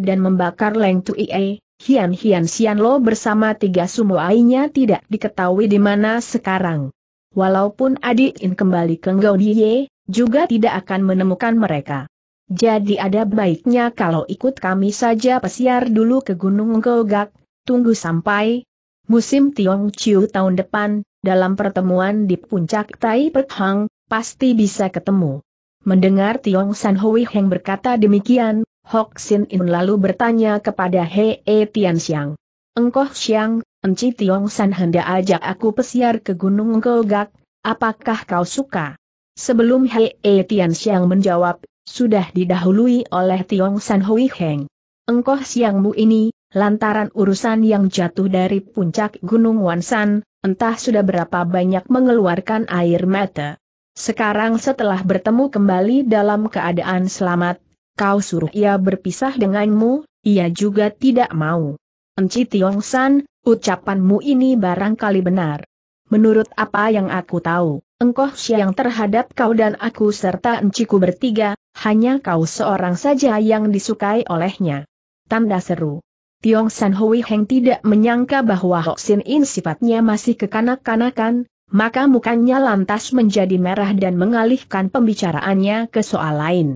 dan membakar Leng Ie. Hian Hian Xian Lo bersama tiga sumo sumuainya tidak diketahui di mana sekarang. Walaupun Adi In kembali ke Ngodiye, juga tidak akan menemukan mereka. Jadi ada baiknya kalau ikut kami saja pesiar dulu ke Gunung Gogak, tunggu sampai musim Tiong Chiu tahun depan, dalam pertemuan di puncak Tai Pek Hang, pasti bisa ketemu. Mendengar Tiong San Hui Heng berkata demikian, Hok Sin In lalu bertanya kepada He E Tian Xiang. Engkoh Xiang, Enci Tiong San hendak ajak aku pesiar ke Gunung Gogak, apakah kau suka? Sebelum Hei e Tian Xiang menjawab, sudah didahului oleh Tiong San Hui Heng. Engkoh siangmu ini, lantaran urusan yang jatuh dari puncak Gunung Wansan, entah sudah berapa banyak mengeluarkan air mata. Sekarang setelah bertemu kembali dalam keadaan selamat, kau suruh ia berpisah denganmu, ia juga tidak mau. Enci Tiong San, ucapanmu ini barangkali benar. Menurut apa yang aku tahu, engkau siang terhadap kau dan aku serta enciku bertiga, hanya kau seorang saja yang disukai olehnya. Tanda seru. Tiong San Hui Heng tidak menyangka bahwa Hoxin In sifatnya masih kekanak-kanakan, maka mukanya lantas menjadi merah dan mengalihkan pembicaraannya ke soal lain.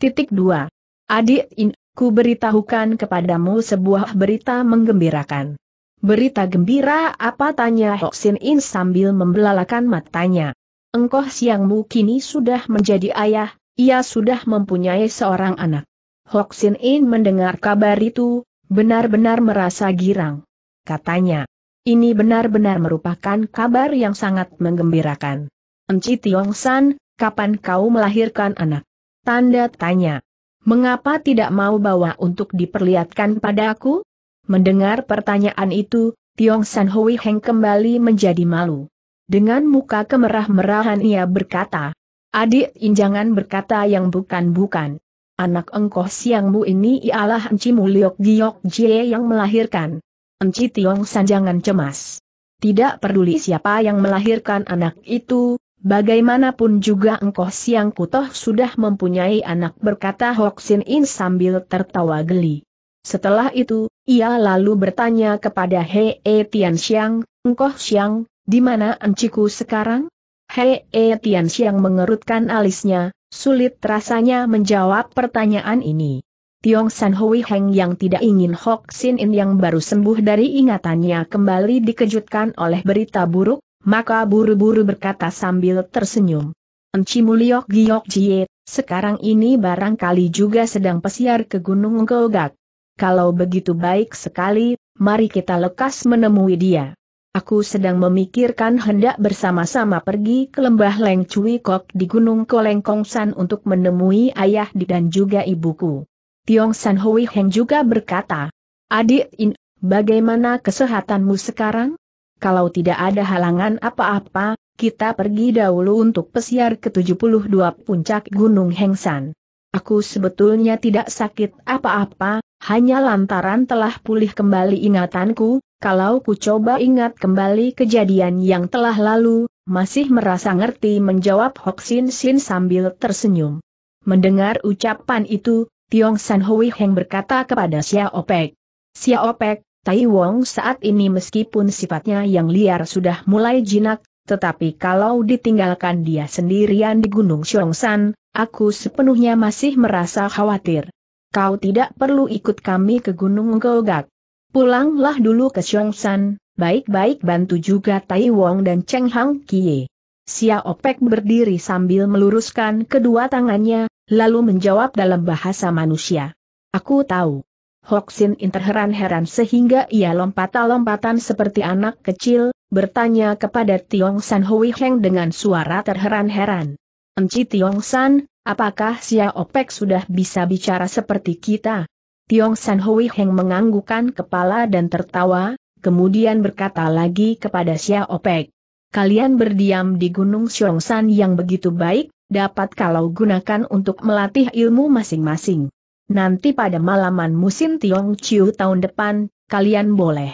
Titik 2. Adik In, ku beritahukan kepadamu sebuah berita menggembirakan. Berita gembira apa tanya Hoxin In sambil membelalakan matanya. Engkau siangmu kini sudah menjadi ayah, ia sudah mempunyai seorang anak. Hok Sin In mendengar kabar itu, benar-benar merasa girang. Katanya, ini benar-benar merupakan kabar yang sangat menggembirakan. Enci Tiong San, kapan kau melahirkan anak? Tanda tanya. Mengapa tidak mau bawa untuk diperlihatkan padaku? Mendengar pertanyaan itu, Tiong San Hui Heng kembali menjadi malu. Dengan muka kemerah-merahan ia berkata, Adik injangan berkata yang bukan-bukan. Anak engkau siangmu ini ialah Enci Muliok Giok Jie yang melahirkan. Enci Tiong San jangan cemas. Tidak peduli siapa yang melahirkan anak itu, bagaimanapun juga engkau siang kutoh sudah mempunyai anak berkata Sin In sambil tertawa geli. Setelah itu, ia lalu bertanya kepada Hei e Tian Xiang, engkau siang, di mana enciku sekarang? Hei E Tian Xiang mengerutkan alisnya, sulit rasanya menjawab pertanyaan ini. Tiong San Hui Heng yang tidak ingin Hok Sin In yang baru sembuh dari ingatannya kembali dikejutkan oleh berita buruk, maka buru-buru berkata sambil tersenyum. Enci Muliok Giok Jie, sekarang ini barangkali juga sedang pesiar ke Gunung Gogak. Kalau begitu baik sekali, mari kita lekas menemui dia. Aku sedang memikirkan hendak bersama-sama pergi ke lembah Leng Cui Kok di Gunung Koleng San untuk menemui ayah dan juga ibuku. Tiong San Hui Heng juga berkata, Adik In, bagaimana kesehatanmu sekarang? Kalau tidak ada halangan apa-apa, kita pergi dahulu untuk pesiar ke-72 puncak Gunung Heng San. Aku sebetulnya tidak sakit apa-apa, hanya lantaran telah pulih kembali ingatanku, kalau ku coba ingat kembali kejadian yang telah lalu, masih merasa ngerti menjawab Hok Sin Sin sambil tersenyum. Mendengar ucapan itu, Tiong San Hui Heng berkata kepada Xiao Opek. Xiao Opek, Tai Wong saat ini meskipun sifatnya yang liar sudah mulai jinak, tetapi kalau ditinggalkan dia sendirian di Gunung San, aku sepenuhnya masih merasa khawatir. Kau tidak perlu ikut kami ke Gunung Gogak. Pulanglah dulu ke Xiongsan, baik-baik bantu juga Tai Wong dan Cheng Hang Kie. Xia Opek berdiri sambil meluruskan kedua tangannya, lalu menjawab dalam bahasa manusia. Aku tahu. Hoxin In terheran-heran sehingga ia lompat-lompatan seperti anak kecil, bertanya kepada Tiong San Hui Heng dengan suara terheran-heran. Enci Tiong San, apakah Xia Opek sudah bisa bicara seperti kita? Tiong San Hui Heng menganggukan kepala dan tertawa, kemudian berkata lagi kepada Xia Opek. Kalian berdiam di Gunung Xiong San yang begitu baik, dapat kalau gunakan untuk melatih ilmu masing-masing. Nanti pada malaman musim Tiong Chiu tahun depan, kalian boleh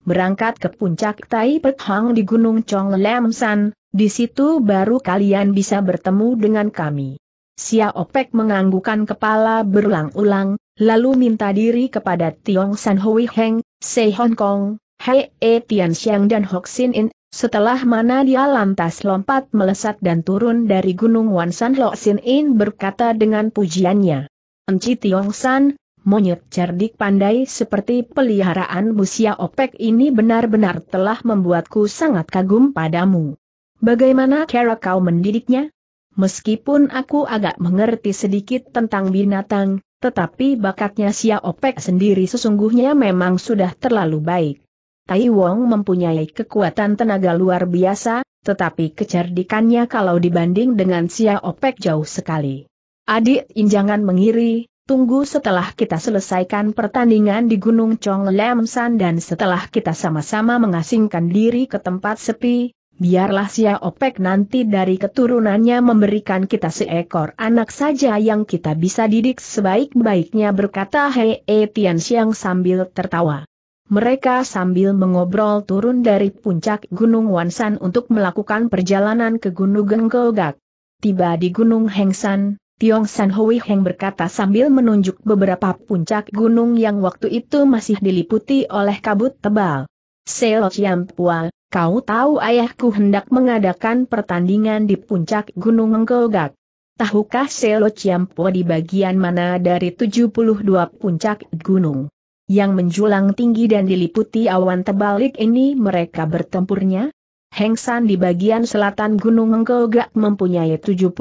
berangkat ke puncak Tai Pek di Gunung Chong Lam San, di situ baru kalian bisa bertemu dengan kami. Xia Opek menganggukan kepala berulang-ulang, lalu minta diri kepada Tiong San Hui Heng, Sei Hong Kong, Hei E Tian Xiang dan Hok Sin In, setelah mana dia lantas lompat melesat dan turun dari gunung San Hok Sin In berkata dengan pujiannya. Enci Tiong San, monyet cerdik pandai seperti peliharaan musia opek ini benar-benar telah membuatku sangat kagum padamu. Bagaimana cara kau mendidiknya? Meskipun aku agak mengerti sedikit tentang binatang, tetapi bakatnya Xia Opek sendiri sesungguhnya memang sudah terlalu baik. Tai Wong mempunyai kekuatan tenaga luar biasa, tetapi kecerdikannya kalau dibanding dengan Xia Opek jauh sekali. Adik Injangan mengiri, Tunggu setelah kita selesaikan pertandingan di Gunung Chong Lam dan setelah kita sama-sama mengasingkan diri ke tempat sepi, biarlah Sia Opek nanti dari keturunannya memberikan kita seekor anak saja yang kita bisa didik sebaik-baiknya berkata Hei e Tian Xiang sambil tertawa. Mereka sambil mengobrol turun dari puncak Gunung Wansan untuk melakukan perjalanan ke Gunung Genggogak. Tiba di Gunung Hengsan, Tiong San Hui Heng berkata sambil menunjuk beberapa puncak gunung yang waktu itu masih diliputi oleh kabut tebal. Seo Chiam Pua, Kau tahu ayahku hendak mengadakan pertandingan di puncak Gunung Nggogak. Tahukah Selo Ciampo di bagian mana dari 72 puncak gunung? Yang menjulang tinggi dan diliputi awan tebalik ini mereka bertempurnya? Hengsan di bagian selatan Gunung Nggogak mempunyai 72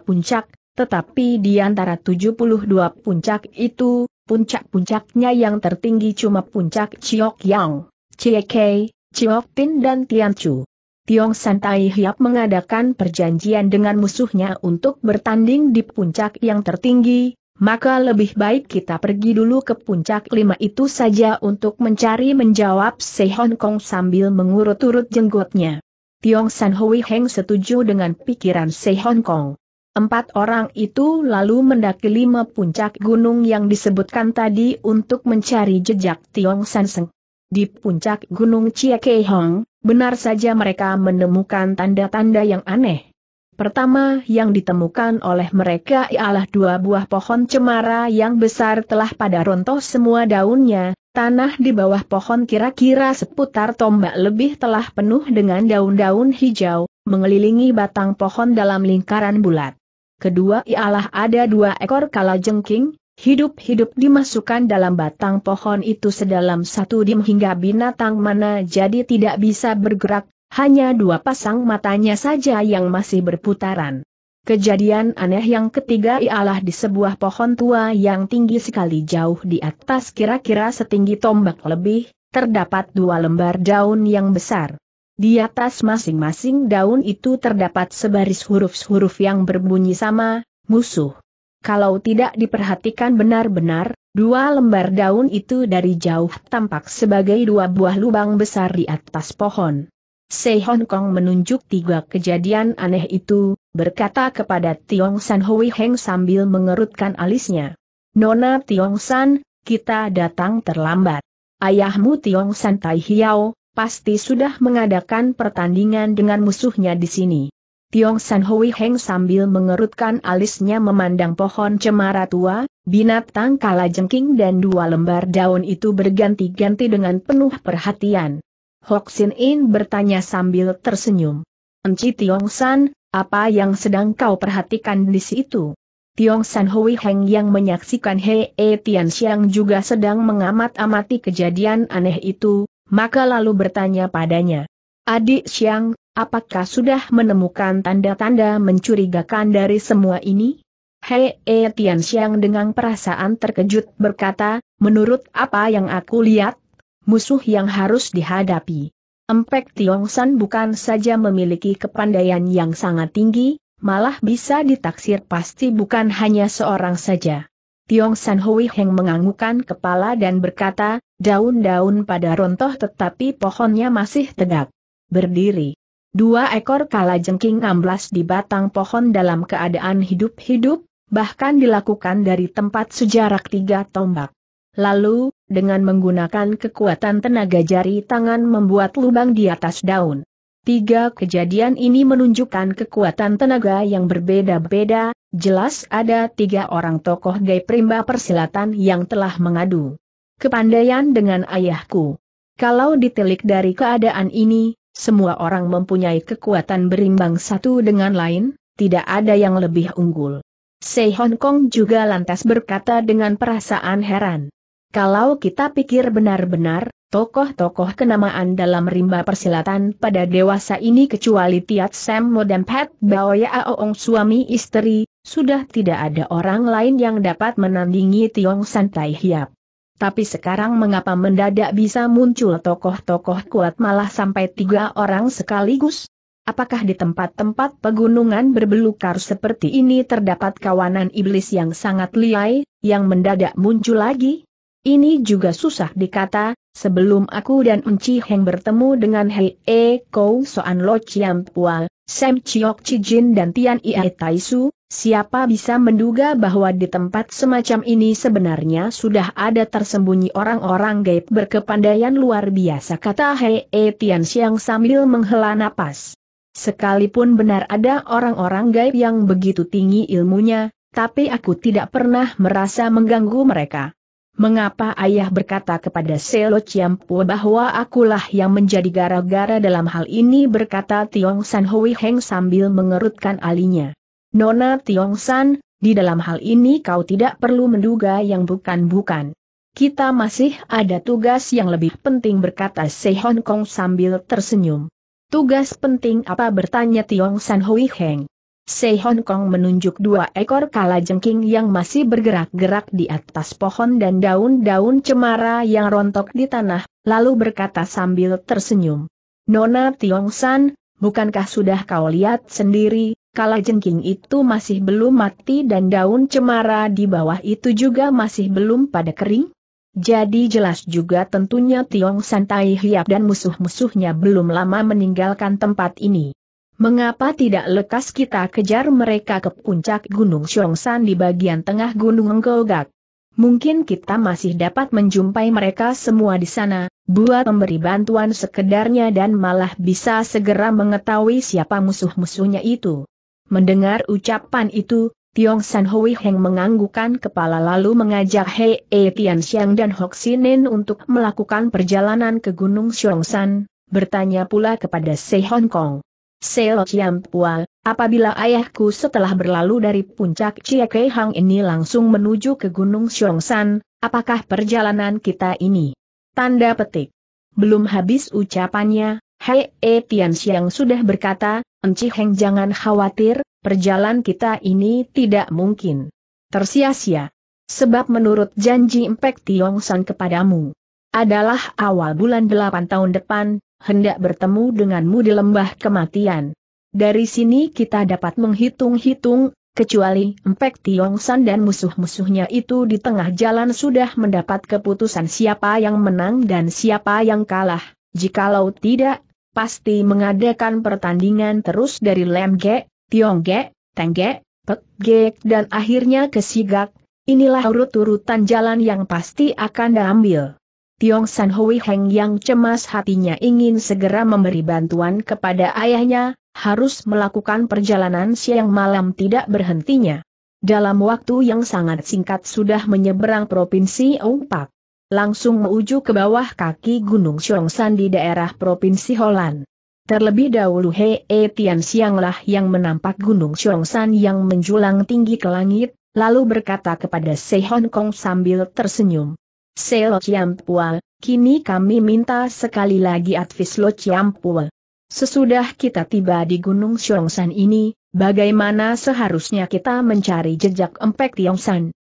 puncak, tetapi di antara 72 puncak itu, puncak-puncaknya yang tertinggi cuma puncak Ciokyang, Ciekei, Chiok Tin dan Tian Chu. Tiong Tai Hiap mengadakan perjanjian dengan musuhnya untuk bertanding di puncak yang tertinggi, maka lebih baik kita pergi dulu ke puncak lima itu saja untuk mencari menjawab Se Hong Kong sambil mengurut-urut jenggotnya. Tiong San Hui Heng setuju dengan pikiran Se Hong Kong. Empat orang itu lalu mendaki lima puncak gunung yang disebutkan tadi untuk mencari jejak Tiong San Seng. Di puncak Gunung Chiekehong, benar saja mereka menemukan tanda-tanda yang aneh. Pertama yang ditemukan oleh mereka ialah dua buah pohon cemara yang besar telah pada rontoh semua daunnya, tanah di bawah pohon kira-kira seputar tombak lebih telah penuh dengan daun-daun hijau, mengelilingi batang pohon dalam lingkaran bulat. Kedua ialah ada dua ekor kalajengking, hidup-hidup dimasukkan dalam batang pohon itu sedalam satu dim hingga binatang mana jadi tidak bisa bergerak, hanya dua pasang matanya saja yang masih berputaran. Kejadian aneh yang ketiga ialah di sebuah pohon tua yang tinggi sekali jauh di atas kira-kira setinggi tombak lebih, terdapat dua lembar daun yang besar. Di atas masing-masing daun itu terdapat sebaris huruf-huruf yang berbunyi sama, musuh. Kalau tidak diperhatikan benar-benar, dua lembar daun itu dari jauh tampak sebagai dua buah lubang besar di atas pohon. Sei Hong Kong menunjuk tiga kejadian aneh itu, berkata kepada Tiong San Hui Heng sambil mengerutkan alisnya. Nona Tiong San, kita datang terlambat. Ayahmu Tiong San Tai Hiao, pasti sudah mengadakan pertandingan dengan musuhnya di sini. Tiong San Hui Heng sambil mengerutkan alisnya memandang pohon cemara tua, binatang kala jengking dan dua lembar daun itu berganti-ganti dengan penuh perhatian. Hok Sin In bertanya sambil tersenyum. Enci Tiong San, apa yang sedang kau perhatikan di situ? Tiong San Hui Heng yang menyaksikan Hei E Tian Xiang juga sedang mengamat-amati kejadian aneh itu, maka lalu bertanya padanya. Adik Xiang, Apakah sudah menemukan tanda-tanda mencurigakan dari semua ini? Hei e Tian Xiang dengan perasaan terkejut berkata, menurut apa yang aku lihat, musuh yang harus dihadapi. Empek Tiong San bukan saja memiliki kepandaian yang sangat tinggi, malah bisa ditaksir pasti bukan hanya seorang saja. Tiong San Hui Heng menganggukkan kepala dan berkata, daun-daun pada rontoh tetapi pohonnya masih tegak. Berdiri. Dua ekor kala jengking amblas di batang pohon dalam keadaan hidup-hidup, bahkan dilakukan dari tempat sejarak tiga tombak. Lalu, dengan menggunakan kekuatan tenaga jari tangan membuat lubang di atas daun. Tiga kejadian ini menunjukkan kekuatan tenaga yang berbeda-beda, jelas ada tiga orang tokoh gay primba persilatan yang telah mengadu. Kepandaian dengan ayahku. Kalau ditelik dari keadaan ini, semua orang mempunyai kekuatan berimbang satu dengan lain, tidak ada yang lebih unggul. Sei Hong Kong juga lantas berkata dengan perasaan heran. Kalau kita pikir benar-benar, tokoh-tokoh kenamaan dalam rimba persilatan pada dewasa ini kecuali Tiat Sam Mo dan Pat bao Ya Aoong suami istri, sudah tidak ada orang lain yang dapat menandingi Tiong Santai Hiap. Tapi sekarang mengapa mendadak bisa muncul tokoh-tokoh kuat malah sampai tiga orang sekaligus? Apakah di tempat-tempat pegunungan berbelukar seperti ini terdapat kawanan iblis yang sangat liai, yang mendadak muncul lagi? Ini juga susah dikata, sebelum aku dan Enci Heng bertemu dengan Hei E Kou Soan Lo Chiam Pual, Sam Chiok Chijin dan Tian Ie Taisu, siapa bisa menduga bahwa di tempat semacam ini sebenarnya sudah ada tersembunyi orang-orang gaib berkepandaian luar biasa kata Hei e Tian Xiang sambil menghela napas. Sekalipun benar ada orang-orang gaib yang begitu tinggi ilmunya, tapi aku tidak pernah merasa mengganggu mereka mengapa ayah berkata kepada Selo Ciampu bahwa akulah yang menjadi gara-gara dalam hal ini berkata Tiong San Hui Heng sambil mengerutkan alinya. Nona Tiong San, di dalam hal ini kau tidak perlu menduga yang bukan-bukan. Kita masih ada tugas yang lebih penting berkata Se Hong Kong sambil tersenyum. Tugas penting apa bertanya Tiong San Hui Heng. Sei Hong Kong menunjuk dua ekor kala jengking yang masih bergerak-gerak di atas pohon dan daun-daun cemara yang rontok di tanah, lalu berkata sambil tersenyum. Nona Tiong San, bukankah sudah kau lihat sendiri, kala jengking itu masih belum mati dan daun cemara di bawah itu juga masih belum pada kering? Jadi jelas juga tentunya Tiong San Tai Hiap dan musuh-musuhnya belum lama meninggalkan tempat ini. Mengapa tidak lekas kita kejar mereka ke puncak Gunung Xiongshan di bagian tengah Gunung Enggogak? Mungkin kita masih dapat menjumpai mereka semua di sana, buat memberi bantuan sekedarnya dan malah bisa segera mengetahui siapa musuh-musuhnya itu. Mendengar ucapan itu, Tiong San Hui Heng menganggukan kepala lalu mengajak Hei E Tian dan Hok Sinin untuk melakukan perjalanan ke Gunung San, bertanya pula kepada Se Hong Kong. Chiam Pua, apabila ayahku setelah berlalu dari puncak Kei Hang ini langsung menuju ke Gunung Xiongsan, apakah perjalanan kita ini? Tanda petik. Belum habis ucapannya, Hei E Tian Xiang sudah berkata, Enci Heng jangan khawatir, perjalanan kita ini tidak mungkin. Tersia-sia. Sebab menurut janji Impek Tiong San kepadamu, adalah awal bulan delapan tahun depan, hendak bertemu denganmu di lembah kematian. Dari sini kita dapat menghitung-hitung, kecuali Empek Tiongsan dan musuh-musuhnya itu di tengah jalan sudah mendapat keputusan siapa yang menang dan siapa yang kalah. Jikalau tidak, pasti mengadakan pertandingan terus dari Lemge, Tiongge, Tengge, Pekgek dan akhirnya ke Sigak. Inilah urut-urutan jalan yang pasti akan diambil. Tiong San Hui Heng yang cemas hatinya ingin segera memberi bantuan kepada ayahnya, harus melakukan perjalanan siang malam tidak berhentinya. Dalam waktu yang sangat singkat sudah menyeberang Provinsi Ongpak. Langsung menuju ke bawah kaki Gunung San di daerah Provinsi Holland. Terlebih dahulu He E Tian Sianglah yang menampak Gunung San yang menjulang tinggi ke langit, lalu berkata kepada Se Hong Kong sambil tersenyum, Seo Chiampua, kini kami minta sekali lagi advis Lo Chiampua. Sesudah kita tiba di Gunung San ini, bagaimana seharusnya kita mencari jejak Empek Tiongsan?